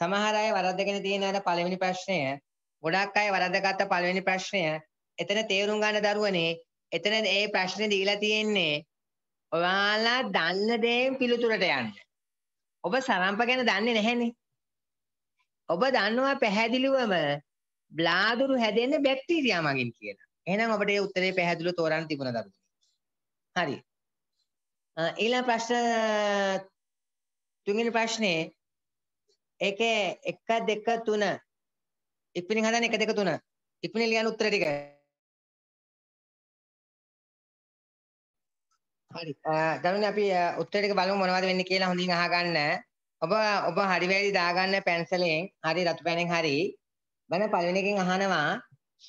A: සමහර අය වරද්දගෙන තියෙන අර පළවෙනි ප්‍රශ්නය ගොඩක් අය වරද්දගත්ත පළවෙනි ප්‍රශ්නය එතන තේරුම් ගන්න දරුවනේ එතන ඒ ප්‍රශ්නේ දීලා තියෙන්නේ ඔයාලා දන්න දේෙන් පිළිතුරට යන්න. ඔබ සරම්ප ගැන දන්නේ නැහැනේ. ඔබ දන්නවා පැහැදිලිවම බ්ලාදුරු හැදෙන්නේ බැක්ටීරියා මගින් කියලා. එහෙනම් ඔබට ඒ උත්තරේ පැහැදිලිව තෝරන්න තිබුණා දරුවනේ. හරි. ඊළඟ ප්‍රශ්න තුන්වෙනි ප්‍රශ්නේ ඒකේ 1 2 3 ඉක්මනින් හදන්න 1 2 3 ඉක්මනින් ලියන්න උත්තර ටික හරි දරුණි අපි උත්තර ටික බලමු මොනවද වෙන්නේ කියලා හොඳින් අහගන්න ඔබ ඔබ හරි වැරදි දාගන්න පැන්සලෙන් හරි රතු පැනෙන් හරි මම පළවෙනි එකෙන් අහනවා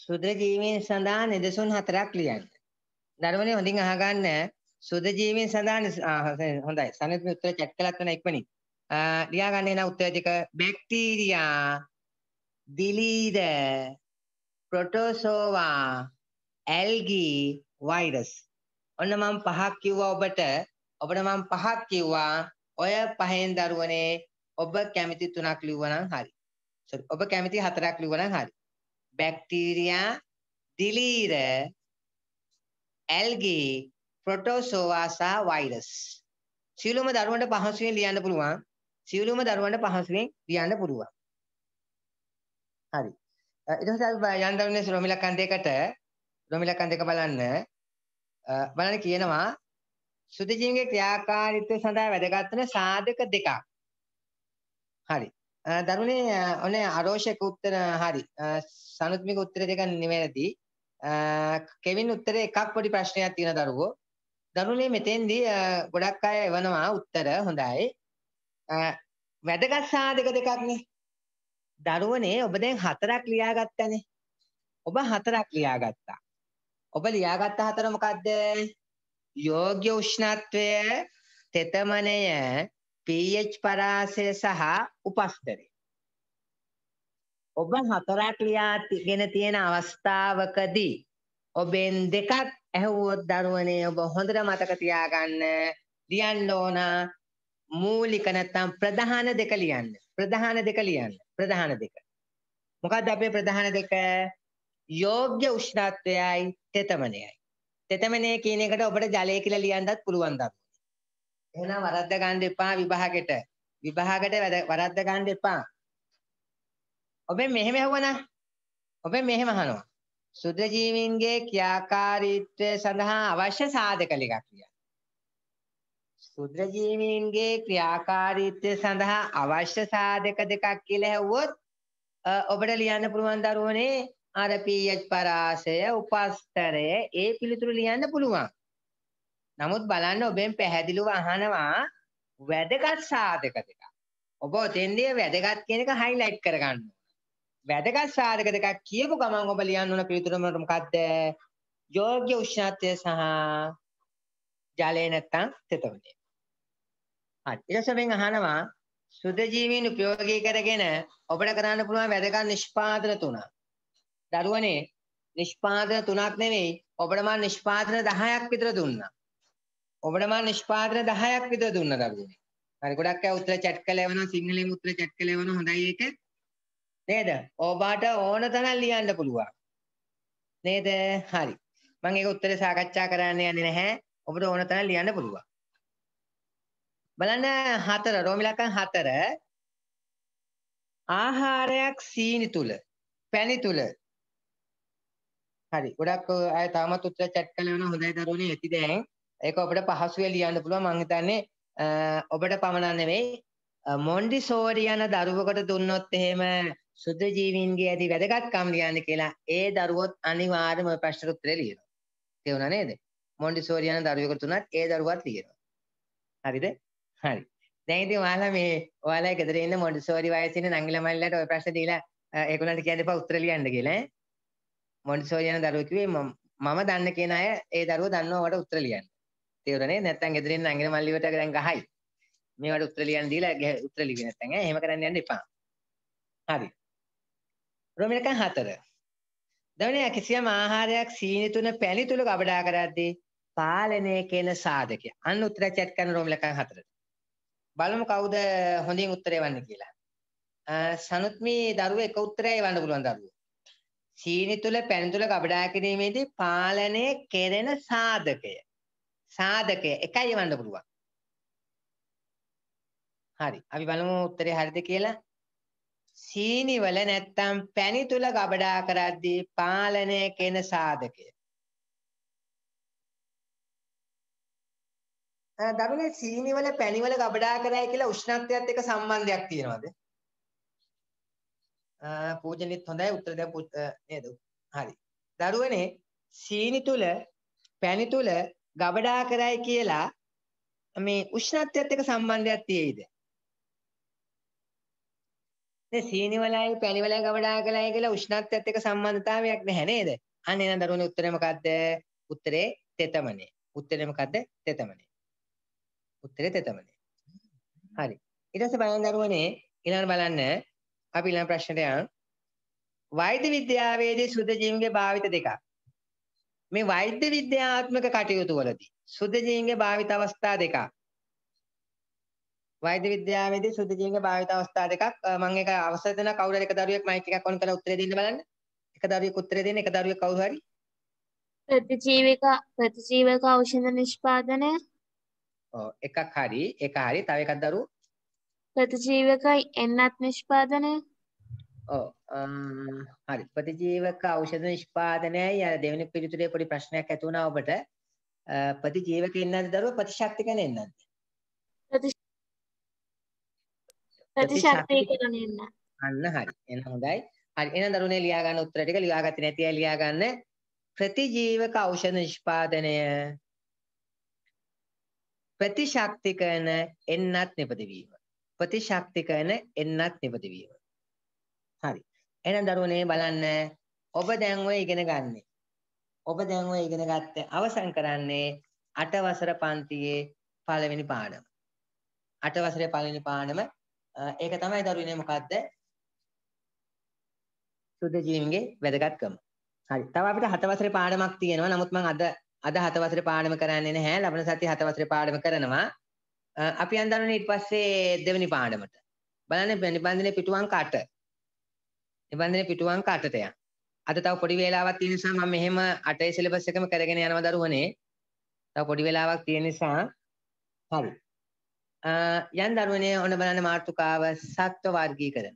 A: සුද්‍ර ජීවීන් සඳහා නිදසුන් හතරක් ලියන්න දරුණි හොඳින් අහගන්න සුද ජීවීන් සඳහන් හොඳයි. සනිත් මේ උත්තර චැට් කළත් වෙන ඉක්මනින්. ලියා ගන්න එන උත්තර ටික බැක්ටීරියා, දිලීද, ප්‍රොටෝසෝවා, ඇල්ගී, වෛරස්. ඔන්න මම පහක් කිව්වා ඔබට. ඔබට මම පහක් කිව්වා. ඔය පහෙන් දරුවනේ ඔබ කැමති තුනක් ලිව්වනම් හරි. සෝරි ඔබ කැමති හතරක් ලිව්වනම් හරි. බැක්ටීරියා, දිලීර, ඇල්ගේ ප්‍රොටෝසෝවාසා වෛරස්. සියලුම දරුවන්ට පහසුවෙන් ලියන්න පුළුවන්. සියලුම දරුවන්ට පහසුවෙන් ලියන්න පුළුවන්. හරි. ඊට පස්සේ අපි යන්න දුන්නේ රොමිලා කන්දේකට රොමිලා කන්දේක බලන්න බලන්න කියනවා සුදජීවගේ ක්‍රියාකාරීත්වය සඳහා වැදගත් වෙන සාධක දෙකක්. හරි. දරුණේ ඔනේ අරෝෂක උත්තර හරි. සනුත්මික උත්තර දෙක නිවැරදි. කෙවින් උත්තරේ එකක් පොඩි ප්‍රශ්නයක් තියෙන දරුවෝ. දරුණේ මෙතෙන්දී ගොඩක් අය එවනවා උත්තර හොඳයි. වැදගත් සාධක දෙකක්නේ. දරුවනේ ඔබ දැන් හතරක් ලියාගත්තනේ. ඔබ හතරක් ලියාගත්තා. ඔබ ලියාගත්ත හතර මොකද්ද? යෝග්‍ය උෂ්ණත්වය, තෙතමනය, pH පරාසය සහ උපස්තරය. ඔබ හතරක් ලියාගෙන තියෙන අවස්ථාවකදී ඔබෙන් දෙකක් ඇහුවොත් දරුවනේ ඔබ හොඳට මතක තියාගන්න ලියන්න ඕන මූලික නැත්නම් ප්‍රධාන දෙක ලියන්න. ප්‍රධාන දෙක ලියන්න. ප්‍රධාන දෙක. මොකද්ද අපේ ප්‍රධාන දෙක? යෝග්‍ය උෂ්ණත්වයයි තෙතමනයයි. තෙතමනය කියන එකට ඔබට ජලය කියලා ලියන්නත් පුළුවන් දරුවෝ. එහෙනම් වරද්ද ගන්න එපා විභාගෙට. විභාගට වරද්ද ගන්න එපා. ඔබෙන් මෙහෙම ඇහුවනම් ඔබෙන් මෙහෙම අහනවා. සුද්ධ ජීවීන්ගේ ක්‍රියාකාරීත්වය සඳහා අවශ්‍ය සාධක ලිඛ ක්‍රියා. සුද්ධ ජීවීන්ගේ ක්‍රියාකාරීත්වය සඳහා අවශ්‍ය සාධක දෙකක් කියලා ඇහුවොත් ඔබට ලියන්න පුළුවන් දරුවනේ අර pH පරාසය, උපස්තරය ඒ පිළිතුරු ලියන්න පුළුවන්. නමුත් බලන්න ඔබෙන් පැහැදිලිව අහනවා වැදගත් සාධක දෙක. ඔබ ඔතෙන්දී වැදගත් කියන එක highlight කරගන්න. වැදගත් සාධක දෙකක් කියපු ගමන් ඔබ ලියන්න ඕන පිළිතුරම මොකක්ද? යෝග්‍ය උෂ්ණත්වය සහ ජලය නැත්තම් තෙතවනය. හරි. ඊළඟට අහනවා සුද ජීවීන් උපයෝගී කරගෙන ඔබට කරන්න පුළුවන් වැදගත් නිෂ්පාදන තුනක්. දරුවනේ නිෂ්පාදන තුනක් නෙවෙයි ඔබට මම නිෂ්පාදන 10ක් විතර දුන්නා. ඔබට මම නිෂ්පාදන 10ක් විතර දුන්නා දරුවනේ. හරි ගොඩක් අය උත්තර chat කළා වෙනවා සිංහලෙන් උත්තර chat කළා වෙනවා හොඳයි ඒක. නේද? ඔබට ඕන තරම් ලියන්න පුළුවන්. නේද? හරි. මම ඒක උත්තරේ සාකච්ඡා කරන්න යන්නේ නැහැ. ඔබට ඕන තරම් ලියන්න පුළුවන්. බලන්න හතර රෝමිලකන් හතර ආහාරයක් සීනි තුල පැණි තුල හරි ගොඩක් අය තාමත් උත්තර chat කරලා වෙන හොඳයි දරුවනේ ඇති දැන් ඒක ඔබට පහසුවෙන් ලියන්න පුළුවන් මම හිතන්නේ ඔබට පමණක් නෙවෙයි මොන්ඩිසෝරි යන දරුවෙකුට දුන්නොත් එහෙම සුද්ධ ජීවීන්ගේ ඇති වැදගත්කම් ලියන්න කියලා ඒ දරුවොත් අනිවාර්යම ප්‍රශ්න උත්තරේ ලියනවා. තේරුණා නේද? මොන්ටිසෝරියන දරුවෙකුට උනත් ඒ දරුවත් ලියනවා. හරිද? හරි. දැන් ඉතින් ඔයාලා මේ ඔයාලා ගෙදර ඉන්න මොන්ටිසෝරි වයසේ ඉන්න නංගිලා මල්ලිලාට ওই ප්‍රශ්න දීලා ඒගොල්ලන්ට කියන්න එපා උත්තර ලියන්න කියලා ඈ. මොන්ටිසෝරියන දරුවෝ කිව්වේ මම දන්න කියන අය ඒ දරුවෝ දන්නවා ඔයාලට උත්තර ලියන්න. තේරුණනේ? නැත්තම් ගෙදර ඉන්න නංගිලා මල්ලිවට දැන් ගහයි. මේවට උත්තර ලියන්න දීලා උත්තර ලිව්වේ නැත්තම් ඈ. එහෙම කරන්න යන්න එපා. හරි. රොමිනකන් 4 දවණයා කිසියම් ආහාරයක් සීනි තුන පැණි තුල ගබඩා කරද්දී පාලනය කියන සාධකය අන්න උත්තර chat කරන රොමිලකන් 4 බලමු කවුද හොඳින් උත්තරේ වන්නේ කියලා සනුත් මේ දරුවා එක උත්තරයයි වන්න පුළුවන් දරුවෝ සීනි තුල පැණි තුල ගබඩා කිරීමේදී පාලනය කෙරෙන සාධකය සාධකය එකයි වන්න පුළුවන් හරි අපි බලමු උත්තරේ හරිද කියලා සීනිවල නැත්තම් පැණි තුල ගබඩා කරද්දී පාලනය කියන සාධකය. දරුණේ සීනිවල පැණිවල ගබඩා කරයි කියලා උෂ්ණත්වයත් එක්ක සම්බන්ධයක් තියෙනවද? පූජනිත් හොඳයි උත්තර දෙපොත් නේද? හරි. දරුවනේ සීනි තුල පැණි තුල ගබඩා කරයි කියලා මේ උෂ්ණත්වයත් එක්ක සම්බන්ධයක් තියෙයිද? දැන් සීනිවලයි පැණිවලයි ගබඩා කළයි කියලා උෂ්ණත්වයත් එක්ක සම්බන්ධතාවයක් නැහැ නේද? අන්න එහෙනම් දරුවනේ උත්තරේ මොකද්ද? උත්තරේ තෙතමනේ. උත්තරේ මොකද්ද? තෙතමනේ. උත්තරේ තෙතමනේ. හරි. ඊට පස්සේ බලන්න දරුවනේ ඊළඟ බලන්න අපි ඊළඟ ප්‍රශ්නට යමු. වෛද්‍ය විද්‍යාවේදී සුද්ධ ජීවීන්ගේ භාවිත දෙකක්. මේ වෛද්‍ය විද්‍යාත්මක කටයුතු වලදී සුද්ධ ජීවීන්ගේ භාවිත අවස්ථා දෙකක්. වෛද්‍ය විද්‍යාවේදී සුද්ධ ජීවක භාවිත අවස්ථා දෙකක් මම ඒක අවසර දෙනවා කවුරු හරි එක දරුවෙක් මයික් එකක් ඔන් කරලා උත්තරේ දෙන්න බලන්න එක දරුවෙක් උත්තරේ දෙන්න එක දරුවෙක් කවුරු හරි ප්‍රතිජීවක ප්‍රතිජීවක ඖෂධ නිෂ්පාදනය ඔව් එකක් හරි එක හරි තව එකක් දරුවෝ ප්‍රතිජීවක එන්නත් නිෂ්පාදනය ඔව් හරි ප්‍රතිජීවක ඖෂධ නිෂ්පාදනයයි අර දෙවෙනි පිළිතුරේ පොඩි ප්‍රශ්නයක් ඇති වුණා ඔබට ප්‍රතිජීවක එන්නත් දරුවෝ ප්‍රතිශක්තිකන එන්නත් ප්‍රතිශක්තිය කියලා නෙන්න. අන්න හරි. එහෙනම් හොඳයි. හරි. එහෙනම් දරුණේ ලියා ගන්න උත්තර ටික ලියා ගත්තේ නැති අය ලියා ගන්න. ප්‍රතිජීවක ඖෂධ නිෂ්පාදනය ප්‍රතිශක්තිකන එන්නත් නිපදවීම. ප්‍රතිශක්තිකන එන්නත් නිපදවීම. හරි. එහෙනම් දරුණේ බලන්න ඔබ දැන් ඔය ඉගෙන ගන්නේ. ඔබ දැන් ඔය ඉගෙන ගත්ත අවසන් කරන්නේ 8 වසර පන්තියේ පළවෙනි පාඩම. අට වසරේ පළවෙනි පාඩම ඒක තමයි දරුවනේ මොකද්ද? සුද්ධ ජීවීන්ගේ වැදගත්කම. හරි. තව අපිට හත වසරේ පාඩමක් තියෙනවා. නමුත් මම අද අද හත වසරේ පාඩම කරන්නේ නැහැ. ලබන සතිය හත වසරේ පාඩම කරනවා. අපි යන් දරුවනේ ඊට පස්සේ දෙවෙනි පාඩමට. බලන්න නිබන්ධනේ පිටුවන් කට. නිබන්ධනේ පිටුවන් කටට යන. අද තව පොඩි වෙලාවක් තියෙන නිසා මම මෙහෙම අටේ සිලබස් එකම කරගෙන යනවා දරුවනේ. තව පොඩි වෙලාවක් තියෙන නිසා හරි. යන් දරුවනේ ඔන්න බලන්න මාතෘකාව සත්ව වර්ගීකරණය.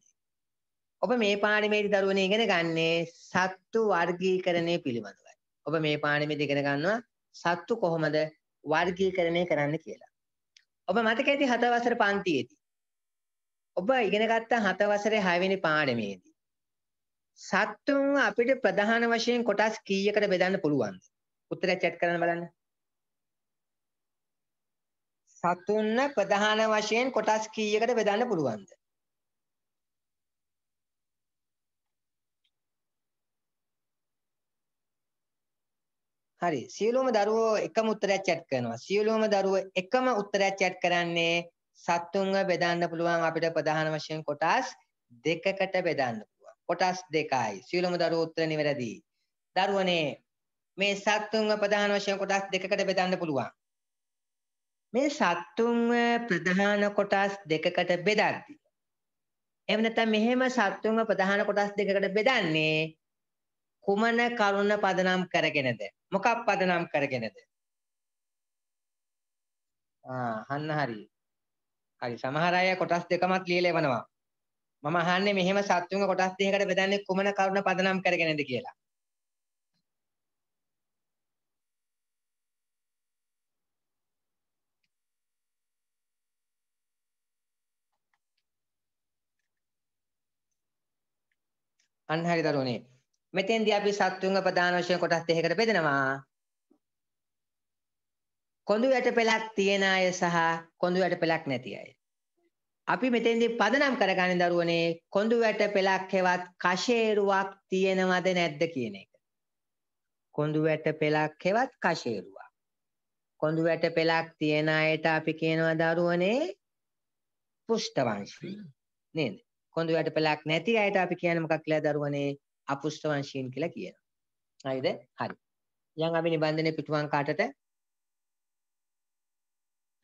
A: ඔබ මේ පාඩමේදී දරුවනේ ඉගෙන ගන්නේ සත්තු වර්ගීකරණය පිළිබඳවයි. ඔබ මේ පාඩමේදී ඉගෙන ගන්නවා සත්තු කොහොමද වර්ගීකරණය කරන්න කියලා. ඔබ මතක ඇති 7 වසර පන්තියේදී ඔබ ඉගෙන ගත්ත 7 වසරේ 6 වෙනි පාඩමේදී සත්තුන් අපිට ප්‍රධාන වශයෙන් කොටස් කීයකට බෙදන්න පුළුවන්ද? උත්තර chat කරන්න බලන්න. සතුන්න ප්‍රධාන වශයෙන් කොටස් කීයකට බෙදන්න පුළුවන්ද? හරි සියලුම දරුවෝ එකම උත්තරයක් chat කරනවා. සියලුම දරුවෝ එකම උත්තරයක් chat කරන්නේ සත්තුන්ව බෙදන්න පුළුවන් අපිට ප්‍රධාන වශයෙන් කොටස් දෙකකට බෙදන්න පුළුවන්. කොටස් දෙකයි. සියලුම දරුවෝ උත්තර නිවැරදි. දරුවනේ මේ සත්තුන්ව ප්‍රධාන වශයෙන් කොටස් දෙකකට බෙදන්න පුළුවන්. මේ සත්තුන්ව ප්‍රධාන කොටස් දෙකකට බෙදද්දී එහෙම නැත්නම් මෙහෙම සත්තුන්ව ප්‍රධාන කොටස් දෙකකට බෙදන්නේ කුමන කරුණ පදනම් කරගෙනද මොකක් පදනම් කරගෙනද ආ අහන්න හරි හරි සමහර අය කොටස් දෙකමත් ලියලා එවනවා මම අහන්නේ මෙහෙම සත්තුන්ව කොටස් දෙකකට බෙදන්නේ කුමන කරුණ පදනම් කරගෙනද කියලා අන්න හරි දරුවනේ. මෙතෙන්දී අපි සත්වුන්ගේ ප්‍රධාන වශයෙන් කොටස් දෙකකට බෙදෙනවා. කොඳු යටපලක් තියෙන අය සහ කොඳු යටපලක් නැති අය. අපි මෙතෙන්දී පදනම් කරගන්නේ දරුවනේ කොඳු යටපලක් හෙවත් කෂේරුවක් තියෙනවද නැද්ද කියන එක. කොඳු යටපලක් හෙවත් කෂේරුවක්. කොඳු යටපලක් තියෙන අයට අපි කියනවා දරුවනේ පුෂ්ඨ වංශී. නේද? කොඳු යට පෙලක් නැති අයට අපි කියන්නේ මොකක් කියලා දරුවනේ අපුෂ්ඨ වංශීන් කියලා කියනවා. හරිද? හරි. යන් අපි නිබන්ධනයේ පිටුවන් කාටට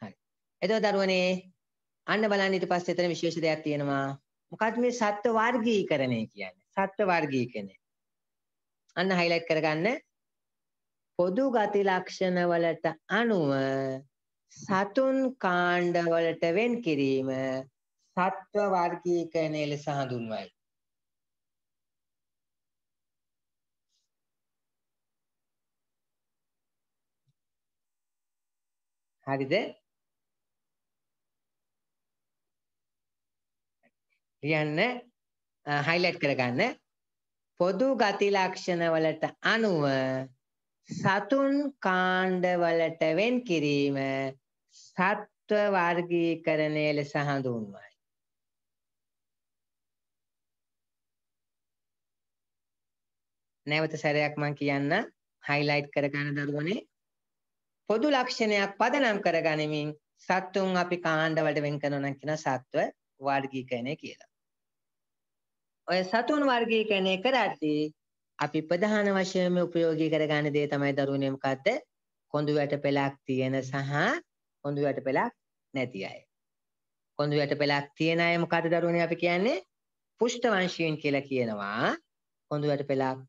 A: හරි. එතකොට දරුවනේ අන්න බලන්න ඊට පස්සේ එතන විශේෂ දෙයක් තියෙනවා. මොකක්ද මේ සත්ත්ව වර්ගීකරණය කියන්නේ? සත්ත්ව වර්ගීකරණය. අන්න හයිලයිට් කරගන්න පොදු ගති ලක්ෂණ වලට අනුව සතුන් කාණ්ඩ වලට වෙන් කිරීම සත්ව වර්ගීකරණය ලෙස හඳුන්වයි. හරිද? ලියන්න highlight කරගන්න. පොදු ගති ලක්ෂණ වලට අනුව සතුන් කාණ්ඩ වලට වෙන් කිරීම සත්ව වර්ගීකරණය ලෙස හඳුන්වයි. නැවත සැරයක් මම කියන්න highlight කරගන්න දරුවනේ පොදු ලක්ෂණයක් පදනම් කරගනිමින් සත්තුන් අපි කාණ්ඩ වලට වෙන් කරනවා කියන සත්ව වර්ගීකරණය කියලා. ඔය සතුන් වර්ගීකරණය කරද්දී අපි ප්‍රධාන වශයෙන්ම ප්‍රයෝගී කරගන්න දේ තමයි දරුවනේ මොකද්ද? කොඳු වැට පෙලක් තියෙන සහ කොඳු වැට පෙලක් නැති අය. කොඳු වැට පෙලක් තියෙන අය මොකද්ද දරුවනේ අපි කියන්නේ? පුෂ්ඨ වංශීයන් කියලා කියනවා. කොඳු වැට පෙලක්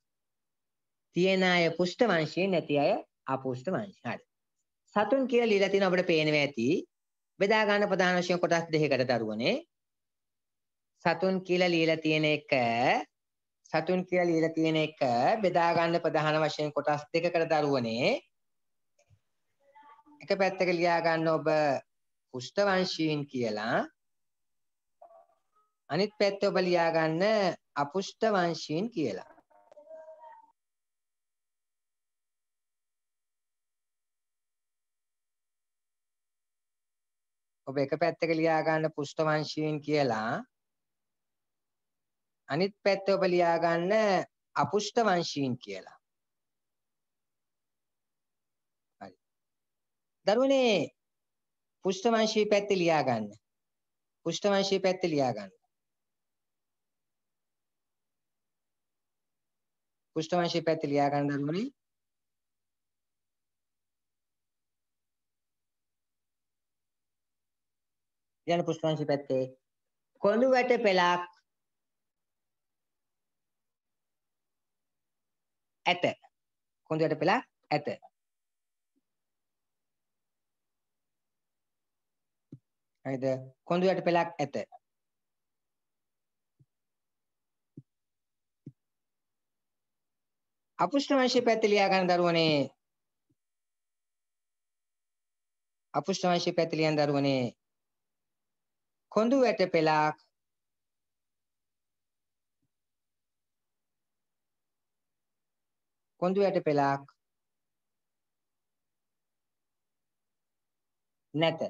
A: තියෙන අය පුෂ්ඨ වංශයේ නැති අය අපුෂ්ඨ වංශය. හරි. සතුන් කියලා ලියලා තියෙන අපිට පේනවා ඇති. බෙදා ගන්න ප්‍රධාන වශයෙන් කොටස් දෙකකට දරුවනේ. සතුන් කියලා ලියලා තියෙන එක සතුන් කියලා ලියලා තියෙන එක බෙදා ගන්න ප්‍රධාන වශයෙන් කොටස් දෙකකට දරුවනේ. එක පැත්තක ලියා ගන්න ඔබ පුෂ්ඨ වංශීන් කියලා අනිත් පැත්ත ඔබ ලියා ගන්න අපුෂ්ඨ වංශීන් කියලා. ඔබ එක පැත්තක ලියා ගන්න පුෂ්ඨ වංශීන් කියලා අනිත් පැත්ත ඔබ ලියා ගන්න අපුෂ්ඨ වංශීන් කියලා. හරි. දරුවනේ පුෂ්ඨ වංශී පැත්ත ලියා ගන්න. පුෂ්ඨ වංශී පැත්ත ලියා ගන්න. පුෂ්ඨ වංශී පැත්ත ලියා ගන්න දරුවනේ ඊළඟ පුෂ්පවංශි පැත්තේ කොඳු වැට පෙලක් ඇත. කොඳු වැට පෙලක් ඇත. හරිද? කොඳු වැට පෙලක් ඇත. අපුෂ්ඨ වංශයේ පැත්ත ලියා ගන්න දරුවනේ අපුෂ්ඨ වංශයේ පැත්ත ලියන දරුවනේ කොඳු වැට පෙළක් කොඳු වැට පෙළක් නැත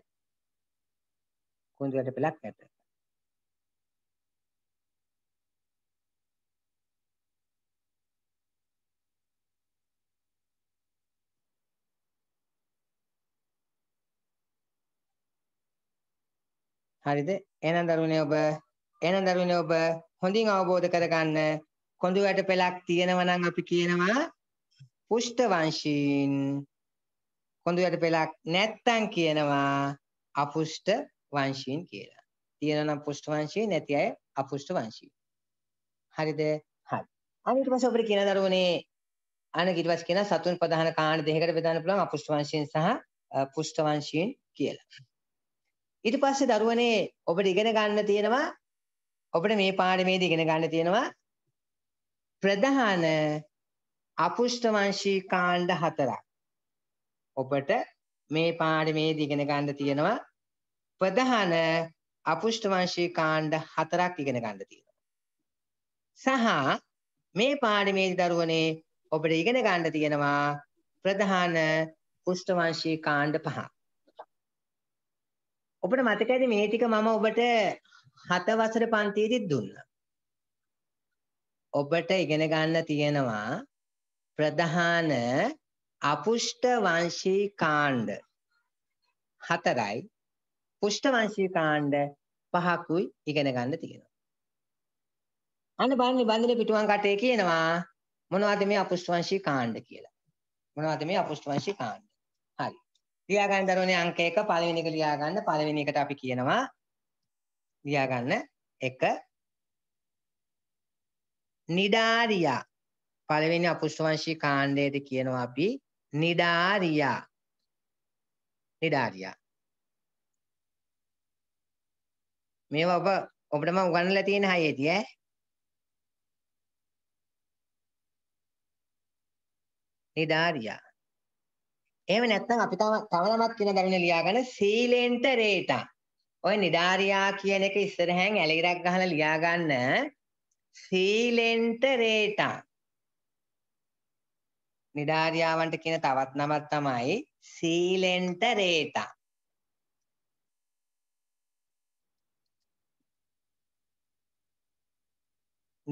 A: කොඳු වැට පෙළක් නැත හරිද එහෙනම් දරුවනේ ඔබ එහෙනම් දරුවනේ ඔබ හොඳින් අවබෝධ කරගන්න කොඳු වැට පෙලක් තියෙනවා නම් අපි කියනවා පුෂ්ඨ වංශීන් කොඳු වැට පෙලක් නැත්තම් කියනවා අපුෂ්ඨ වංශීන් කියලා තියෙනවා නම් පුෂ්ඨ වංශීන් නැති අය අපුෂ්ඨ වංශීන් හරිද හරි අනිත් පස්සේ ඔබට කියන දරුවනේ අනිත් ඊට පස්සේ කියන සතුන් ප්‍රධාන කාණ දෙකකට බෙදන්න පුළුවන් අපුෂ්ඨ වංශීන් සහ පුෂ්ඨ වංශීන් කියලා ඊට පස්සේ දරුවනේ ඔබට ඉගෙන ගන්න තියෙනවා ඔබට මේ පාඩමේදී ඉගෙන ගන්න තියෙනවා ප්‍රධාන අපුෂ්ඨ වංශී කාණ්ඩ හතරක්. ඔබට මේ පාඩමේදී ඉගෙන ගන්න තියෙනවා ප්‍රධාන අපුෂ්ඨ වංශී කාණ්ඩ හතරක් ඉගෙන ගන්න තියෙනවා. සහ මේ පාඩමේදී දරුවනේ ඔබට ඉගෙන ගන්න තියෙනවා ප්‍රධාන පුෂ්ඨ වංශී කාණ්ඩ පහක්. ඔබට මතකයිද මේ ටික මම ඔබට 7 වසර පන්තියේදී දුන්නා. ඔබට ඉගෙන ගන්න තියෙනවා ප්‍රධාන අපුෂ්ඨ වංශී කාණ්ඩ හතරයි පුෂ්ඨ වංශී කාණ්ඩ පහකුයි ඉගෙන ගන්න තියෙනවා. අන්න බලන්න බන්ධන පිටුවන් කටේ කියනවා මොනවද මේ අපුෂ්ඨ වංශී කාණ්ඩ කියලා. මොනවද මේ අපුෂ්ඨ වංශී කාණ්ඩ? හරි. ලියාගන්න දරුවනේ අංක 1 පළවෙනි එක ලියාගන්න පළවෙනි එකට අපි කියනවා ලියාගන්න 1 නිඩාරියා පළවෙනි අපුෂ්පවංශී කාණ්ඩයේදී කියනවා අපි නිඩාරියා නිඩාරියා මේවා ඔබ ඔබට මම උගන්වලා තියෙන හයේදී ඈ නිඩාරියා එහෙම නැත්නම් අපි තව තව නමක් කියන ධර්මනේ ලියාගන්න සීලෙන්ට රේටා. ඔය නිඩාරියා කියන එක ඉස්සරහෙන් ඇලිරක් ගහලා ලියාගන්න සීලෙන්ට රේටා. නිඩාරියාවන්ට කියන තවත් නමක් තමයි සීලෙන්ට රේටා.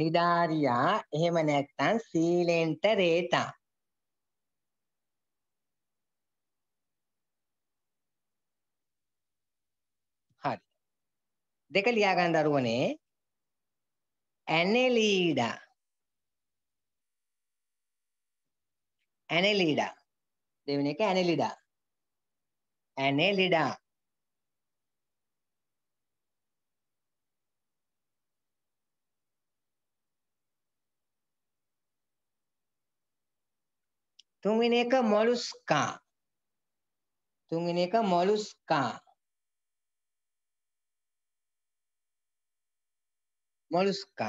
A: නිඩාරියා එහෙම නැත්නම් සීලෙන්ට රේටා. දෙක ලියා ගන්න දරුවනේ ඇනෙලීඩා ඇනෙලීඩා දෙවෙනි එක ඇනෙලීඩා ඇනෙලීඩා තුන්වෙනි එක මොලුස්කා තුන්වෙනි එක මොලුස්කා molusca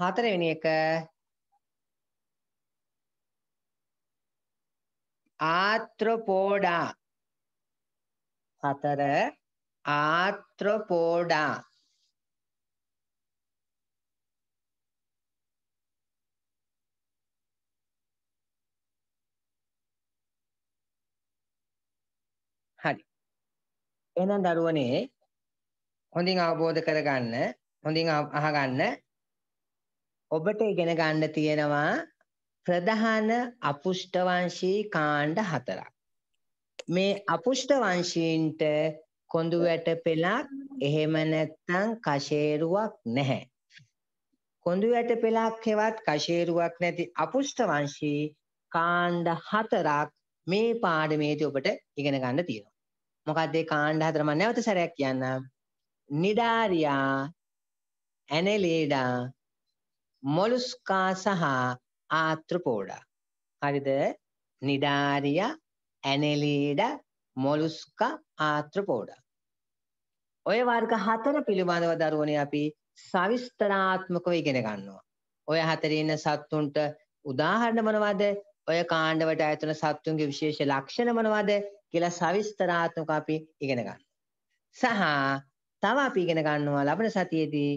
A: හතර වෙනි එක ආත්‍රපෝඩා හතර ආත්‍රපෝඩා එහෙනම් දරුවනේ හොඳින් අවබෝධ කරගන්න හොඳින් අහගන්න ඔබට ඉගෙන ගන්න තියෙනවා ප්‍රධාන අපුෂ්ඨ වංශී කාණ්ඩ හතරක්. මේ අපුෂ්ඨ වංශීන්ට කොඳු වැට පෙලක් එහෙම නැත්නම් කශේරුවක් නැහැ. කොඳු වැට පෙලක් හෙවත් කශේරුවක් නැති අපුෂ්ඨ වංශී කාණ්ඩ හතරක් මේ පාඩමේදී ඔබට ඉගෙන ගන්න තියෙනවා. මොකක්ද ඒ කාණ්ඩ හතර මම නැවත සැරයක් කියන්නම්. නිඩාරියා, ඇනෙලීඩා, මොලුස්කා සහ ආත්‍රපෝඩා. හරිද? Cnidaria, Annelida, Mollusca, Arthropoda. ඔය වර්ග හතර පිළිබඳව දරුවනේ අපි සවිස්තරාත්මකව ඉගෙන ගන්නවා. ඔය හතරේ ඉන්න සත්තුන්ට උදාහරණ මොනවද? ඔය කාණ්ඩ වලට ඇතුළු සත්තුන්ගේ විශේෂ ලක්ෂණ මොනවද? කියලා සවිස්තරාත්මක අපි ඉගෙන ගන්නවා. සහ තව අපි ඉගෙන ගන්නවා ලබන සතියේදී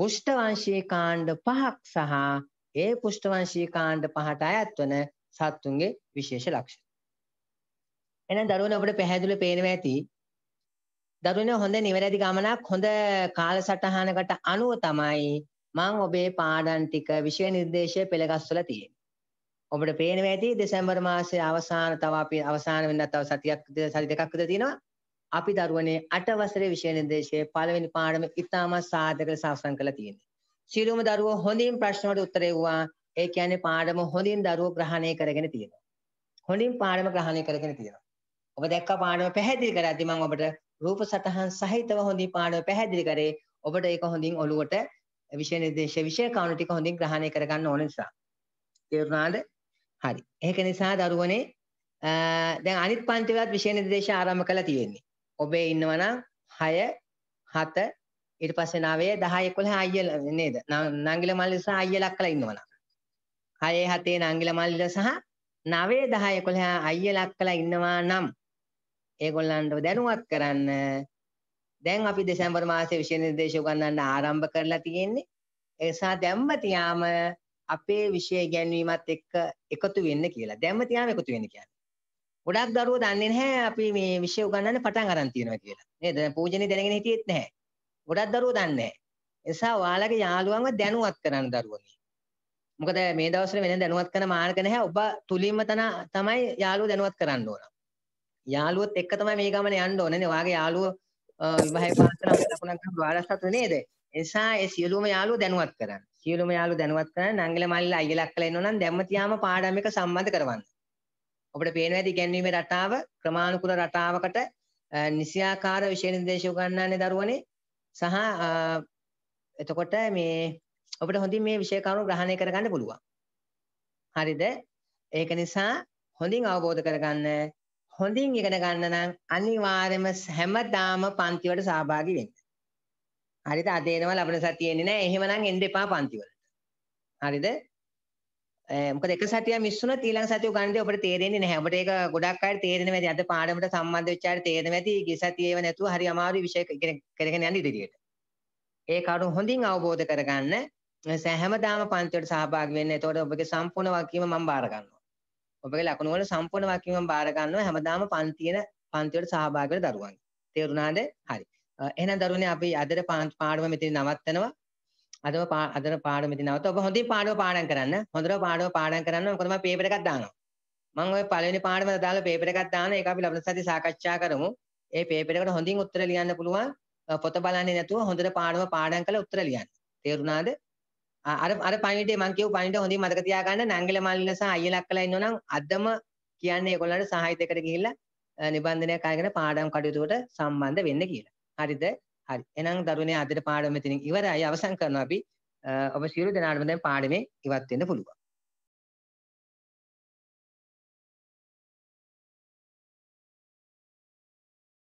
A: පුෂ්ඨ වංශීය කාණ්ඩ පහක් සහ ඒ පුෂ්ඨ වංශීය කාණ්ඩ පහට අයත් වන සත්තුන්ගේ විශේෂ ලක්ෂණ. එහෙනම් දරුවනේ අපිට පැහැදිලිව පේනවා ඇති දරුවනේ හොඳ නිවැරදි ගමනක් හොඳ කාලසටහනකට අනුව තමයි මම ඔබේ පාඩම් ටික විෂය නිර්දේශය පෙළගස්සලා තියෙන්නේ. ඔබට පේනවා ඇති දෙසැම්බර් මාසයේ අවසාන තව අපි අවසාන වෙනදා තව සතියක් සති දෙකක් විතර තියෙනවා. අපි දරුවනේ 8 වසරේ විෂය නිර්දේශයේ පළවෙනි පාඩම ඉතාමත් සාදරව සාසන් කළා තියෙන්නේ. සියලුම දරුවෝ හොඳින් ප්‍රශ්න වලට උත්තර එවුවා. ඒ කියන්නේ පාඩම හොඳින් දරුවෝ ග්‍රහණය කරගෙන තියෙනවා. හොඳින් පාඩම ග්‍රහණය කරගෙන තියෙනවා. ඔබ දැක්ක පාඩම පැහැදිලි කරද්දී මම ඔබට රූප සටහන් සහිතව හොඳින් පාඩම පැහැදිලි කරේ. ඔබට ඒක හොඳින් ඔළුවට විෂය නිර්දේශ විෂය කවුණු ටික හොඳින් ග්‍රහණය කරගන්න ඕන නිසා. තේරුණාද? හරි. ඒක නිසා දරුවනේ දැන් අනිත් පන්තිවලත් විෂය නිර්දේශ ආරම්භ කරලා තියෙන්නේ. ඔබේ ඉන්නවා නම් 6 7 ඊට පස්සේ 9 10 11 අයියලා නේද? නංගිල මල්ලි සහ අයියලා කරලා ඉන්නවා නම්. 6 7 නංගිල මල්ලිල සහ 9 10 11 අයියලා කරලා ඉන්නවා නම් ඒගොල්ලන්ට දැනුවත් කරන්න දැන් අපි දෙසැම්බර් මාසයේ විෂය නිර්දේශ උගන්වන්න ආරම්භ කරලා තියෙන්නේ. ඒ නිසා දැම්ම තියාම අපේ විෂය ගැන්වීමත් එක්ක එකතු වෙන්න කියලා. දැම්ම තියාම එකතු වෙන්න කියන්නේ. ගොඩක් දරුවෝ දන්නේ නැහැ අපි මේ විෂය උගන්වන්න පටන් අරන් තියෙනවා කියලා. නේද? පූජනේ දැනගෙන හිටියෙත් නැහැ. ගොඩක් දරුවෝ දන්නේ නැහැ. ඒ නිසා ඔයාලගේ යාළුවන්ව දැනුවත් කරන්න දරුවනේ. මොකද මේ දවස්වල වෙන දැනුවත් කරන මාර්ග නැහැ. ඔබ තුලින්ම තමයි යාළුවෝ දැනුවත් කරන්න ඕන. යාළුවොත් එක්ක තමයි මේ ගමන යන්න ඕනනේ. ඔයාගේ යාළුවෝ විවාහය පාසල ලකුණක් ගන්න වාරසත් නේද? එනිසා ඒ සියලුම යාළුවෝ දැනුවත් කරන්න. සියලුම යාළු දැනුවත් කරන්න නංගිල මල්ල අයියලක් කළ ඉන්නෝ නම් දැම්ම තියාම පාඩම් එක සම්බන්ධ කරවන්න. අපිට පේනවා ඇති ඉගැන්වීමේ රටාව ක්‍රමානුකූල රටාවකට නිසියාකාර විෂය නිර්දේශ උගන්වන්නේ දරුවනේ සහ එතකොට මේ අපිට හොඳින් මේ විෂය කරුණු ග්‍රහණය කරගන්න පුළුවන්. හරිද? ඒක නිසා හොඳින් අවබෝධ කරගන්න හොඳින් ඉගෙන ගන්න නම් අනිවාර්යයෙන්ම හැමදාම පන්තිවලට සහභාගී වෙන්න. හරිද? අද එනවා ලබන සතියේ එන්නේ නැහැ. එහෙමනම් එන්න එපා පන්තිවලට. හරිද? මොකද එක සතියක් මිස් වුණොත් ඊළඟ සතිය උගන්න්නේ ඔබට තේරෙන්නේ නැහැ. ඔබට ඒක ගොඩක් අය තේරෙන්නේ නැති. අද පාඩමට සම්බන්ධ වෙච්ච අය තේරෙන්නේ නැති. ගිය සතියේව නැතුව හරි අමාරුයි විෂය කරගෙන යන්න ඉදිරියට. ඒ කරුණු හොඳින් අවබෝධ කරගන්න සෑමදාම පන්තිවලට සහභාගී වෙන්න. එතකොට ඔබගේ සම්පූර්ණ වගකීම මම බාර ගන්නවා. ඔබගේ ලකුණු වල සම්පූර්ණ වගකීම මම බාර ගන්නවා. හැමදාම පන්තියේ පන්තිවලට සහභාගී වෙන දරුවන්ගේ. තේරුණාද? හරි. එහෙනම් දරුවනේ අපි අදට පාඩම මෙතන නවත්තනවා. අදම අදට පාඩම මෙතන නවත්ත. ඔබ හොඳින් පාඩම පාඩම් කරන්න. හොඳට පාඩම පාඩම් කරන්න. මොකද මම පේපර් එකක් දානවා. මම ඔය පළවෙනි පාඩම දාලා පේපර් එකක් දාන ඒක අපි ලබන සතියේ සාකච්ඡා කරමු. ඒ පේපර් එකට හොඳින් උත්තර ලියන්න පුළුවන්. පොත බලන්නේ නැතුව හොඳට පාඩම පාඩම් කරලා උත්තර ලියන්න. තේරුණාද? අර අර පණිවිඩේ මං කියපු පණිවිඩ හොඳින් මතක තියාගන්න නංගිල මල්ලිල සහ අයියල අක්කලා ඉන්නවනම් අදම කියන්නේ ඒගොල්ලන්ට සහායතයකට ගිහිල්ලා නිබන්ධනයක් අරගෙන පාඩම් කටයුතුවට සම්බන්ධ වෙන්න කියලා. හරිද? හරි. එහෙනම් දරුවනේ අදට පාඩම මෙතනින් ඉවරයි. අවසන් කරනවා අපි. ඔබ සියලු දෙනාටම දැන් පාඩමේ ඉවත් වෙන්න පුළුවන්.